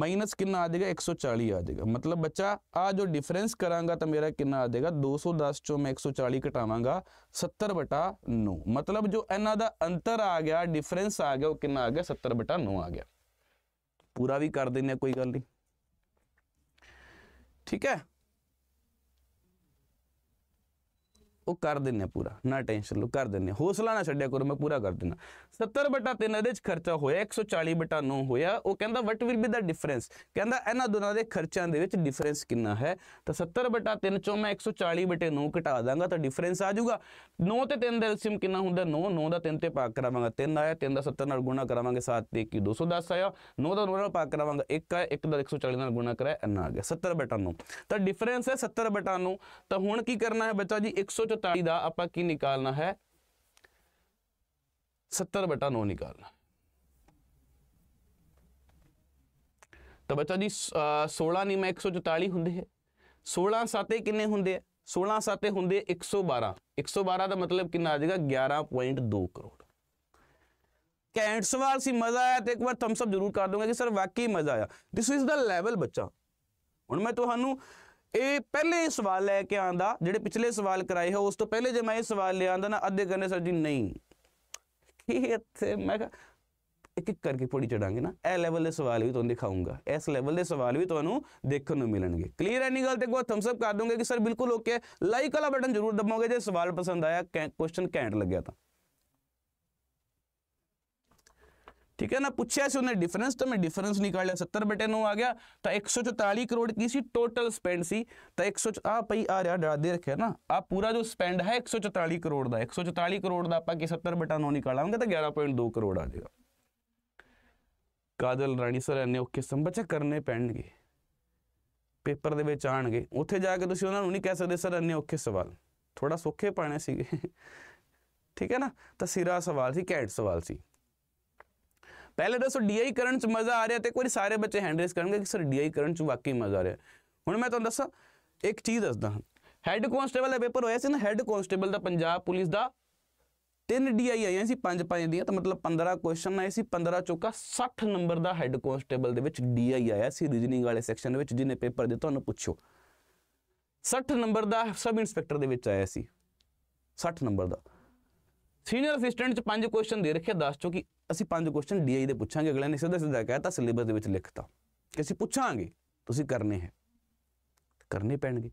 Speaker 1: ਮਾਈਨਸ ਕਿੰਨਾ ਆ ਜਾਏਗਾ 140 ਆ ਜਾਏਗਾ ਮਤਲਬ ਬੱਚਾ ਆ ਜੋ ਡਿਫਰੈਂਸ ਕਰਾਂਗਾ ਤਾਂ ਮੇਰਾ ਕਿੰਨਾ ਆ ਜਾਏਗਾ 210 ਚੋਂ ਮੈਂ 140 ਘਟਾਵਾਂਗਾ 70 ਬਟਾ 9 ਮਤਲਬ ਜੋ ਇਹਨਾਂ ਦਾ ਅੰਤਰ ਆ ਗਿਆ ਡਿਫਰੈਂਸ ਆ ਗਿਆ ਉਹ ਕਿੰਨਾ ਆ ਗਿਆ 70 ਬਟਾ 9 ਆ ਗਿਆ ਪੂਰਾ ਵੀ ਕਰ ਦਿੰਨੇ ਕੋਈ ਗੱਲ ਨਹੀਂ ਠੀਕ ਹੈ ਉਹ ਕਰ ਦਿੰਨੇ ਪੂਰਾ ਨਾ ਟੈਨਸ਼ਨ ਲੋ ਕਰ ਦਿੰਨੇ ਹੌਸਲਾ ਨਾ ਛੱਡਿਆ ਕਰੋ ਮੈਂ ਪੂਰਾ ਕਰ ਦਿੰਨਾ 70 ਬਟਾ 3 ਇਹਦੇ ਚ ਖਰਚਾ ਹੋਇਆ 140 ਬਟਾ 9 ਹੋਇਆ ਉਹ ਕਹਿੰਦਾ what will be the difference ਕਹਿੰਦਾ ਇਹਨਾਂ ਦੋਨਾਂ ਦੇ ਖਰਚਿਆਂ ਦੇ ਵਿੱਚ ਡਿਫਰੈਂਸ ਕਿੰਨਾ ਹੈ ਤਾਂ 70 ਬਟਾ 3 ਚੋਂ ਮੈਂ 140 ਬਟੇ 9 ਘਟਾ ਦਾਂਗਾ ਤਾਂ ਡਿਫਰੈਂਸ ਆ ਜਾਊਗਾ 9 ਤੇ 3 ਦਾ ਐਲਸੀਐਮ ਕਿੰਨਾ ਹੁੰਦਾ 9 9 ਦਾ 3 ਤੇ ਭਾਗ ਕਰਾਵਾਂਗਾ 3 ਆਇਆ 3 ਦਾ 70 ਨਾਲ ਗੁਣਾ ਕਰਾਵਾਂਗੇ 7 ਤੇ 21 210 ਆਇਆ 9 ਦਾ 9 ਨਾਲ ਭਾਗ ਕਰਾਵਾਂਗਾ 1 ਆਇਆ 1 ਦਾ 140 ਨਾਲ ਗੁਣਾ ਕਰਾਇਆ ਇੰਨਾ ਆ ਗਿਆ 70 ਬਟਾ 9 ਤਾਂ ਡਿਫਰੈਂਸ ਹੈ 70 ਬਟਾ 9 ਤਾਂ ਹੁਣ ਕੀ ਕਰਨਾ ਹੈ ਬੱਚਾ ਜੀ 100 143 ਦਾ ਆਪਾਂ ਕੀ ਨਿਕਾਲਣਾ ਹੈ 70 ਬਟਾ 9 ਨਿਕਾਲਣਾ ਤਾਂ ਬੱਚਾ ਜੀ 16 ਨਹੀਂ ਮੈਂ 144 ਹੁੰਦੇ ਹੈ 16 ਸਾਤੇ ਕਿੰਨੇ ਹੁੰਦੇ ਆ 16 ਸਾਤੇ ਹੁੰਦੇ 112 112 ਦਾ ਮਤਲਬ ਕਿੰਨਾ ਆ ਜਾਏਗਾ 11.2 ਕਰੋੜ ਕੈਂਟ ਸਵਾਲ ਸੀ ਮਜ਼ਾ ਆਇਆ ਤੇ ਇੱਕ ਵਾਰ ਥੰਬਸ ਅਪ ਜ਼ਰੂਰ ਕਰ ਦੋਗੇ ਕਿ ਸਰ ਵਾਕਈ ਮਜ਼ਾ ਆਇਆ ਥਿਸ ਇਜ਼ ਦਾ ਲੈਵਲ ਬੱਚਾ ਹੁਣ ਮੈਂ ਤੁਹਾਨੂੰ ਇਹ ਪਹਿਲੇ ਸਵਾਲ ਲੈ ਕੇ ਆਂਦਾ ਜਿਹੜੇ ਪਿਛਲੇ ਸਵਾਲ ਕਰਾਏ ਹੋ ਉਸ ਤੋਂ ਪਹਿਲੇ ਜੇ ਮੈਂ ਇਹ ਸਵਾਲ ਲਿਆਂਦਾ ਨਾ ਅੱਧੇ ਕਰਨੇ ਸਰ ਜੀ ਨਹੀਂ ਇੱਥੇ ਮੈਂ ਇੱਕ ਇੱਕ ਕਰਕੇ ਪੌੜੀ ਚੜਾਂਗੇ ਨਾ ਇਹ ਲੈਵਲ ਦੇ ਸਵਾਲ ਵੀ ਤੁਹਾਨੂੰ ਦਿਖਾਉਂਗਾ ਇਸ ਲੈਵਲ ਦੇ ਸਵਾਲ ਵੀ ਤੁਹਾਨੂੰ ਦੇਖਣ ਨੂੰ ਮਿਲਣਗੇ ਕਲੀਅਰ ਹੈ ਨਹੀਂ ਗੱਲ ਤੇ ਕੋ ਥੰਬਸ ਅਪ ਕਰ ਦੋਗੇ ਕਿ ਸਰ ਬਿਲਕੁਲ ਓਕੇ ਲਾਈਕ ਵਾਲਾ ਬਟਨ ਜ਼ਰੂਰ ਦਬਾਓਗੇ ਜੇ ਸਵਾਲ ਪਸੰਦ ਆਇਆ ਕੁਐਸਚਨ ਕੈਂਟ ਲੱਗਿਆ ਤਾਂ ਠੀਕ ਹੈ ਨਾ ਪੁੱਛਿਆ ਸੀ ਉਹਨੇ ਡਿਫਰੈਂਸ ਤਾਂ ਮੈਂ ਡਿਫਰੈਂਸ ਨਿਕਾਲ ਲਿਆ 70 ਬਟੇ 9 ਆ ਗਿਆ ਤਾਂ 144 ਕਰੋੜ ਕੀ ਸੀ ਟੋਟਲ ਸਪੈਂਡ ਸੀ ਤਾਂ 100 ਆ ਪਈ ਆ ਰਿਹਾ ਡਰਾ ਦੇ ਰੱਖਿਆ ਨਾ ਆ ਪੂਰਾ ਜੋ ਸਪੈਂਡ ਹੈ 144 ਕਰੋੜ ਦਾ 144 ਕਰੋੜ ਦਾ ਆਪਾਂ ਕਿ 70 ਬਟਾ 9 ਨਿਕਾਲਾਂਗੇ ਤਾਂ 11.2 ਕਰੋੜ ਆ ਜਾਏਗਾ ਕਾਦਲ ਰਾਣੀ ਸਰ ਇਹਨੇ ਓਕੇ ਸੰਬਚਾ ਕਰਨੇ ਪੈਣਗੇ ਪੇਪਰ ਦੇ ਵਿੱਚ ਆਣਗੇ ਉੱਥੇ ਜਾ ਕੇ ਤੁਸੀਂ ਉਹਨਾਂ ਨੂੰ ਨਹੀਂ ਕਹਿ ਸਕਦੇ ਸਰ ਇਹਨੇ ਓਕੇ ਸਵਾਲ ਥੋੜਾ ਸੋਖੇ ਪਾਣੇ ਸੀਗੇ ਠੀਕ ਹੈ ਨਾ ਤਾਂ ਸਿਰਾ ਸਵਾਲ ਸੀ ਕੈਟ ਸਵਾਲ ਸੀ ਪਹਿਲੇ ਦੱਸੋ ਡੀਆਈ ਕਰਨ ਚ ਮਜ਼ਾ ਆ ਰਿਹਾ ਤੇ ਕੋਈ ਸਾਰੇ ਬੱਚੇ ਹੈਂਡ ਰੇਸ ਕਰਨਗੇ ਕਿ ਸਰ ਡੀਆਈ ਕਰਨ ਚ ਵਾਕਈ ਮਜ਼ਾ ਆ ਰਿਹਾ ਹੁਣ ਮੈਂ ਤੁਹਾਨੂੰ ਦੱਸਾਂ ਇੱਕ ਚੀਜ਼ ਦੱਸਦਾ ਹਾਂ ਹੈੱਡ ਕਨਸਟੇਬਲ ਦਾ ਪੇਪਰ ਹੋਇਆ ਸੀ ਨਾ ਹੈੱਡ ਕਨਸਟੇਬਲ ਦਾ ਪੰਜਾਬ ਪੁਲਿਸ ਦਾ ਤਿੰਨ ਡੀਆਈ ਆਈਆਂ ਸੀ ਪੰਜ ਪੰਜ ਦੀਆਂ ਤਾਂ ਮਤਲਬ 15 ਕੁਐਸਚਨ ਆਏ ਸੀ 15 ਚੋਕਾ 60 ਨੰਬਰ ਦਾ ਹੈੱਡ ਕਨਸਟੇਬਲ ਦੇ ਵਿੱਚ ਡੀਆਈ ਆਇਆ ਸੀ ਰੀਜਨਿੰਗ ਵਾਲੇ ਸੈਕਸ਼ਨ ਦੇ ਵਿੱਚ ਜਿਹਨੇ ਪੇਪਰ ਦੇ ਤੁਹਾਨੂੰ ਪੁੱਛੋ 60 ਨੰਬਰ ਦਾ ਸਬ ਇੰਸਪੈਕਟਰ ਦੇ ਵਿੱਚ ਆਇਆ ਸੀ 60 ਨੰਬਰ ਦਾ ਸੀਨੀਅਰ ਅਸਿਸਟੈਂਟ ਚ ਪੰਜ ਕੁਐਸਚਨ ਦੇ ਰੱਖੇ ਦੱਸ ਚੋ ਕਿ ਅਸੀਂ ਪੰਜ ਕੁਐਸਚਨ ਡੀਆਈ ਦੇ ਪੁੱਛਾਂਗੇ ਅਗਲੇ ਨੇ ਸਿੱਧਾ ਸਿੱਧਾ ਕਹਿਤਾ ਸਿਲੇਬਸ ਦੇ ਵਿੱਚ ਲਿਖਤਾ ਕਿ ਅਸੀਂ ਪੁੱਛਾਂਗੇ ਤੁਸੀਂ ਕਰਨੇ ਹੈ ਕਰਨੇ ਪੈਣਗੇ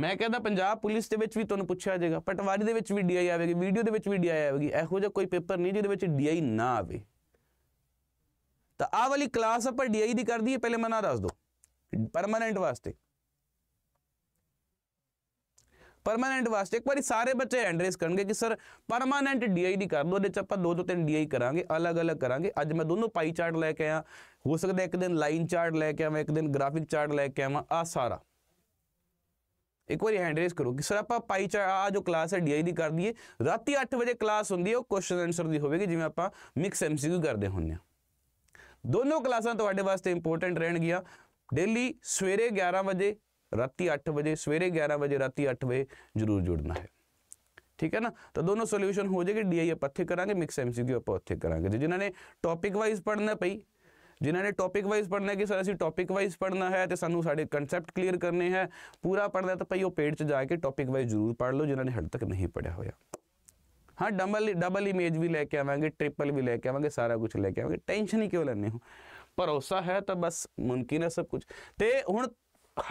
Speaker 1: ਮੈਂ ਕਹਿੰਦਾ ਪੰਜਾਬ ਪੁਲਿਸ ਦੇ ਵਿੱਚ ਵੀ ਤੁਹਾਨੂੰ ਪੁੱਛਿਆ ਜਾਏਗਾ ਪਟਵਾਰੀ ਦੇ ਵਿੱਚ ਵੀ ਡੀਆਈ ਆਵੇਗੀ ਵੀਡੀਓ ਦੇ ਵਿੱਚ ਵੀ ਡੀਆਈ ਆਵੇਗੀ ਇਹੋ ਜਿਹਾ ਕੋਈ ਪੇਪਰ ਨਹੀਂ ਜਿਹਦੇ ਵਿੱਚ ਡੀਆਈ ਨਾ ਆਵੇ ਤਾਂ ਆਹ ਵਾਲੀ ਕਲਾਸ ਆਪਾਂ ਡੀਆਈ ਦੀ ਕਰਦੀ ਹੈ ਪਹਿਲੇ ਮਨਾ ਦੱਸ ਦੋ ਪਰਮਨੈਂਟ ਵਾਸਤੇ ਪਰਮਾਨੈਂਟ ਵਾਸਤੇ ਇੱਕ ਵਾਰੀ ਸਾਰੇ ਬੱਚੇ ਹੈਂਡ ਰੇਸ ਕਰਨਗੇ ਕਿ ਸਰ ਪਰਮਾਨੈਂਟ ਡੀਆਈ ਦੀ ਕਰ ਲਓ ਉਹਦੇ ਚ ਆਪਾਂ ਦੋ ਦੋ ਤਿੰਨ ਡੀਆਈ ਕਰਾਂਗੇ ਅਲੱਗ-ਅਲੱਗ ਕਰਾਂਗੇ ਅੱਜ ਮੈਂ ਦੋਨੋਂ ਪਾਈ ਚਾਰਟ ਲੈ ਕੇ ਆਇਆ ਹੋ ਸਕਦਾ ਇੱਕ ਦਿਨ ਲਾਈਨ ਚਾਰਟ ਲੈ ਕੇ ਆਵਾਂ ਇੱਕ ਦਿਨ ਗ੍ਰਾਫਿਕ ਚਾਰਟ ਲੈ ਕੇ ਆਵਾਂ ਆ ਸਾਰਾ ਇੱਕ ਵਾਰੀ ਹੈਂਡ ਰੇਸ ਕਰੋ ਕਿ ਸਰ ਆਪਾਂ ਪਾਈ ਚਾਰਟ ਆ ਜੋ ਕਲਾਸ ਹੈ ਡੀਆਈ ਦੀ ਕਰ ਦਈਏ ਰਾਤੀ 8 ਵਜੇ ਕਲਾਸ ਹੁੰਦੀ ਹੈ ਉਹ ਕੁਐਸਚਨ ਆਨਸਰ ਦੀ ਹੋਵੇਗੀ ਜਿਵੇਂ ਆਪਾਂ ਮਿਕਸ ਐਮਸੀਕਿਊ ਕਰਦੇ ਹੁੰਦੇ ਆ ਦੋਨੋਂ ਕਲਾਸਾਂ ਤੁਹਾਡੇ ਵਾਸਤੇ ਇੰਪੋਰਟੈਂਟ ਰਹਿਣਗੀਆਂ ਡੇਲੀ ਸਵੇਰੇ 11 ਵਜੇ ਰਾਤੀ 8 ਵਜੇ ਸਵੇਰੇ 11 ਵਜੇ ਰਾਤੀ 8 ਵਜੇ ਜ਼ਰੂਰ ਜੁੜਨਾ ਹੈ ਠੀਕ ਹੈ ਨਾ ਤਾਂ ਦੋਨੋਂ ਸੋਲੂਸ਼ਨ ਹੋ ਜਾਏਗੇ ਡੀਆਈ ਆਪਾਂ ਉੱਥੇ ਕਰਾਂਗੇ ਮਿਕਸ ਐਮਸੀਕਿਊ ਆਪਾਂ ਉੱਥੇ ਕਰਾਂਗੇ ਜਿਨ੍ਹਾਂ ਨੇ ਟੌਪਿਕ ਵਾਈਜ਼ ਪੜ੍ਹਨਾ ਪਈ ਜਿਨ੍ਹਾਂ ਨੇ ਟੌਪਿਕ ਵਾਈਜ਼ ਪੜ੍ਹਨਾ ਕਿ ਸਰ ਅਸੀਂ ਟੌਪਿਕ ਵਾਈਜ਼ ਪੜ੍ਹਨਾ ਹੈ ਤੇ ਸਾਨੂੰ ਸਾਡੇ ਕਨਸੈਪਟ ਕਲੀਅਰ ਕਰਨੇ ਹੈ ਪੂਰਾ ਪੜ੍ਹਨਾ ਤਾਂ ਭਈ ਉਹ ਪੇਜ 'ਚ ਜਾ ਕੇ ਟੌਪਿਕ ਵਾਈਜ਼ ਜ਼ਰੂਰ ਪੜ੍ਹ ਲਓ ਜਿਨ੍ਹਾਂ ਨੇ ਹੱਦ ਤੱਕ ਨਹੀਂ ਪੜਿਆ ਹੋਇਆ ਹਾਂ ਡਬਲ ਡਬਲ ਇਮੇਜ ਵੀ ਲੈ ਕੇ ਆਵਾਂਗੇ ਟ੍ਰਿਪਲ ਵੀ ਲੈ ਕੇ ਆਵਾਂਗੇ ਸਾਰਾ ਕੁਝ ਲੈ ਕੇ ਆਵਾਂਗੇ ਟੈਨਸ਼ਨ ਹੀ ਕਿਉਂ ਲੈਣੇ ਹੋ ਭਰੋਸਾ ਹੈ ਤਾਂ ਬਸ ਮੁਮਕਿਨ ਹੈ ਸਭ ਕੁਝ ਤੇ ਹੁਣ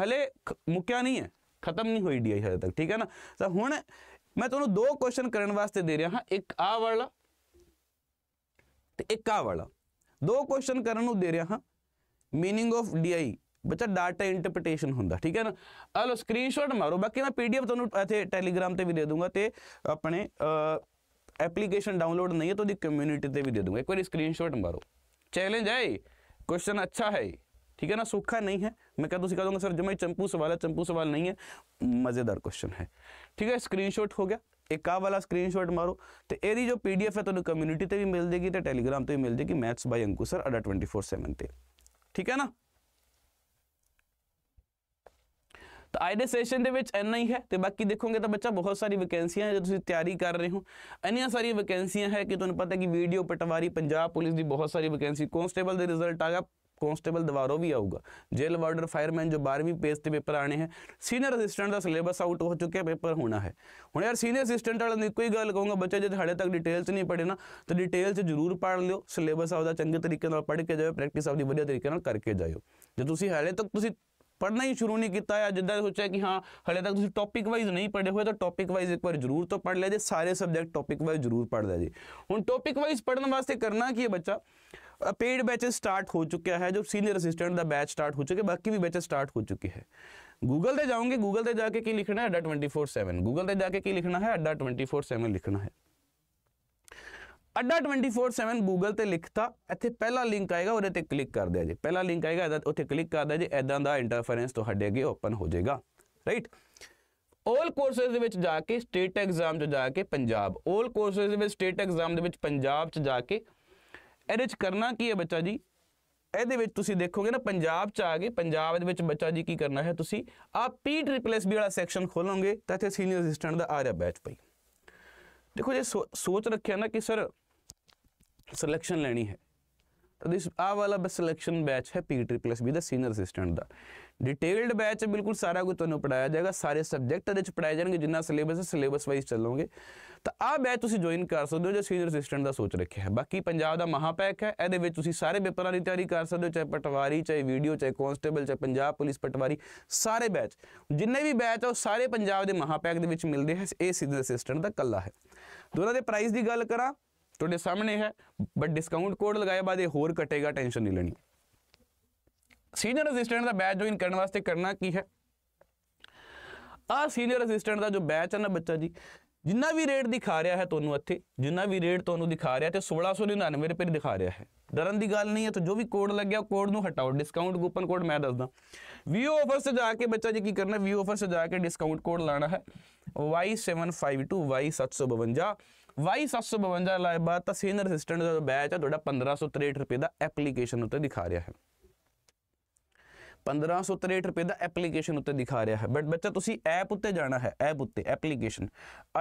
Speaker 1: ਹਲੇ ਮੁੱਕਿਆ ਨਹੀਂ ਹੈ ਖਤਮ ਨਹੀਂ ਹੋਈ ਡੀਆਈ ਹਜੇ ਤੱਕ ਠੀਕ ਹੈ ਨਾ ਤਾਂ ਹੁਣ ਮੈਂ ਤੁਹਾਨੂੰ ਦੋ ਕੁਐਸਚਨ ਕਰਨ ਵਾਸਤੇ ਦੇ ਰਿਹਾ ਹਾਂ ਇੱਕ ਆ ਵਾਲਾ ਤੇ ਇੱਕ ਆ ਵਾਲਾ ਦੋ ਕੁਐਸਚਨ ਕਰਨ ਨੂੰ ਦੇ ਰਿਹਾ ਹਾਂ मीनिंग ਆਫ ਡੀਆਈ ਬੱਚਾ ਡਾਟਾ ਇੰਟਰਪ੍ਰੀਟੇਸ਼ਨ ਹੁੰਦਾ ਠੀਕ ਹੈ ਨਾ ਆ ਲੋ ਸਕਰੀਨਸ਼ਾਟ ਮਾਰੋ ਬਾਕੀ ਮੈਂ ਪੀਡੀਐਫ ਤੁਹਾਨੂੰ ਇੱਥੇ ਟੈਲੀਗ੍ਰਾਮ ਤੇ ਵੀ ਦੇ ਦੂੰਗਾ ਤੇ ਆਪਣੇ ਐਪਲੀਕੇਸ਼ਨ ਡਾਊਨਲੋਡ ਨਹੀਂ ਹੈ ਤਾਂ ਉਹਦੀ ਕਮਿਊਨਿਟੀ ਤੇ ਵੀ ਦੇ ਦੂੰਗਾ ਇੱਕ ਵਾਰੀ ਸਕਰੀਨਸ਼ਾਟ ਮਾਰੋ ਚੈਲੰਜ ਹੈ ਕੁਐਸਚਨ ਅੱਛਾ ਹੈ ਠੀਕ ਹੈ ਨਾ ਸੁੱਖਾ ਨਹੀਂ ਹੈ ਮੈਂ कह ਤੁਸੀਂ सिखा दूंगा ਸਰ जो ਚੰਪੂ चंपू ਚੰਪੂ ਸਵਾਲ ਨਹੀਂ ਹੈ ਮਜ਼ੇਦਾਰ है ਹੈ ਠੀਕ ਹੈ ठीक है ਹੋ ਗਿਆ ਇੱਕ ਆ ਵਾਲਾ ਸਕਰੀਨਸ਼ਾਟ ਮਾਰੋ ਤੇ ਇਹਦੀ ਜੋ ਪੀਡੀਐਫ ਹੈ ਤੁਹਾਨੂੰ ਕਮਿਊਨਿਟੀ ਤੇ ਵੀ ਮਿਲ ਜੇਗੀ ਤੇ ਟੈਲੀਗ੍ਰਾਮ ਤੇ ਵੀ ਮਿਲ ਜੇਗੀ ਮੈਥਸ ਬਾਈ ਅੰਕੂ ਸਰ ਅਡਾ 24/7 ਤੇ ਠੀਕ ਹੈ ਨਾ ਤਾਂ ਅੱਜ ਦੇ ਸੈਸ਼ਨ ਦੇ ਵਿੱਚ ਇੰਨਾ ਹੀ ਹੈ ਤੇ ਬਾਕੀ ਦੇਖੋਗੇ ਤਾਂ ਬੱਚਾ ਬਹੁਤ ਸਾਰੀ ਵੈਕੈਂਸੀਆਂ ਹੈ ਜੇ ਤੁਸੀਂ ਤਿਆਰੀ ਕਰ ਰਹੇ ਹੋ ਇੰਨੀਆਂ ਸਾਰੀਆਂ ਵੈਕੈਂਸੀਆਂ ਹੈ ਕਿ ਤੁਹਾਨੂੰ ਪਤਾ ਕਿ ਵੀਡੀਓ ਪਟਵਾਰੀ ਪੰਜਾਬ ਪੁਲਿਸ ਦੀ ਬਹੁਤ ਸਾਰੀ ਵੈਕੈਂਸੀ ਕਨਸਟੇਬਲ ਦੇ ਰਿਜ਼ਲਟ ਆ ਗਿਆ ਕਾਂਸਟੇਬਲ ਦੁਬਾਰਾ ਵੀ ਆਊਗਾ ਜੇਲ ਵਾਰਡਰ ਫਾਇਰਮੈਨ ਜੋ 12ਵੀਂ ਪੇਜ ਤੇ ਪੇਪਰ ਆਣੇ ਹੈ ਸੀਨੀਅਰ ਅਸਿਸਟੈਂਟ ਦਾ ਸਿਲੇਬਸ ਆਊਟ ਹੋ ਚੁੱਕਿਆ ਪੇਪਰ ਹੋਣਾ ਹੈ ਹੁਣ ਯਾਰ ਸੀਨੀਅਰ ਅਸਿਸਟੈਂਟ ਵਾਲਾ ਨਹੀਂ ਕੋਈ ਗੱਲ ਕਹੂੰਗਾ ਬੱਚਾ ਜੇ ਹਾਲੇ ਤੱਕ ਡਿਟੇਲਸ ਨਹੀਂ ਪੜੇ ਨਾ ਤਾਂ ਡਿਟੇਲਸ ਜ਼ਰੂਰ ਪੜ ਲਿਓ ਸਿਲੇਬਸ ਆਉਦਾ ਚੰਗੇ ਤਰੀਕੇ ਨਾਲ ਪੜ੍ਹ ਕੇ ਜਾਓ ਪ੍ਰੈਕਟਿਸ ਆਪਦੀ ਵਧੀਆ ਤਰੀਕੇ ਨਾਲ ਕਰਕੇ ਜਾਓ ਜੇ ਤੁਸੀਂ ਹਾਲੇ ਤੱਕ ਤੁਸੀਂ ਪੜਨਾ ਹੀ ਸ਼ੁਰੂ ਨਹੀਂ ਕੀਤਾ ਜਾਂ ਜਿੱਦਾਂ ਸੋਚਿਆ ਕਿ ਹਾਂ ਹਲੇ ਤੱਕ ਤੁਸੀਂ ਟੌਪਿਕ ਵਾਈਜ਼ ਨਹੀਂ ਪੜ੍ਹੇ ਹੋਏ ਤਾਂ ਟੌਪਿਕ ਵਾਈਜ਼ ਇੱਕ ਵਾਰ ਜ਼ਰੂਰ ਤੋਂ ਪੜ੍ਹ ਲਿਆ ਜੇ ਸਾਰੇ ਸਬਜੈਕਟ ਟੌਪਿਕ ਵਾਈਜ਼ ਜ਼ਰੂਰ ਪੜ੍ਹ ਲਿਆ ਜੇ ਹੁਣ ਟੌਪਿਕ ਵਾਈਜ਼ ਪੜਨ ਵਾਸਤੇ ਕਰਨਾ ਕੀ ਹੈ ਬੱਚਾ ਪੇਡ ਬੈਚ ਸਟਾਰਟ ਹੋ ਚੁੱਕਿਆ ਹੈ ਜੋ ਸੀਨੀਅਰ ਅਸਿਸਟੈਂਟ ਦਾ ਬੈਚ ਸਟਾਰਟ ਹੋ ਚੁੱਕੇ ਬਾਕੀ ਵੀ ਬੈਚ ਸਟਾਰਟ ਹੋ ਚੁੱਕੇ ਹੈ ਗੂਗਲ ਤੇ ਜਾਓਗੇ ਗੂਗਲ ਤੇ ਜਾ ਕੇ ਕੀ ਲਿਖਣਾ ਹੈ ਅੱਡਾ 24/7 ਗੂਗਲ ਤੇ ਜਾ ਕੇ ਕੀ ਲਿਖਣਾ ਹੈ ਅੱਡਾ 24/7 ਲਿਖਣਾ ਹੈ ਅੱਡਾ 24/7 ਗੂਗਲ ਤੇ ਲਿਖਤਾ ਇੱਥੇ ਪਹਿਲਾ ਲਿੰਕ ਆਏਗਾ ਉਹਦੇ ਤੇ ਕਲਿੱਕ ਕਰ ਦਿਆ ਜੀ ਪਹਿਲਾ ਲਿੰਕ ਆਏਗਾ ਇਹਦਾ ਉੱਥੇ ਕਲਿੱਕ ਕਰ ਦਿਆ ਜੀ ਐਦਾਂ ਦਾ ਇੰਟਰਫੇਰੈਂਸ ਤੁਹਾਡੇ ਅੱਗੇ ਓਪਨ ਹੋ ਜਾਏਗਾ ਰਾਈਟ 올 ਕੋਰਸਸ ਦੇ ਵਿੱਚ ਜਾ ਕੇ ਸਟੇਟ ਐਗਜ਼ਾਮ 'ਚ ਜਾ ਕੇ ਪੰਜਾਬ 올 ਕੋਰਸਸ ਦੇ ਵਿੱਚ ਸਟੇਟ ਐਗਜ਼ਾਮ ਦੇ ਵਿੱਚ ਪੰਜਾਬ 'ਚ ਜਾ ਕੇ ਇਹਦੇ ਚ ਕਰਨਾ ਕੀ ਹੈ ਬੱਚਾ ਜੀ ਇਹਦੇ ਵਿੱਚ ਤੁਸੀਂ ਦੇਖੋਗੇ ਨਾ ਪੰਜਾਬ ਚ ਆ ਗਏ ਪੰਜਾਬ ਦੇ ਵਿੱਚ ਬੱਚਾ ਜੀ ਕੀ ਕਰਨਾ ਹੈ ਤੁਸੀਂ ਆ ਪੀ ਟ੍ਰਿਪਲ ਐਸ ਬੀ ਵਾਲਾ ਸੈਕਸ਼ਨ ਖੋਲੋਗੇ ਤਾਂ ਇੱਥੇ ਸੀਨੀਅਰ ਅਸਿਸਟੈਂਟ ਦਾ ਆ ਰਿਹਾ ਬੈਚ ਪਈ ਦੇਖੋ ਜੇ ਸੋਚ ਰੱਖਿਆ ਨਾ ਕਿ ਸਰ ਸਿਲੈਕਸ਼ਨ ਲੈਣੀ ਹੈ ਤਾਂ ਦਿਸ ਆ ਵਾਲਾ ਬਸ ਸਿਲੈਕਸ਼ਨ ਬੈਚ ਹੈ ਵੀ ਦਾ ਸੀਨੀਅਰ ਅਸਿਸਟੈਂਟ ਦਾ ਡਿਟੇਲਡ ਬੈਚ ਬਿਲਕੁਲ ਸਾਰਾ ਕੁਝ ਤੁਹਾਨੂੰ ਪੜਾਇਆ ਜਾਏਗਾ ਸਾਰੇ ਸਬਜੈਕਟ ਦੇ ਵਿੱਚ ਪੜਾਏ ਜਾਣਗੇ ਜਿੰਨਾ ਸਿਲੇਬਸ ਹੈ ਸਿਲੇਬਸ ਵਾਈਜ਼ ਚੱਲੋਗੇ ਤਾਂ ਆ ਬੈਚ ਤੁਸੀਂ ਜੁਆਇਨ ਕਰ ਸਕਦੇ ਹੋ ਜੇ ਸੀਨੀਅਰ ਅਸਿਸਟੈਂਟ ਦਾ ਸੋਚ ਰੱਖਿਆ ਹੈ ਬਾਕੀ ਪੰਜਾਬ ਦਾ ਮਹਾਪੈਕ ਹੈ ਇਹਦੇ ਵਿੱਚ ਤੁਸੀਂ ਸਾਰੇ ਪੇਪਰਾਂ ਦੀ ਤਿਆਰੀ ਕਰ ਸਕਦੇ ਹੋ ਚਾਹੇ ਪਟਵਾਰੀ ਚਾਹੇ ਵੀਡੀਓ ਚਾਹੇ ਕਨਸਟੇਬਲ ਚਾਹੇ ਪੰਜਾਬ ਪੁਲਿਸ ਪਟਵਾਰੀ ਸਾਰੇ ਬੈਚ ਜਿੰਨੇ ਵੀ ਬੈਚ ਆ ਉਹ ਸਾਰੇ ਪੰਜਾਬ ਦੇ ਮਹਾਪੈਕ ਦੇ ਵਿੱਚ ਮਿਲਦੇ ਹੈ ਇਹ ਸੀਨੀਅਰ ਅਸਿਸਟੈਂਟ ਦਾ ਕੱਲਾ ਹੈ ਦੋਨਾਂ ਦੇ ਪ੍ਰਾਈਸ ਦੀ ਗੱਲ ਕਰਾਂ ਤੁਹਾਡੇ ਸਾਹਮਣੇ ਹੈ ਬਟ ਡਿਸਕਾਊਂਟ ਕੋਡ ਲਗਾਏ ਬਾਅਦ ਇਹ ਹੋਰ ਕਟੇਗਾ ਟੈਨਸ਼ਨ ਨਹੀਂ ਲੈਣੀ ਸੀਨੀਅਰ ਅਸਿਸਟੈਂਟ ਦਾ ਬੈਚ ਜੁਆਇਨ ਕਰਨ ਵਾਸਤੇ ਕਰਨਾ ਕੀ ਹੈ ਆ ਸੀਨੀਅਰ ਅਸਿਸਟੈਂਟ ਦਾ ਜੋ ਬੈਚ ਹੈ ਨਾ ਬੱਚਾ ਜੀ ਜਿੰਨਾ ਵੀ ਰੇਟ ਦਿਖਾ ਰਿਹਾ ਹੈ ਤੁਹਾਨੂੰ ਇੱਥੇ ਜਿੰਨਾ ਵੀ ਰੇਟ ਤੁਹਾਨੂੰ ਦਿਖਾ ਰਿਹਾ ਤੇ 1699 ਰੁਪਏ ਦਿਖਾ ਰਿਹਾ ਹੈ ਡਰਨ ਦੀ ਗੱਲ ਨਹੀਂ ਹੈ ਤਾਂ ਜੋ ਵੀ ਕੋਡ ਲੱਗਿਆ ਕੋਡ ਨੂੰ ਹਟਾਓ ਡਿਸਕਾਊਂਟ ਕੂਪਨ ਕੋਡ ਮੈਂ ਦੱਸਦਾ ਵੀਓ ਆਫਰ ਸੇ ਜਾ ਕੇ ਬੱਚਾ ਜੀ ਕੀ ਕਰਨਾ ਵੀਓ ਆਫਰ ਸੇ ਜਾ ਕੇ ਡਿਸਕਾਊਂਟ ਕੋਡ ਲਾਣਾ ਹੈ Y752 Y752 Y752 ਲਾਏ ਬਾਅਦ ਤਾਂ ਸੀਨੀਅਰ ਅਸਿਸਟੈਂਟ ਦਾ ਬੈਚ ਹੈ ਤੁਹਾਡਾ 1563 ਰੁਪਏ ਦਾ ਐਪਲੀਕੇਸ਼ਨ ਉੱਤੇ ਦਿਖਾ ਰਿਹਾ ਹੈ 1563 ਰੁਪਏ ਦਾ ਐਪਲੀਕੇਸ਼ਨ ਉੱਤੇ ਦਿਖਾ ਰਿਹਾ ਹੈ ਬਟ ਬੱਚਾ ਤੁਸੀਂ ਐਪ ਉੱਤੇ ਜਾਣਾ ਹੈ ਐਪ ਉੱਤੇ ਐਪਲੀਕੇਸ਼ਨ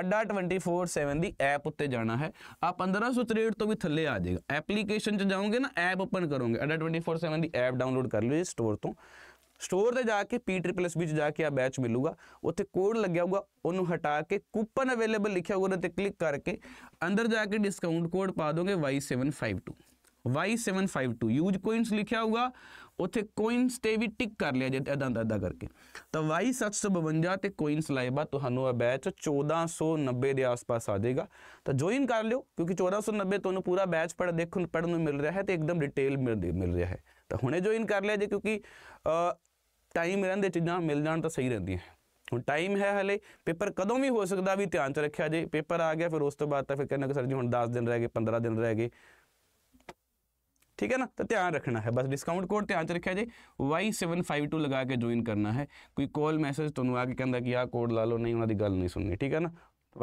Speaker 1: ਅੱਡਾ 247 ਦੀ ਐਪ ਉੱਤੇ ਜਾਣਾ ਹੈ ਆ 1563 ਤੋਂ ਵੀ ਥੱਲੇ ਆ ਜਾਏਗਾ ਐਪਲੀਕੇਸ਼ਨ 'ਚ ਜਾਓਗੇ ਨਾ ਐਪ ਓਪਨ ਕਰੋਗੇ ਅੱਡਾ 247 ਦੀ ਐਪ ਡਾਊਨਲੋਡ ਕਰ ਲਿਓ ਜੀ ਸਟੋਰ ਤੋਂ ਸਟੋਰ ਤੇ ਜਾ ਕੇ ਪੀ ਟ੍ਰਿਪਲ ਐਸ ਵਿੱਚ ਜਾ ਕੇ ਆ ਬੈਚ ਮਿਲੂਗਾ ਉੱਥੇ ਕੋਡ ਲੱਗਿਆ ਹੋਊਗਾ ਉਹਨੂੰ ਹਟਾ ਕੇ ਕੂਪਨ ਅਵੇਲੇਬਲ ਲਿਖਿਆ ਹੋਊਗਾ ਤੇ ਕਲਿੱਕ ਕਰਕੇ ਅੰਦਰ ਜਾ ਕੇ ਡਿਸਕਾਊਂਟ ਕੋਡ ਪਾ ਦੋਗੇ Y752 Y752 ਯੂਜ ਕੋਇਨਸ ਲਿਖਿਆ ਹੋਊਗਾ ਉੱਥੇ ਕੋਇਨਸ ਤੇ ਵੀ ਟਿਕ ਕਰ ਲਿਆ ਜੇ ਇਦਾਂ ਇਦਾਂ ਕਰਕੇ ਤਾਂ Y752 ਤੇ ਕੋਇਨਸ ਲਾਇਬਾ ਤੁਹਾਨੂੰ ਆ ਬੈਚ 1490 ਦੇ ਆਸ-ਪਾਸ ਆ ਜਾਏਗਾ ਤਾਂ ਜੁਆਇਨ ਕਰ ਲਿਓ ਕਿਉਂਕਿ 1490 ਤੁਹਾਨੂੰ ਪੂਰਾ ਬੈਚ ਪੜ ਦੇਖਣ ਪੜਨ ਨੂੰ ਮਿਲ ਰਿਹਾ ਹੈ ਤੇ ਇੱਕਦਮ ਡਿਟੇਲ ਮਿਲ ਰਿਹਾ ਹੈ ਤਾਂ ਹੁਣੇ ਜੁਆਇਨ ਕਰ ਲਿਆ ਜੇ ਕਿਉਂਕਿ ਟਾਈਮ ਰਹਿੰਦੇ ਚੀਜ਼ਾਂ ਮਿਲ ਜਾਣ ਤਾਂ ਸਹੀ ਰਹਿੰਦੀਆਂ ਹੁਣ ਟਾਈਮ ਹੈ ਹਲੇ ਪੇਪਰ ਕਦੋਂ ਵੀ ਹੋ ਸਕਦਾ ਵੀ ਧਿਆਨ ਚ ਰੱਖਿਆ ਜੇ ਪੇਪਰ ਆ ਗਿਆ ਫਿਰ ਉਸ ਤੋਂ ਬਾਅਦ ਤਾਂ ਫਿਰ ਕਹਿੰਦਾ ਕਿ ਸਰ ਜੀ ਹੁਣ 10 ਦਿਨ ਰਹਿ ਗਏ 15 ਦਿਨ ਰਹਿ ਗਏ ਠੀਕ ਹੈ ਨਾ ਤਾਂ ਧਿਆਨ ਰੱਖਣਾ ਹੈ ਬਸ ਡਿਸਕਾਊਂਟ ਕੋਡ ਧਿਆਨ ਚ ਰੱਖਿਆ ਜੇ Y752 ਲਗਾ ਕੇ ਜੁਆਇਨ ਕਰਨਾ ਹੈ ਕੋਈ ਕਾਲ ਮੈਸੇਜ ਤੁਹਾਨੂੰ ਆ ਕੇ ਕਹਿੰਦਾ ਕਿ ਆਹ ਕੋਡ ਲਾ ਲਓ ਨਹੀਂ ਉਹਨਾਂ ਦੀ ਗੱਲ ਨਹੀਂ ਸੁਣਨੀ ਠੀਕ ਹੈ ਨਾ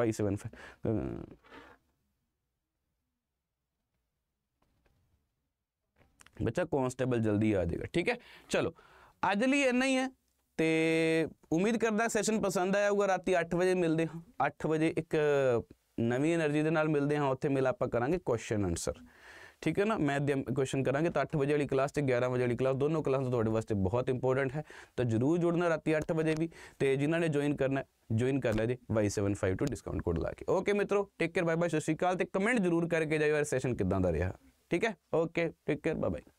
Speaker 1: Y75 ਬੱਚਾ ਕਨਸਟੇਬਲ ਜਲਦੀ ਆ ਜਾਏਗਾ ਠੀਕ ਹੈ ਚਲੋ ਅੱਜ ਲਈ ਇੰਨਾ ਹੀ ਹੈ ਤੇ ਉਮੀਦ ਕਰਦਾ ਸੈਸ਼ਨ ਪਸੰਦ ਆਇਆ ਹੋਊਗਾ ਰਾਤੀ 8 ਵਜੇ ਮਿਲਦੇ ਹਾਂ 8 ਵਜੇ ਇੱਕ ਨਵੀਂ એનર્ਜੀ ਦੇ ਨਾਲ ਮਿਲਦੇ ਹਾਂ ਉੱਥੇ ਮਿਲ ਆਪਾਂ ਕਰਾਂਗੇ ਕੁਐਸਚਨ ਆਨਸਰ ਠੀਕ ਹੈ ਨਾ ਮੈਂ ਕੁਐਸਚਨ ਕਰਾਂਗੇ ਤਾਂ 8 ਵਜੇ ਵਾਲੀ ਕਲਾਸ ਤੇ 11 ਵਜੇ ਵਾਲੀ ਕਲਾਸ ਦੋਨੋਂ ਕਲਾਸਾਂ ਤੁਹਾਡੇ ਵਾਸਤੇ ਬਹੁਤ ਇੰਪੋਰਟੈਂਟ ਹੈ ਤਾਂ ਜਰੂਰ ਜੁੜਨਾ ਰਾਤੀ 8 ਵਜੇ ਵੀ ਤੇ ਜਿਨ੍ਹਾਂ ਨੇ ਜੁਆਇਨ ਕਰਨਾ ਜੁਆਇਨ ਕਰ ਲੈ ਜੀ y752 ਡਿਸਕਾਊਂਟ ਕੋਡ ਲਾ ਕੇ ਓਕੇ ਮਿੱਤਰੋ ਟੇਕ ਕੇਅਰ ਬਾਏ ਬਾਏ ਸਤਿ ਸ਼੍ਰੀ ਅਕਾਲ ਤੇ ਕਮੈਂਟ ਜਰੂਰ ਕਰਕੇ ਜਾਇਓ ਯਾਰ ਸੈਸ਼ਨ ਕਿਦਾਂ ਦਾ ਰਿਹਾ ਠੀਕ ਹੈ okay take care bye bye